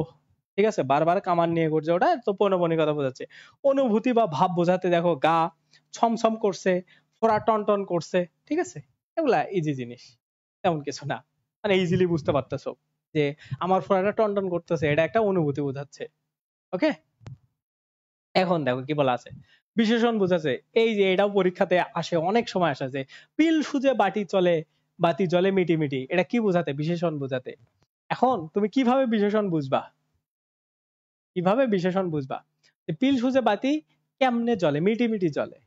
ঠিক আছে বারবার কামান নিয়ে গর্জে ওঠা তো পৌন পৌনিকতা বোঝাচ্ছে অনুভূতি বা ভাব বোঝাতে দেখো গা ছমছম করছে ফোরা টন টন করছে ঠিক আছে এগুলা ইজি জিনিস তেমন কিছু না মানে ইজিলি বুঝতে পারতেছো যে আমার ফোড়াটা টনটন করতেছে এটা একটা অনুভূতি বোঝাচ্ছে ওকে এখন দেখো কি বলা আছে বিশেষণ বোঝাচ্ছে এই যে এটাও পরীক্ষাতে আসে অনেক সময় আসে যে পিল সুজে বাটি চলে বাতি জলে মিটি মিটি এটা কি বোঝাতে বিশেষণ বোঝাতে এখন তুমি কিভাবে বিশেষণ বুঝবা কিভাবে বিশেষণ বুঝবা পিল সুজে বাতি কেমনে জলে মিটি মিটি জলে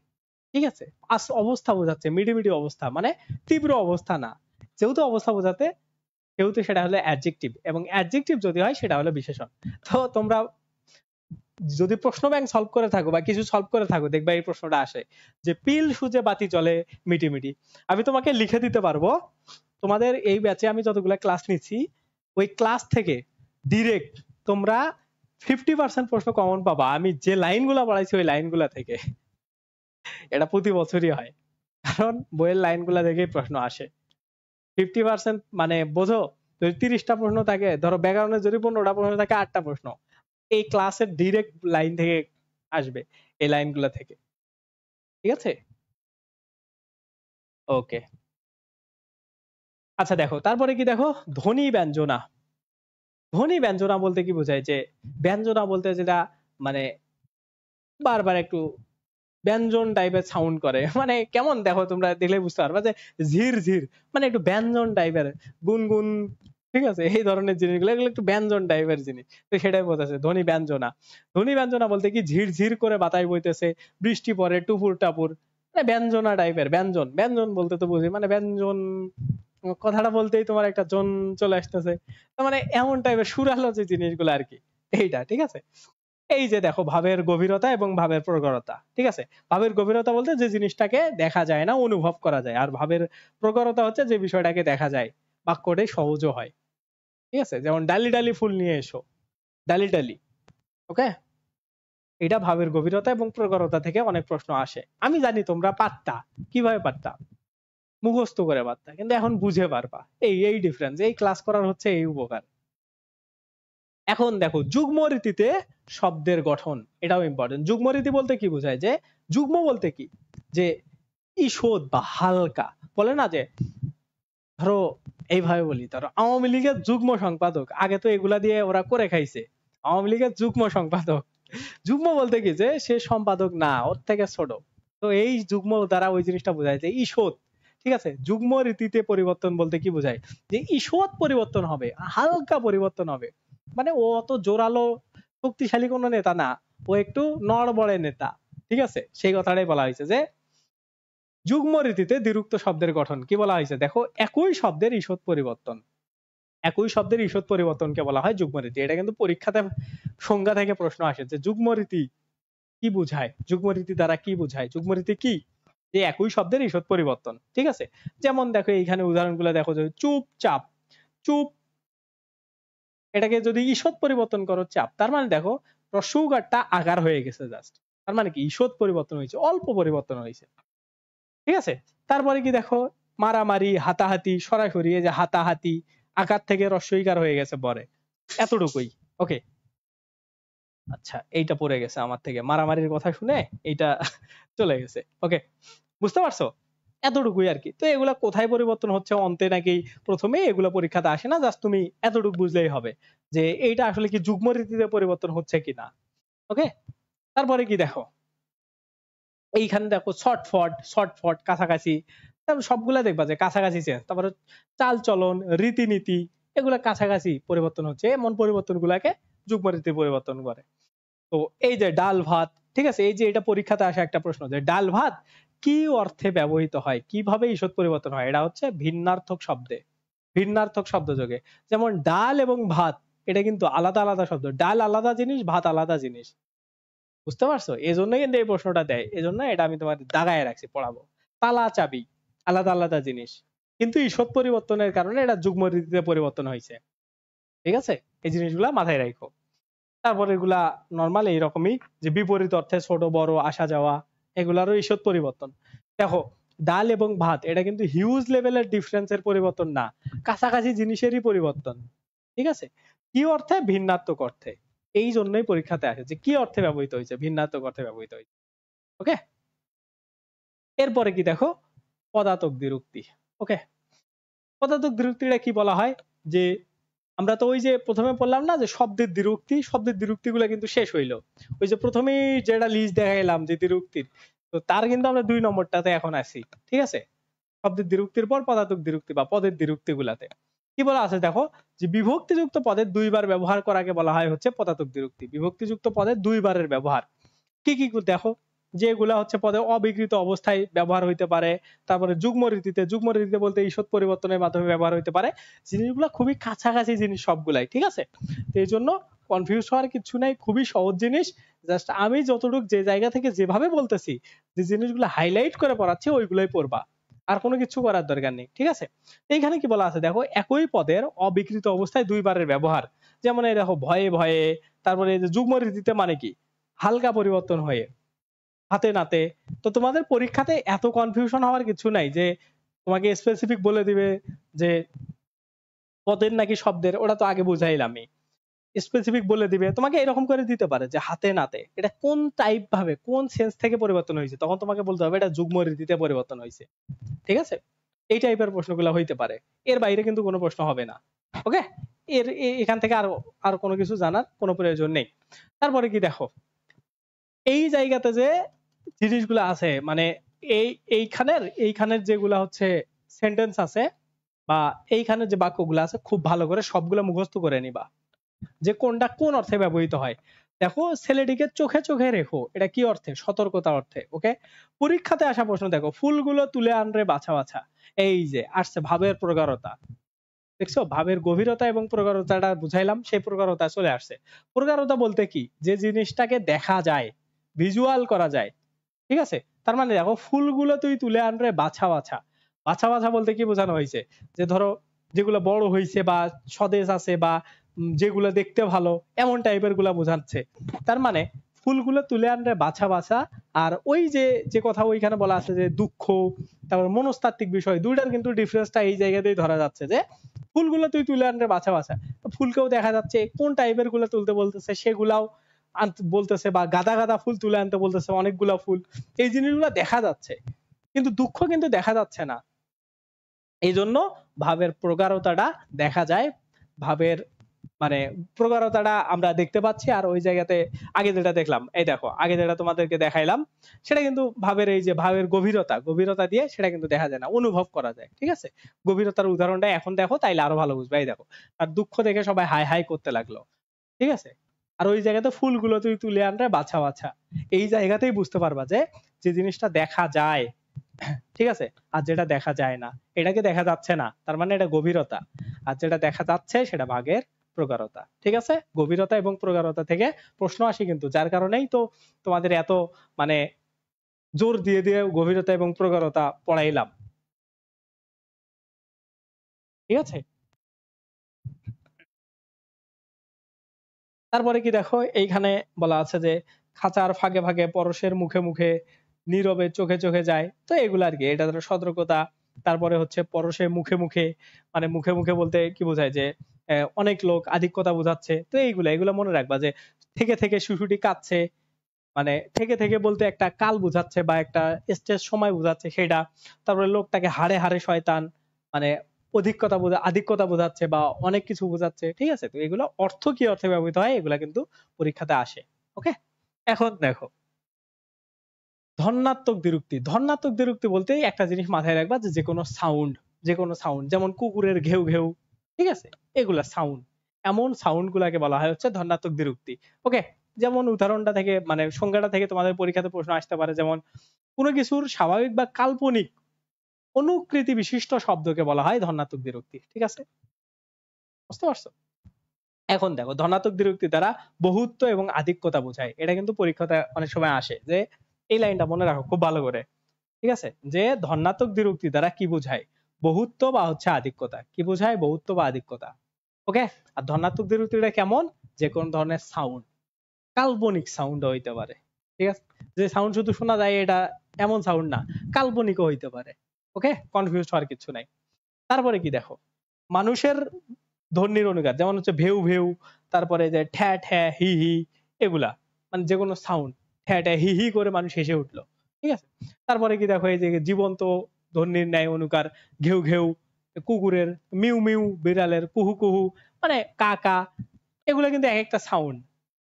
ঠিক আছে আস অবস্থা বোঝাচ্ছে মিডি মিডি অবস্থা মানে তীব্র অবস্থা না যেহেতু অবস্থা বোঝাতে সেহেতু সেটা হলো অ্যাডজেক্টিভ এবং অ্যাডজেক্টিভ যদি হয় সেটা হলো বিশেষণ তো তোমরা যদি প্রশ্ন ব্যাংক সলভ করে থাকো বা কিছু সলভ করে থাকো দেখবে এই প্রশ্নটা আসে যে পিল সুজে বাতি চলে মিটি মিটি আমি তোমাকে লিখে দিতে পারবো তোমাদের এই ব্যাচে আমি যতগুলো ক্লাস নিচ্ছি ওই ক্লাস থেকে ডিরেক্ট তোমরা ফিফটি পার্সেন্ট প্রশ্ন কমন পাবা আমি যে লাইনগুলো পড়াইছি ওই লাইনগুলো থেকে এটা প্রতি বছরই হয় কারণ বইয়ের লাইনগুলো দেখেই প্রশ্ন আসে ফিফটি পার্সেন্ট মানে বোঝো যদি তিরিশটা প্রশ্ন থাকে ধরো ব্যাকগ্রাউন্ডে যদি পনেরোটা প্রশ্ন থাকে আটটা প্রশ্ন এই ক্লাসের ডিরেক্ট লাইন থেকে আসবে এই লাইনগুলো থেকে ঠিক আছে ওকে আচ্ছা দেখো তারপরে কি দেখো ধ্বনি ব্যঞ্জনা ধ্বনি ব্যঞ্জনা বলতে কি বোঝায় যে ব্যঞ্জনা বলতে যেটা মানে বারবার একটু ব্যঞ্জন টাইপের সাউন্ড করে মানে কেমন দেখো তোমরা দেখলে বুঝতে পারবা যে ঝির ঝির মানে একটু ব্যঞ্জন টাইপের গুনগুন ঠিক আছে এই ধরনের জিনিসগুলো এগুলো একটু ব্যঞ্জন টাইপের জিনিস তো সেটাই বোঝাচ্ছে ধ্বনি ব্যঞ্জনা ধ্বনি ব্যঞ্জনা বলতে কি ঝির ঝির করে বাতাস বইতেছে বৃষ্টি পড়ে টুপুর টাপুর মানে ব্যঞ্জনা টাইপের ব্যঞ্জন ব্যঞ্জন বলতে তো বুঝি মানে ব্যঞ্জন কথাটা বলতেই তোমার একটা জন চলে আসতেছে মানে এমন টাইপের সুরালো যে জিনিসগুলো আর কি এইটা ঠিক আছে এই যে দেখো ভাবের গভীরতা এবং ভাবের প্রগাঢ়তা ঠিক আছে ভাবের গভীরতা বলতে যে জিনিসটাকে দেখা যায় না অনুভব করা যায় আর ভাবের প্রগাঢ়তা হচ্ছে যে বিষয়টাকে দেখা যায় বাক্যটাই সহজও হয় ঠিক আছে যেমন ডালি ডালি ফুল নিয়ে এসো ডালি ডালি ওকে এটা ভাবের গভীরতা এবং প্রগরতা থেকে অনেক প্রশ্ন আসে আমি জানি তোমরা পাত্তা কিভাবে পাত্তা মুখস্থ করে পারতা কিন্তু এখন বুঝে পারবা এই এই ডিফারেন্স এই ক্লাস করার হচ্ছে এই উপকার এখন দেখো যুগ্ম রীতিতে শব্দের গঠন এটাও ইম্পর্টেন্ট যুগ্ম রীতি বলতে কি বোঝায় যে যুগ্ম বলতে কি যে ঈষদ বা হালকা বলে না যে ধরো এইভাবে বলি ধরো আওয়ামী লীগের যুগ্ম সম্পাদক আগে তো এগুলা দিয়ে ওরা করে খাইছে আওয়ামী লীগের যুগ্ম সম্পাদক যুগ্ম বলতে কি যে সে সম্পাদক না ওর থেকে ছোট তো এই যুগ্ম দ্বারা ওই জিনিসটা বোঝায় যে ঈষদ ঠিক আছে যুগ্ম রীতিতে পরিবর্তন বলতে কি বোঝায় যে ঈষৎ পরিবর্তন হবে হালকা পরিবর্তন হবে মানে ও অত জোরালো শক্তিশালী কোনো নেতা না ও একটু নড়বড়ে নেতা ঠিক আছে সেই কথাটাই বলা হয়েছে যে যুগ্ম রীতিতে দ্বিরুক্ত শব্দের গঠন কি বলা হয়েছে দেখো একই শব্দের ঈষৎ পরিবর্তন একই শব্দের ঈষৎ পরিবর্তনকে বলা হয় যুগ্ম রীতি এটা কিন্তু পরীক্ষাতে সংজ্ঞা থেকে প্রশ্ন আসে যে যুগ্ম রীতি কি বোঝায় যুগ্ম রীতি দ্বারা কি বোঝায় যুগ্ম রীতি কি যে একই শব্দের ঈষৎ পরিবর্তন ঠিক আছে যেমন দেখো এইখানে উদাহরণগুলো দেখো যে চুপচাপ চুপ এটাকে যদি ঈষৎ পরিবর্তন করো চাপ তার মানে দেখো সুগারটা আগার হয়ে গেছে জাস্ট তার মানে কি ঈষৎ পরিবর্তন হয়েছে অল্প পরিবর্তন হয়েছে ঠিক আছে তারপরে কি দেখো মারামারি হাতাহাতি সরাসরি এই যে হাতাহাতি আকার থেকে রসইকার হয়ে গেছে পরে এতটুকুই ওকে আচ্ছা এইটা পড়ে গেছে আমার থেকে মারামারির কথা শুনে এইটা চলে গেছে ওকে বুঝতে পারছো এতটুকুই আর কি তো এগুলা কোথায় পরিবর্তন হচ্ছে অন্তে নাকি প্রথমে এগুলো পরীক্ষাতে আসে না জাস্ট তুমি এতটুকু বুঝলেই হবে যে এইটা আসলে কি যুগ্ম রীতিতে পরিবর্তন হচ্ছে কিনা ওকে তারপরে কি দেখো এইখানে দেখো শর্টফট শর্টফট কাছাকাছি তারপর সবগুলা দেখবা যে কাছাকাছি চেঞ্জ তারপরে চাল চলন রীতিনীতি এগুলা কাছাকাছি পরিবর্তন হচ্ছে এমন পরিবর্তন গুলাকে যুগ্ম রীতি পরিবর্তন করে তো এই যে ডাল ভাত ঠিক আছে এই যে এটা পরীক্ষাতে আসে একটা প্রশ্ন যে ডাল ভাত কি অর্থে ব্যবহৃত হয় কিভাবে ঈষৎ পরিবর্তন হয় এটা হচ্ছে ভিন্নার্থক শব্দে ভিন্নার্থক শব্দ যোগে যেমন ডাল এবং ভাত এটা কিন্তু আলাদা আলাদা শব্দ ডাল আলাদা জিনিস ভাত আলাদা জিনিস বুঝতে পারছো এই জন্যই কিন্তু এই প্রশ্নটা দেয় এই জন্য এটা আমি তোমাদের দাগায় রাখছি পড়াবো তালা চাবি আলাদা আলাদা জিনিস কিন্তু ঈষৎ পরিবর্তনের কারণে এটা যুগ্ম রীতিতে পরিবর্তন হয়েছে ঠিক আছে এই জিনিসগুলা মাথায় রাখো তারপর এগুলা নর্মাল এইরকমই যে বিপরীত অর্থে ছোট বড় আসা যাওয়া এগুলারও ঈষৎ পরিবর্তন দেখো ডাল এবং ভাত এটা কিন্তু হিউজ লেভেলের ডিফারেন্সের পরিবর্তন না কাছাকাছি জিনিসেরই পরিবর্তন ঠিক আছে কি অর্থে ভিন্নাত্মক অর্থে এই জন্যই পরীক্ষাতে আসে যে কি অর্থে ব্যবহৃত হয়েছে ভিন্নাত্মক অর্থে ব্যবহৃত হয়েছে ওকে এরপরে কি দেখো পদাতক দ্বিরুক্তি ওকে পদাতক দ্বিরুক্তিটা কি বলা হয় যে আমরা তো ওই যে প্রথমে বললাম না যে শব্দের দ্বিরুক্তি শব্দের দ্বিরুক্তিগুলো কিন্তু শেষ হইলো ওই যে প্রথমেই যেটা লিস্ট দেখাইলাম যে দ্বিরুক্তির তো তার কিন্তু আমরা দুই নম্বরটাতে এখন আছি ঠিক আছে শব্দের দ্বিরুক্তির পর পদাতক দ্বিরুক্তি বা পদের গুলাতে কি বলা আছে দেখো যে বিভক্তিযুক্ত পদের দুইবার ব্যবহার করাকে বলা হয় হচ্ছে পদাতক দ্বিরুক্তি বিভক্তিযুক্ত পদের দুইবারের ব্যবহার কি কি দেখো যেগুলা হচ্ছে পদে অবিকৃত অবস্থায় ব্যবহার হইতে পারে তারপরে যুগ্ম রীতিতে যুগ্ম রীতিতে বলতে ঈষৎ পরিবর্তনের মাধ্যমে ব্যবহার হইতে পারে জিনিসগুলো খুবই কাছাকাছি জিনিস সবগুলাই ঠিক আছে তো এই জন্য কনফিউজ হওয়ার কিছু নাই খুবই সহজ জিনিস জাস্ট আমি যতটুক যে জায়গা থেকে যেভাবে বলতেছি যে জিনিসগুলো হাইলাইট করে পড়াচ্ছি ওইগুলোই পড়বা আর কোনো কিছু করার দরকার নেই ঠিক আছে এইখানে কি বলা আছে দেখো একই পদের অবিকৃত অবস্থায় দুইবারের ব্যবহার যেমন এই দেখো ভয়ে ভয়ে তারপরে এই যে যুগ্ম রীতিতে মানে কি হালকা পরিবর্তন হয়ে হাতে নাতে তো তোমাদের পরীক্ষাতে এত কনফিউশন হওয়ার কিছু নাই যে তোমাকে স্পেসিফিক বলে দিবে যে পদের নাকি শব্দের ওটা তো আগে বুঝাইলামই স্পেসিফিক বলে দিবে তোমাকে এরকম করে দিতে পারে যে হাতে নাতে এটা কোন টাইপ ভাবে কোন সেন্স থেকে পরিবর্তন হয়েছে তখন তোমাকে বলতে হবে এটা যুগ্ম রীতিতে পরিবর্তন হয়েছে ঠিক আছে এই টাইপের প্রশ্নগুলো হইতে পারে এর বাইরে কিন্তু কোনো প্রশ্ন হবে না ওকে এর এখান থেকে আরো আর কোনো কিছু জানার কোনো প্রয়োজন নেই তারপরে কি দেখো এই জায়গাতে যে জিনিসগুলো আছে মানে এই এইখানের এইখানের যেগুলো হচ্ছে সেন্টেন্স আছে বা এইখানের যে বাক্যগুলো আছে খুব ভালো করে সবগুলো মুখস্থ করে নিবা যে কোনটা কোন অর্থে ব্যবহৃত হয় দেখো ছেলেটিকে চোখে চোখে রেখো এটা কি অর্থে সতর্কতা অর্থে ওকে পরীক্ষাতে আসা প্রশ্ন দেখো ফুলগুলো তুলে আনরে বাছা বাছা এই যে আসছে ভাবের প্রগাঢ়তা দেখছো ভাবের গভীরতা এবং প্রগাঢ়তাটা বুঝাইলাম সেই প্রগাঢ়তা চলে আসছে প্রগাঢ়তা বলতে কি যে জিনিসটাকে দেখা যায় ভিজুয়াল করা যায় ঠিক আছে তার মানে দেখো ফুলগুলো তুই তুলে আনরে বাছা বাছা বাছা বাছা বলতে কি বোঝানো হয়েছে যে ধরো যেগুলো বড় হয়েছে বা স্বদেশ আছে বা যেগুলো দেখতে ভালো এমন টাইপের গুলা বোঝাচ্ছে তার মানে ফুলগুলো তুলে আনলে বাছা বাছা আর ওই যে যে কথা ওইখানে বলা আছে যে দুঃখ তারপর মনস্তাত্ত্বিক বিষয় দুইটার কিন্তু ডিফারেন্সটা এই জায়গাতেই ধরা যাচ্ছে যে ফুলগুলো তুই তুলে আনলে বাছা বাছা ফুলকেও দেখা যাচ্ছে কোন টাইপের গুলো তুলতে বলতেছে সেগুলাও বলতেছে বা গাদা গাদা ফুল তুলে আনতে বলতেছে অনেকগুলা ফুল এই জিনিসগুলো দেখা যাচ্ছে কিন্তু দুঃখ কিন্তু দেখা যাচ্ছে না এই জন্য ভাবের প্রগাঢ়তাটা দেখা যায় ভাবের মানে প্রগাঢ়তাটা আমরা দেখতে পাচ্ছি আর ওই জায়গাতে আগে যেটা দেখলাম এই দেখো আগে যেটা তোমাদেরকে দেখাইলাম সেটা কিন্তু ভাবের এই যে ভাবের গভীরতা গভীরতা দিয়ে সেটা কিন্তু দেখা যায় না অনুভব করা যায় ঠিক আছে গভীরতার উদাহরণটা এখন দেখো তাইলে আরো ভালো বুঝবে এই দেখো আর দুঃখ দেখে সবাই হাই হাই করতে লাগলো ঠিক আছে আর ওই জায়গাতে ফুলগুলো তুই তুলে আনরে বাছা বাছা এই জায়গাতেই বুঝতে পারবা যে যে জিনিসটা দেখা যায় ঠিক আছে আর যেটা দেখা যায় না এটাকে দেখা যাচ্ছে না তার মানে এটা গভীরতা আর যেটা দেখা যাচ্ছে সেটা ভাগের প্রগাঢ়তা ঠিক আছে গভীরতা এবং প্রগাঢ়তা থেকে প্রশ্ন আসে কিন্তু যার কারণেই তো তোমাদের এত মানে জোর দিয়ে দিয়ে গভীরতা এবং প্রগাঢ়তা পড়াইলাম ঠিক আছে তারপরে কি দেখো এইখানে বলা আছে যে খাঁচার ফাঁকে ফাঁকে পরশের মুখে মুখে নীরবে চোখে চোখে যায় তো এগুলো আর কি এটা ধরো সতর্কতা তারপরে হচ্ছে পরশে মুখে মুখে মানে মুখে মুখে বলতে কি বোঝায় যে অনেক লোক আধিক্যতা বোঝাচ্ছে তো এইগুলা এগুলো মনে রাখবা যে থেকে থেকে শিশুটি কাঁদছে মানে থেকে থেকে বলতে একটা কাল বোঝাচ্ছে বা একটা স্টেজ সময় বোঝাচ্ছে সেটা তারপরে লোকটাকে হাড়ে হাড়ে শয়তান মানে অধিকতা বোঝা আধিক্যতা বোঝাচ্ছে বা অনেক কিছু বোঝাচ্ছে ঠিক আছে তো এগুলো অর্থ কি অর্থে ব্যবহৃত হয় এগুলা কিন্তু পরীক্ষাতে আসে ওকে এখন দেখো ধনাত্মক দ্বিরুক্তি ধনাত্মক দ্বিরুক্তি বলতে একটা জিনিস মাথায় রাখবা যে কোনো সাউন্ড যে কোনো সাউন্ড যেমন কুকুরের ঘেউ ঘেউ ঠিক আছে এগুলা সাউন্ড এমন সাউন্ড গুলাকে বলা হয় হচ্ছে ধনাত্মক দ্বিরুক্তি ওকে যেমন উদাহরণটা থেকে মানে সংজ্ঞাটা থেকে তোমাদের পরীক্ষাতে প্রশ্ন আসতে পারে যেমন কোনো কিছুর স্বাভাবিক বা কাল্পনিক অনুকৃতি বিশিষ্ট শব্দকে বলা হয় ধনাত্মক দ্বিরুক্তি ঠিক আছে বুঝতে পারছো এখন দেখো ধনাত্মক দ্বিরুক্তি দ্বারা বহুত্ব এবং আধিক্যতা বোঝায় এটা কিন্তু পরীক্ষাতে অনেক সময় আসে যে এই লাইনটা মনে রাখো খুব ভালো করে ঠিক আছে যে ধনাত্মক দ্বিরুক্তি দ্বারা কি বোঝায় বহুত্ব বা হচ্ছে আধিক্যতা কি বোঝায় বহুত্ব বা আধিক্যতা ওকে আর ধনাত্মক দ্বিরুক্তিটা কেমন যে কোন ধরনের সাউন্ড কাল্পনিক সাউন্ড হইতে পারে ঠিক আছে যে সাউন্ড শুধু শোনা যায় এটা এমন সাউন্ড না কাল্পনিকও হইতে পারে ওকে কনফিউজ হওয়ার কিছু নাই তারপরে কি দেখো মানুষের ধ্বনির অনুঘাত যেমন হচ্ছে ভেউ ভেউ তারপরে যে ঠ্যা ঠ্যা হি হি এগুলা মানে যে কোনো সাউন্ড ঠ্যা ঠ্যা হি হি করে মানুষ হেসে উঠলো ঠিক আছে তারপরে কি দেখো এই যে জীবন্ত ধ্বনির ন্যায় অনুকার ঘেউ ঘেউ কুকুরের মিউ মিউ বিড়ালের কুহু কুহু মানে কাকা এগুলো কিন্তু এক একটা সাউন্ড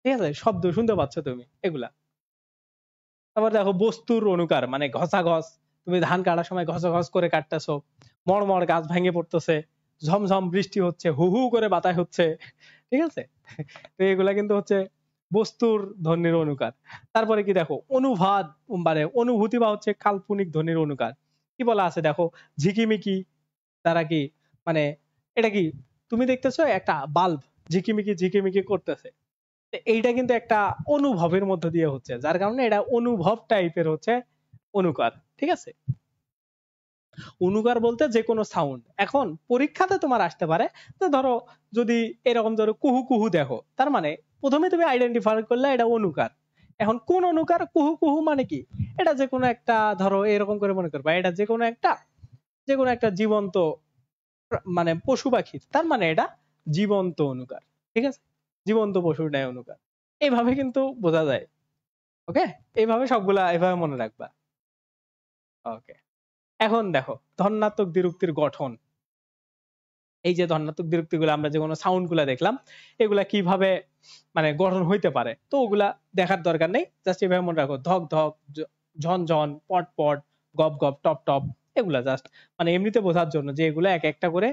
ঠিক আছে শব্দ শুনতে পাচ্ছ তুমি এগুলা তারপর দেখো বস্তুর অনুকার মানে ঘষা ঘষ তুমি ধান কাটার সময় ঘস ঘস করে কাটতেছো মর মর গাছ ভেঙে পড়তেছে ঝমঝম বৃষ্টি হচ্ছে হু হু করে বাতাস হচ্ছে ঠিক আছে তো এগুলা কিন্তু হচ্ছে বস্তুর ধ্বনির অনুকার তারপরে কি দেখো অনুবাদ মানে অনুভূতি বা হচ্ছে কাল্পনিক ধ্বনির অনুকার কি বলা আছে দেখো ঝিকিমিকি তারা কি মানে এটা কি তুমি দেখতেছো একটা বাল্ব ঝিকিমিকি ঝিকিমিকি করতেছে এইটা কিন্তু একটা অনুভবের মধ্য দিয়ে হচ্ছে যার কারণে এটা অনুভব টাইপের হচ্ছে অনুকার ঠিক আছে অনুগার বলতে যে কোনো সাউন্ড এখন পরীক্ষাতে তোমার আসতে পারে যে ধরো যদি এরকম ধরো কুহু কুহু দেখো তার মানে প্রথমে তুমি আইডেন্টিফাই করলে এটা অনুকার এখন কোন অনুকার কুহু কুহু মানে কি এটা যে কোনো একটা ধরো এরকম করে মনে করবা এটা যে কোনো একটা যে কোনো একটা জীবন্ত মানে পশু পাখি তার মানে এটা জীবন্ত অনুকার ঠিক আছে জীবন্ত পশুর ন্যায় অনুকার এভাবে কিন্তু বোঝা যায় ওকে এভাবে সবগুলা এভাবে মনে রাখবা ওকে এখন দেখো ধনাত্মক বিরক্তির গঠন এই যে ধনাত্মক দ্বিরুক্তিগুলো আমরা যে কোনো গুলা দেখলাম এগুলা কিভাবে মানে গঠন হইতে পারে তো ওগুলা দেখার দরকার নেই জাস্ট এভাবে মনে রাখো ধক ধক ঝন ঝন পট পট গপ গপ টপ টপ এগুলা জাস্ট মানে এমনিতে বোঝার জন্য যে এগুলো এক একটা করে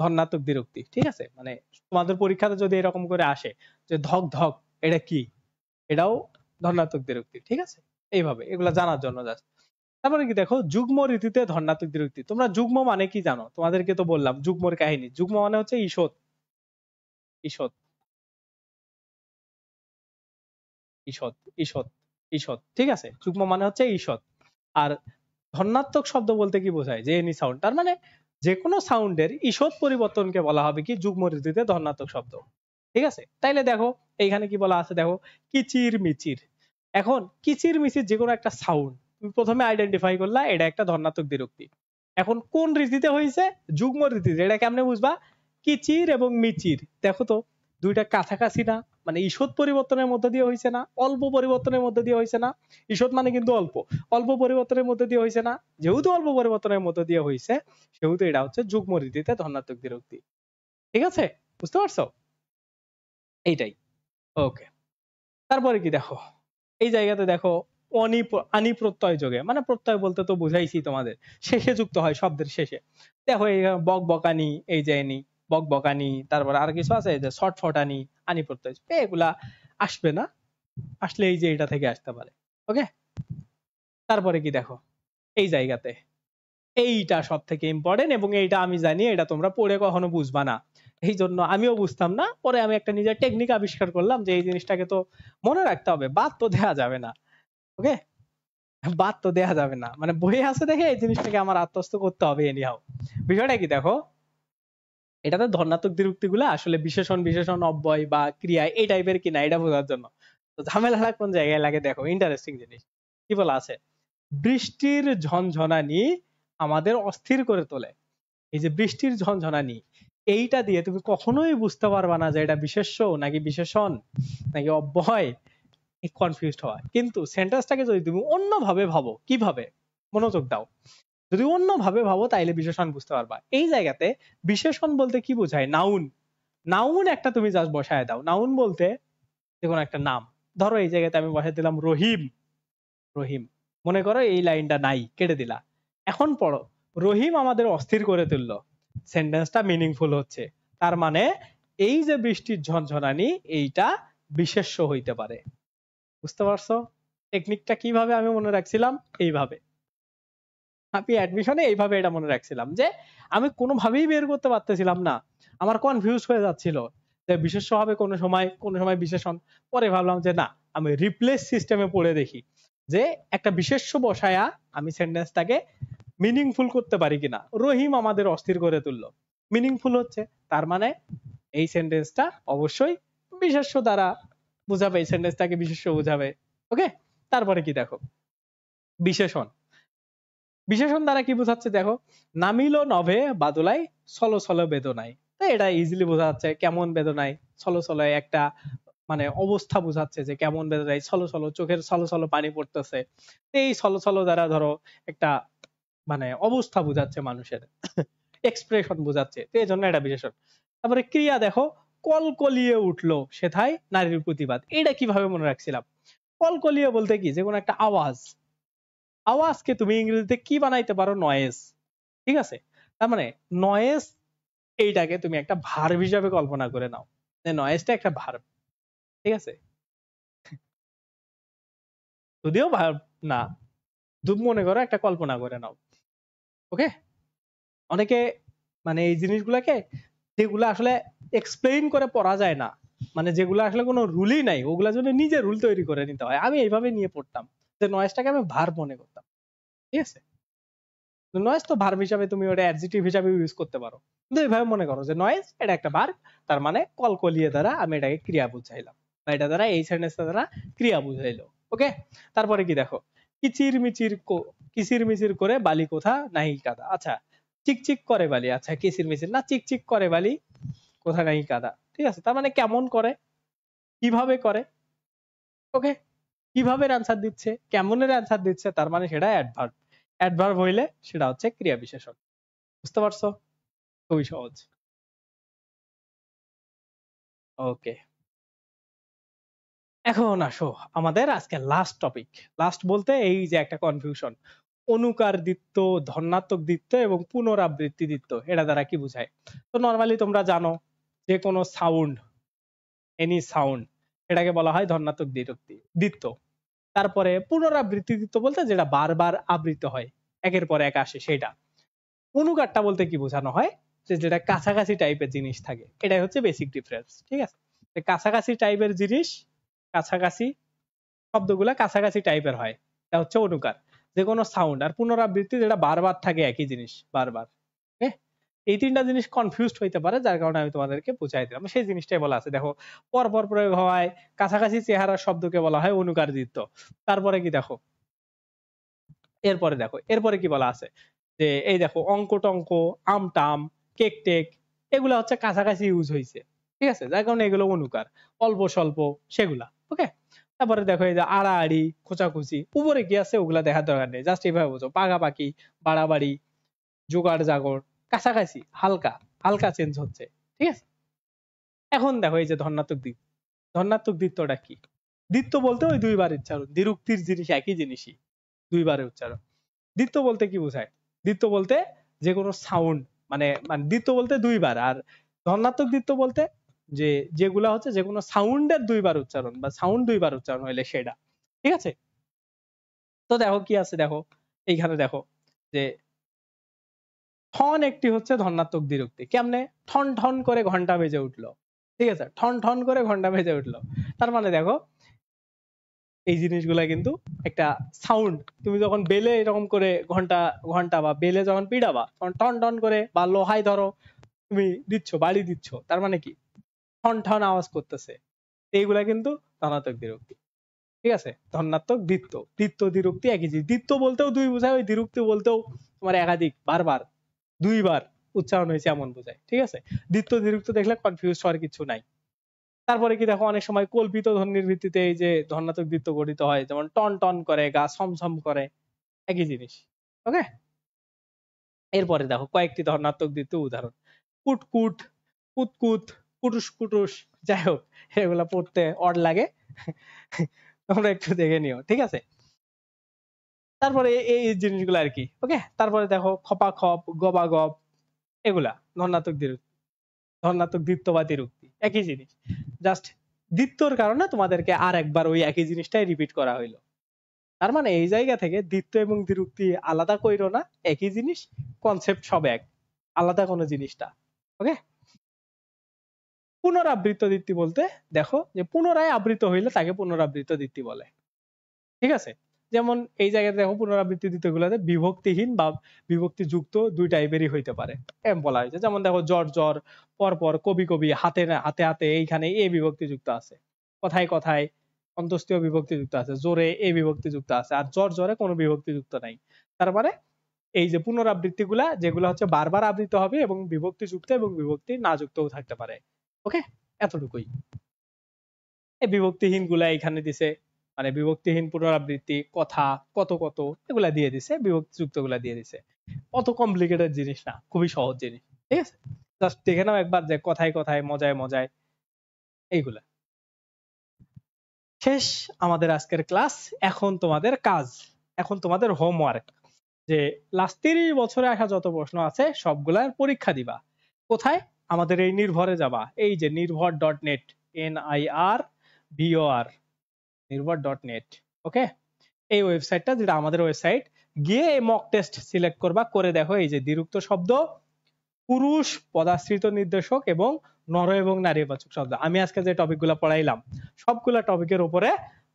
ধনাত্মক বিরক্তি ঠিক আছে মানে তোমাদের পরীক্ষাতে যদি এরকম করে আসে যে ধক ধক এটা কি এটাও ধনাত্মক বিরক্তি ঠিক আছে এইভাবে এগুলা জানার জন্য জাস্ট তারপরে মানে কি দেখো যুগ্ম রীতিতে ধর্ণাত্মক দ্বিরুক্তি তোমরা যুগ্ম মানে কি জানো তোমাদেরকে তো বললাম যুগ্মর কাহিনী যুগ্ম মানে হচ্ছে ঈষৎ ঈষৎ ঈষৎ ঈষৎ ঈষৎ ঠিক আছে যুগ্ম মানে হচ্ছে ঈষৎ আর ধর্ণাত্মক শব্দ বলতে কি বোঝায় যে এনি সাউন্ড তার মানে যে কোনো সাউন্ডের ঈষৎ পরিবর্তনকে বলা হবে কি যুগ্ম রীতিতে ধর্ণাত্মক শব্দ ঠিক আছে তাইলে দেখো এইখানে কি বলা আছে দেখো কিচির মিচির এখন কিচির মিচির যে কোনো একটা সাউন্ড প্রথমে আইডেন্টিফাই করলা এটা একটা ধনাত্মক দ্বিরুক্তি এখন কোন রীতিতে হয়েছে যুগ্ম রীতিতে এটা কেমনে বুঝবা কিচির এবং মিচির দেখো তো দুইটা কাছাকাছি না মানে ঈষৎ পরিবর্তনের মধ্যে দিয়ে হয়েছে না অল্প পরিবর্তনের মধ্যে দিয়ে হয়েছে না ঈষৎ মানে কিন্তু অল্প অল্প পরিবর্তনের মধ্যে দিয়ে হয়েছে না যেহেতু অল্প পরিবর্তনের মধ্যে দিয়ে হয়েছে সেহেতু এটা হচ্ছে যুগ্ম রীতিতে ধনাত্মক দ্বিরুক্তি ঠিক আছে বুঝতে পারছো এইটাই ওকে তারপরে কি দেখো এই জায়গাতে দেখো অনি আনি প্রত্যয় যোগে মানে প্রত্যয় বলতে তো বুঝাইছি তোমাদের শেষে যুক্ত হয় শব্দের শেষে দেখো এই বক বকানি এই যে নি বক বকানি তারপর আর কিছু আছে যে ফটানি আনি প্রত্যয় এগুলা আসবে না আসলে এই যে এটা থেকে আসতে পারে ওকে তারপরে কি দেখো এই জায়গাতে এইটা সব থেকে ইম্পর্টেন্ট এবং এইটা আমি জানি এটা তোমরা পড়ে কখনো বুঝবা না এই জন্য আমিও বুঝতাম না পরে আমি একটা নিজের টেকনিক আবিষ্কার করলাম যে এই জিনিসটাকে তো মনে রাখতে হবে বাদ তো দেওয়া যাবে না ওকে বাদ তো দেয়া যাবে না মানে বই আছে দেখে এই জিনিসটাকে আমার আত্মস্থ করতে হবে এনিহাও বিষয়টা কি দেখো এটাতে ধর্ণাত্মক দ্বিরুক্তিগুলো আসলে বিশেষণ বিশেষণ অব্যয় বা ক্রিয়া এই টাইপের কিনা এটা বোঝার জন্য তো ঝামেলাটা কোন জায়গায় লাগে দেখো ইন্টারেস্টিং জিনিস কি বলা আছে বৃষ্টির ঝনঝনানি আমাদের অস্থির করে তোলে এই যে বৃষ্টির ঝনঝনানি এইটা দিয়ে তুমি কখনোই বুঝতে পারবা না যে এটা বিশেষ্য নাকি বিশেষণ নাকি অব্যয় কনফিউজড হয় কিন্তু সেন্টেন্সটাকে যদি তুমি অন্যভাবে ভাবো কিভাবে মনোযোগ দাও যদি অন্যভাবে ভাবো তাইলে বিশেষণ বুঝতে পারবা এই জায়গাতে বিশেষণ বলতে কি বোঝায় নাউন নাউন একটা তুমি জাস্ট বসায় দাও নাউন বলতে যে কোনো একটা নাম ধরো এই জায়গাতে আমি বসায় দিলাম রহিম রহিম মনে করো এই লাইনটা নাই কেটে দিলা এখন পড়ো রহিম আমাদের অস্থির করে তুললো সেন্টেন্সটা মিনিংফুল হচ্ছে তার মানে এই যে বৃষ্টির ঝনঝনানি এইটা বিশেষ্য হইতে পারে বুঝতে পারছো টেকনিকটা কিভাবে আমি মনে রাখছিলাম এইভাবে আমি অ্যাডমিশনে এইভাবে এটা মনে রাখছিলাম যে আমি কোনোভাবেই বের করতে পারতেছিলাম না আমার কনফিউজ হয়ে যাচ্ছিল যে বিশেষ্য হবে কোনো সময় কোনো সময় বিশেষণ পরে ভাবলাম যে না আমি রিপ্লেস সিস্টেমে পড়ে দেখি যে একটা বিশেষ্য বসায়া আমি সেন্টেন্সটাকে মিনিংফুল করতে পারি কিনা রহিম আমাদের অস্থির করে তুলল মিনিংফুল হচ্ছে তার মানে এই সেন্টেন্সটা অবশ্যই বিশেষ্য দ্বারা বুঝাবে এই সেন্টেন্সটাকে বিশেষ্য বুঝাবে ওকে তারপরে কি দেখো বিশেষণ বিশেষণ দ্বারা কি বোঝাচ্ছে দেখো নামিল নভে বাদলাই সলো সলো বেদনায় তো এটা ইজিলি বোঝা যাচ্ছে কেমন বেদনায় সলো সলো একটা মানে অবস্থা বোঝাচ্ছে যে কেমন বেদনায় সলো সলো চোখের সলো সলো পানি পড়তেছে এই সলো সলো দ্বারা ধরো একটা মানে অবস্থা বোঝাচ্ছে মানুষের এক্সপ্রেশন বোঝাচ্ছে তো এই জন্য এটা বিশেষণ তারপরে ক্রিয়া দেখো কলকলিয়ে উঠলো সেথায় নারীর প্রতিবাদ এটা কিভাবে মনে রাখছিলাম কলকলিয়ে বলতে কি যে কোনো একটা আওয়াজ আওয়াজকে তুমি ইংরেজিতে কি বানাইতে পারো নয়েস ঠিক আছে তার মানে নয়েস এইটাকে তুমি একটা ভার হিসাবে কল্পনা করে নাও নয়েসটা একটা ভার ঠিক আছে যদিও ভার না মনে করো একটা কল্পনা করে নাও ওকে অনেকে মানে এই জিনিসগুলাকে যেগুলো আসলে এক্সপ্লেইন করে পড়া যায় না মানে যেগুলো আসলে কোনো রুলই নাই ওগুলোর জন্য নিজে রুল তৈরি করে নিতে হয় আমি এইভাবে নিয়ে পড়তাম যে নয়েজটাকে আমি ভার্ব মনে করতাম ঠিক আছে নয়েজ তো ভার্ব হিসাবে তুমি ওটা অ্যাডজেটিভ হিসাবে ইউজ করতে পারো কিন্তু এইভাবে মনে করো যে নয়েজ এটা একটা ভার্ব তার মানে কলকলিয়ে দ্বারা আমি এটাকে ক্রিয়া বুঝাইলাম বা এটা দ্বারা এই সেন্টেন্সটা দ্বারা ক্রিয়া বুঝাইলো ওকে তারপরে কি দেখো কিচির মিচির কিচির মিচির করে বালি কোথা নাহি কাদা আচ্ছা চিকচিক করে বালি আচ্ছা কিচির মিচির না চিকচিক করে বালি কোথায় নাকি কাদা ঠিক আছে তার মানে কেমন করে কিভাবে করে ওকে কিভাবে আনসার দিচ্ছে কেমনের আনসার দিচ্ছে তার মানে সেটা অ্যাডভার্ব অ্যাডভার্ব হইলে সেটা হচ্ছে ক্রিয়া বিশেষণ বুঝতে পারছো খুবই সহজ ওকে এখন আসো আমাদের আজকে লাস্ট টপিক লাস্ট বলতে এই যে একটা কনফিউশন অনুকার দিত্ব ধনাত্মক দিত্ব এবং পুনরাবৃত্তি দিত্ব এটা দ্বারা কি বুঝায় তো নর্মালি তোমরা জানো যে কোনো সাউন্ড এনি সাউন্ড এটাকে বলা হয় ধনাত্মক দ্বিরক্তি দিত্য তারপরে পুনরাবৃত্তি দিত্ব বলতে যেটা বারবার আবৃত হয় একের পর এক আসে সেটা অনুকারটা বলতে কি বোঝানো হয় যে যেটা কাছাকাছি টাইপের জিনিস থাকে এটাই হচ্ছে বেসিক ডিফারেন্স ঠিক আছে কাছাকাছি টাইপের জিনিস কাছাকাছি শব্দগুলা কাছাকাছি টাইপের হয় এটা হচ্ছে অনুকার যে কোনো সাউন্ড আর পুনরাবৃত্তি যেটা বারবার থাকে একই জিনিস বারবার এই তিনটা জিনিস কনফিউজ হইতে পারে যার কারণে আমি তোমাদেরকে বুঝাই দিলাম সেই জিনিসটাই বলা আছে দেখো পর পর প্রয়োগ হওয়ায় কাছাকাছি চেহারা শব্দকে বলা হয় অনুকারদিত্ব তারপরে কি দেখো এরপরে দেখো এরপরে কি বলা আছে যে এই দেখো অঙ্ক টঙ্ক আমটাম কেক টেক এগুলা হচ্ছে কাছাকাছি ইউজ হয়েছে ঠিক আছে যার কারণে এগুলো অনুকার অল্প স্বল্প সেগুলা ওকে তারপরে দেখো এই যে আড়াআড়ি খোঁচাখুচি উপরে কি আছে ওগুলা দেখার দরকার নেই জাস্ট এইভাবে বুঝো পাকাপাকি বাড়াবাড়ি জোগাড় জাগর কাছাকাছি হালকা হালকা চেঞ্জ হচ্ছে ঠিক আছে এখন দেখো এই যে ধর্নাত্মক দিক ধর্নাত্মক দ্বিত্বটা কি দ্বিত্ব বলতে ওই দুইবার উচ্চারণ দ্বিরুক্তির জিনিস একই জিনিসই দুইবারে উচ্চারণ দ্বিত্ব বলতে কি বোঝায় দ্বিত্ব বলতে যে কোনো সাউন্ড মানে মানে দ্বিত্ব বলতে দুইবার আর ধর্নাত্মক দ্বিত্ব বলতে যে যেগুলা হচ্ছে যে কোনো সাউন্ডের দুইবার উচ্চারণ বা সাউন্ড দুইবার উচ্চারণ হইলে সেটা ঠিক আছে তো দেখো কি আছে দেখো এইখানে দেখো যে ঠন একটি হচ্ছে ধনাত্মক দ্বিরুক্তি কেমনে ঠন ঠন করে ঘন্টা বেজে উঠলো ঠিক আছে ঠন ঠন করে ঘন্টা বেজে উঠলো তার মানে দেখো এই জিনিসগুলা কিন্তু একটা সাউন্ড তুমি যখন বেলে এরকম করে ঘন্টা ঘন্টা বা বেলে যখন পিড়াবা তখন টন টন করে বা লোহায় ধরো তুমি দিচ্ছ বাড়ি দিচ্ছ তার মানে কি ঠন ঠন আওয়াজ করতেছে এইগুলা কিন্তু ধনাত্মক দ্বিরুক্তি ঠিক আছে ধনাত্মক দ্বিত্ব দ্বিত্ব দ্বিরুক্তি একই জিনিস দ্বিত্ব বলতেও দুই বোঝায় ওই দ্বিরুক্তি বলতেও তোমার একাধিক বারবার দুইবার উচ্চারণ হয়েছে এমন বোঝায় ঠিক আছে দ্বিত্ব দ্বিরুক্তি দেখলে কনফিউজ হওয়ার কিছু নাই তারপরে কি দেখো অনেক সময় কল্পিত ধ্বনির ভিত্তিতে এই যে ধনাত্মক দ্বিত্ব গঠিত হয় যেমন টন টন করে গা সমসম করে একই জিনিস ওকে এরপরে দেখো কয়েকটি ধনাত্মক দ্বিতীয় উদাহরণ কুটকুট কুতকুত কুটুস কুটুস যাই হোক এগুলা পড়তে অড লাগে তোমরা একটু দেখে নিও ঠিক আছে তারপরে এই জিনিসগুলো আর কি ওকে তারপরে দেখো খপা খপ গবা গব এগুলা ধনাত্মক দ্বিরুক্তি ধনাত্মক দীপ্ত একই জিনিস জাস্ট দ্বিত্বর কারণে তোমাদেরকে আর একবার ওই একই জিনিসটাই রিপিট করা হইলো তার মানে এই জায়গা থেকে দ্বিত্ব এবং দ্বিরুক্তি আলাদা কইরো না একই জিনিস কনসেপ্ট সব এক আলাদা কোনো জিনিসটা ওকে পুনরাবৃত্ত দীপ্তি বলতে দেখো যে পুনরায় আবৃত হইলে তাকে পুনরাবৃত্ত দীপ্তি বলে ঠিক আছে যেমন এই জায়গায় দেখো পুনরাবৃত্তি দ্বিতীয়গুলোতে বিভক্তিহীন বা বিভক্তি যুক্ত দুই টাইপেরই হইতে পারে এম বলা হয়েছে যেমন দেখো জ্বর জ্বর পর পর কবি কবি হাতে হাতে হাতে এইখানে এ বিভক্তি যুক্ত আছে কথায় কথায় অন্তস্থীয় বিভক্তি যুক্ত আছে জোরে এ বিভক্তি যুক্ত আছে আর জ্বর জ্বরে কোনো বিভক্তি যুক্ত নাই তার মানে এই যে পুনরাবৃত্তি গুলা যেগুলো হচ্ছে বারবার আবৃত হবে এবং বিভক্তি যুক্ত এবং বিভক্তি না যুক্তও থাকতে পারে ওকে এতটুকুই এই বিভক্তিহীন গুলা এখানে দিছে মানে বিভক্তিহীন পুনরাবৃত্তি কথা কত কত এগুলা দিয়ে দিছে বিভক্তি যুক্ত গুলা দিয়ে দিছে অত কমপ্লিকেটেড জিনিস না খুবই সহজ জিনিস ঠিক আছে জাস্ট দেখে নাও একবার যে কথায় কথায় মজায় মজায় এইগুলা শেষ আমাদের আজকের ক্লাস এখন তোমাদের কাজ এখন তোমাদের হোমওয়ার্ক যে লাস্ট তিরিশ বছরে আসা যত প্রশ্ন আছে সবগুলার পরীক্ষা দিবা কোথায় আমাদের এই নির্ভরে যাবা এই যে Nirbhor dot net N I R V O R Nirbhor dot net ওকে এই ওয়েবসাইটটা যেটা আমাদের ওয়েবসাইট গিয়ে এই মক টেস্ট সিলেক্ট করবা করে দেখো এই যে দ্বিরুক্ত শব্দ পুরুষ পদাশ্রিত নির্দেশক এবং নর এবং নারী বাচক শব্দ আমি আজকে যে টপিকগুলো পড়াইলাম সবগুলা টপিকের উপরে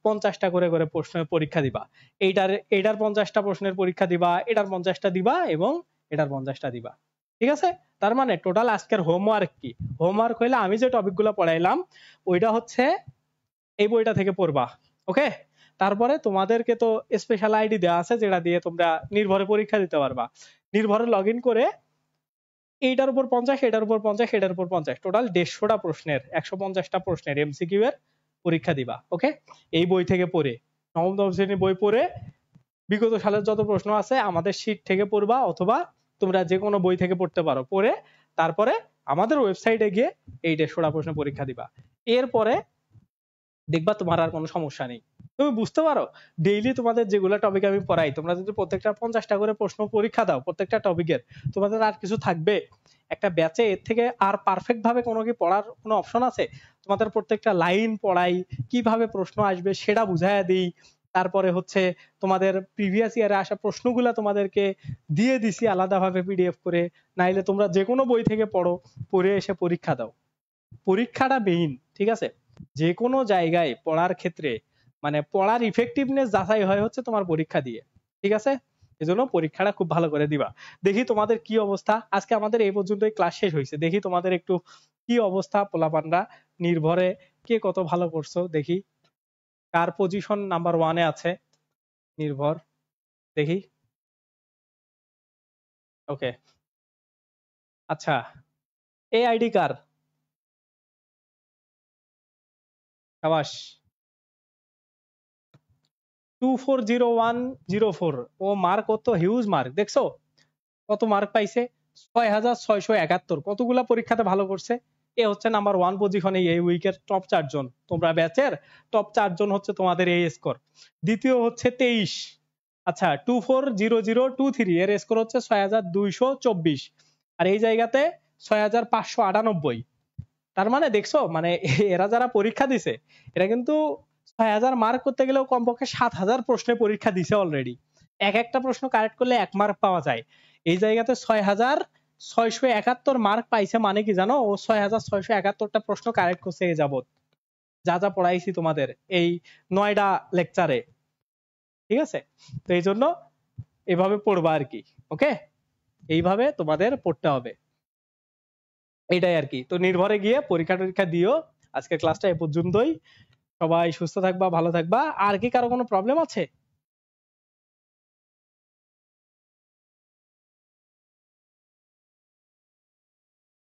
পঞ্চাশটা করে করে প্রশ্নের পরীক্ষা দিবা এইটার এটার পঞ্চাশটা প্রশ্নের পরীক্ষা দিবা এটার পঞ্চাশটা দিবা এবং এটার পঞ্চাশটা দিবা ঠিক আছে তার মানে টোটাল আজকের হোমওয়ার্ক কি হোমওয়ার্ক হইলে আমি যে টপিকগুলো পড়াইলাম ওইটা হচ্ছে এই বইটা থেকে পড়বা ওকে তারপরে তোমাদেরকে তো স্পেশাল আইডি দেওয়া আছে যেটা দিয়ে তোমরা নির্ভরে পরীক্ষা দিতে পারবা নির্ভরে লগ করে এইটার উপর পঞ্চাশ এটার উপর পঞ্চাশ এটার উপর পঞ্চাশ টোটাল দেড়শোটা প্রশ্নের একশো পঞ্চাশটা প্রশ্নের এমসিকিউ এর পরীক্ষা দিবা ওকে এই বই থেকে পড়ে নবম দশম শ্রেণীর বই পড়ে বিগত সালের যত প্রশ্ন আছে আমাদের শীট থেকে পড়বা অথবা তোমরা যে কোনো বই থেকে পড়তে পারো পড়ে তারপরে আমাদের ওয়েবসাইটে গিয়ে এই সোড়া প্রশ্ন পরীক্ষা দিবা এরপরে দেখবা তোমার আর কোনো সমস্যা নেই তুমি বুঝতে পারো ডেইলি তোমাদের যেগুলো টপিক আমি পড়াই তোমরা যদি প্রত্যেকটা পঞ্চাশটা করে প্রশ্ন পরীক্ষা দাও প্রত্যেকটা টপিকের তোমাদের আর কিছু থাকবে একটা ব্যাচে এর থেকে আর পারফেক্ট ভাবে কোনো কি পড়ার কোনো অপশন আছে তোমাদের প্রত্যেকটা লাইন পড়াই কিভাবে প্রশ্ন আসবে সেটা বুঝাইয়া দিই তারপরে হচ্ছে তোমাদের প্রিভিয়াস ইয়ারে আসা প্রশ্নগুলা তোমাদেরকে দিয়ে দিছি আলাদাভাবে পিডিএফ করে নাইলে তোমরা যে কোনো বই থেকে পড়ো পড়ে এসে পরীক্ষা দাও পরীক্ষাটা মেইন ঠিক আছে যে কোনো জায়গায় পড়ার ক্ষেত্রে মানে পড়ার ইফেক্টিভনেস যাচাই হয় হচ্ছে তোমার পরীক্ষা দিয়ে ঠিক আছে এজন্য পরীক্ষাটা খুব ভালো করে দিবা দেখি তোমাদের কি অবস্থা আজকে আমাদের এই পর্যন্তই ক্লাস শেষ হয়েছে দেখি তোমাদের একটু কি অবস্থা পোলাপানরা নির্ভরে কে কত ভালো করছো দেখি কার পজিশন নাম্বার ওয়ানে আছে নির্ভর দেখি ওকে আচ্ছা এ আইডি কার সাবাস two four zero one zero four ও মার্ক কত হিউজ মার্ক দেখছো কত মার্ক পাইছে ছয় হাজার ছয়শো একাত্তর কতগুলা পরীক্ষাতে ভালো করছে এ হচ্ছে নাম্বার ওয়ান পজিশনে এই উইকের টপ চারজন তোমরা ব্যাচের টপ চারজন হচ্ছে তোমাদের এই স্কোর দ্বিতীয় হচ্ছে তেইশ আচ্ছা two four zero zero two three এর স্কোর হচ্ছে ছয় হাজার দুইশো চব্বিশ আর এই জায়গাতে ছয় হাজার পাঁচশো আটানব্বই তার মানে দেখছো মানে এরা যারা পরীক্ষা দিছে এরা কিন্তু ছয় হাজার মার্ক করতে গেলেও কমপক্ষে সাত হাজার প্রশ্নে পরীক্ষা দিছে অলরেডি এক একটা প্রশ্ন কারেক্ট করলে এক মার্ক পাওয়া যায় এই জায়গাতে ছয় হাজার ছয়শো একাত্তর মার্ক পাইছে মানে কি জানো ও ছয় হাজার ছয়শো একাত্তরটা প্রশ্ন কারেক্ট করছে এ যাবত যা যা পড়াইছি তোমাদের এই নয়টা লেকচারে ঠিক আছে তো এই জন্য এভাবে পড়বা আর কি ওকে এইভাবে তোমাদের পড়তে হবে এটাই আর কি তো নির্ভরে গিয়ে পরীক্ষা টরীক্ষা দিও আজকের ক্লাসটা এ পর্যন্তই সবাই সুস্থ থাকবা ভালো থাকবা আর কি কারো কোনো প্রবলেম আছে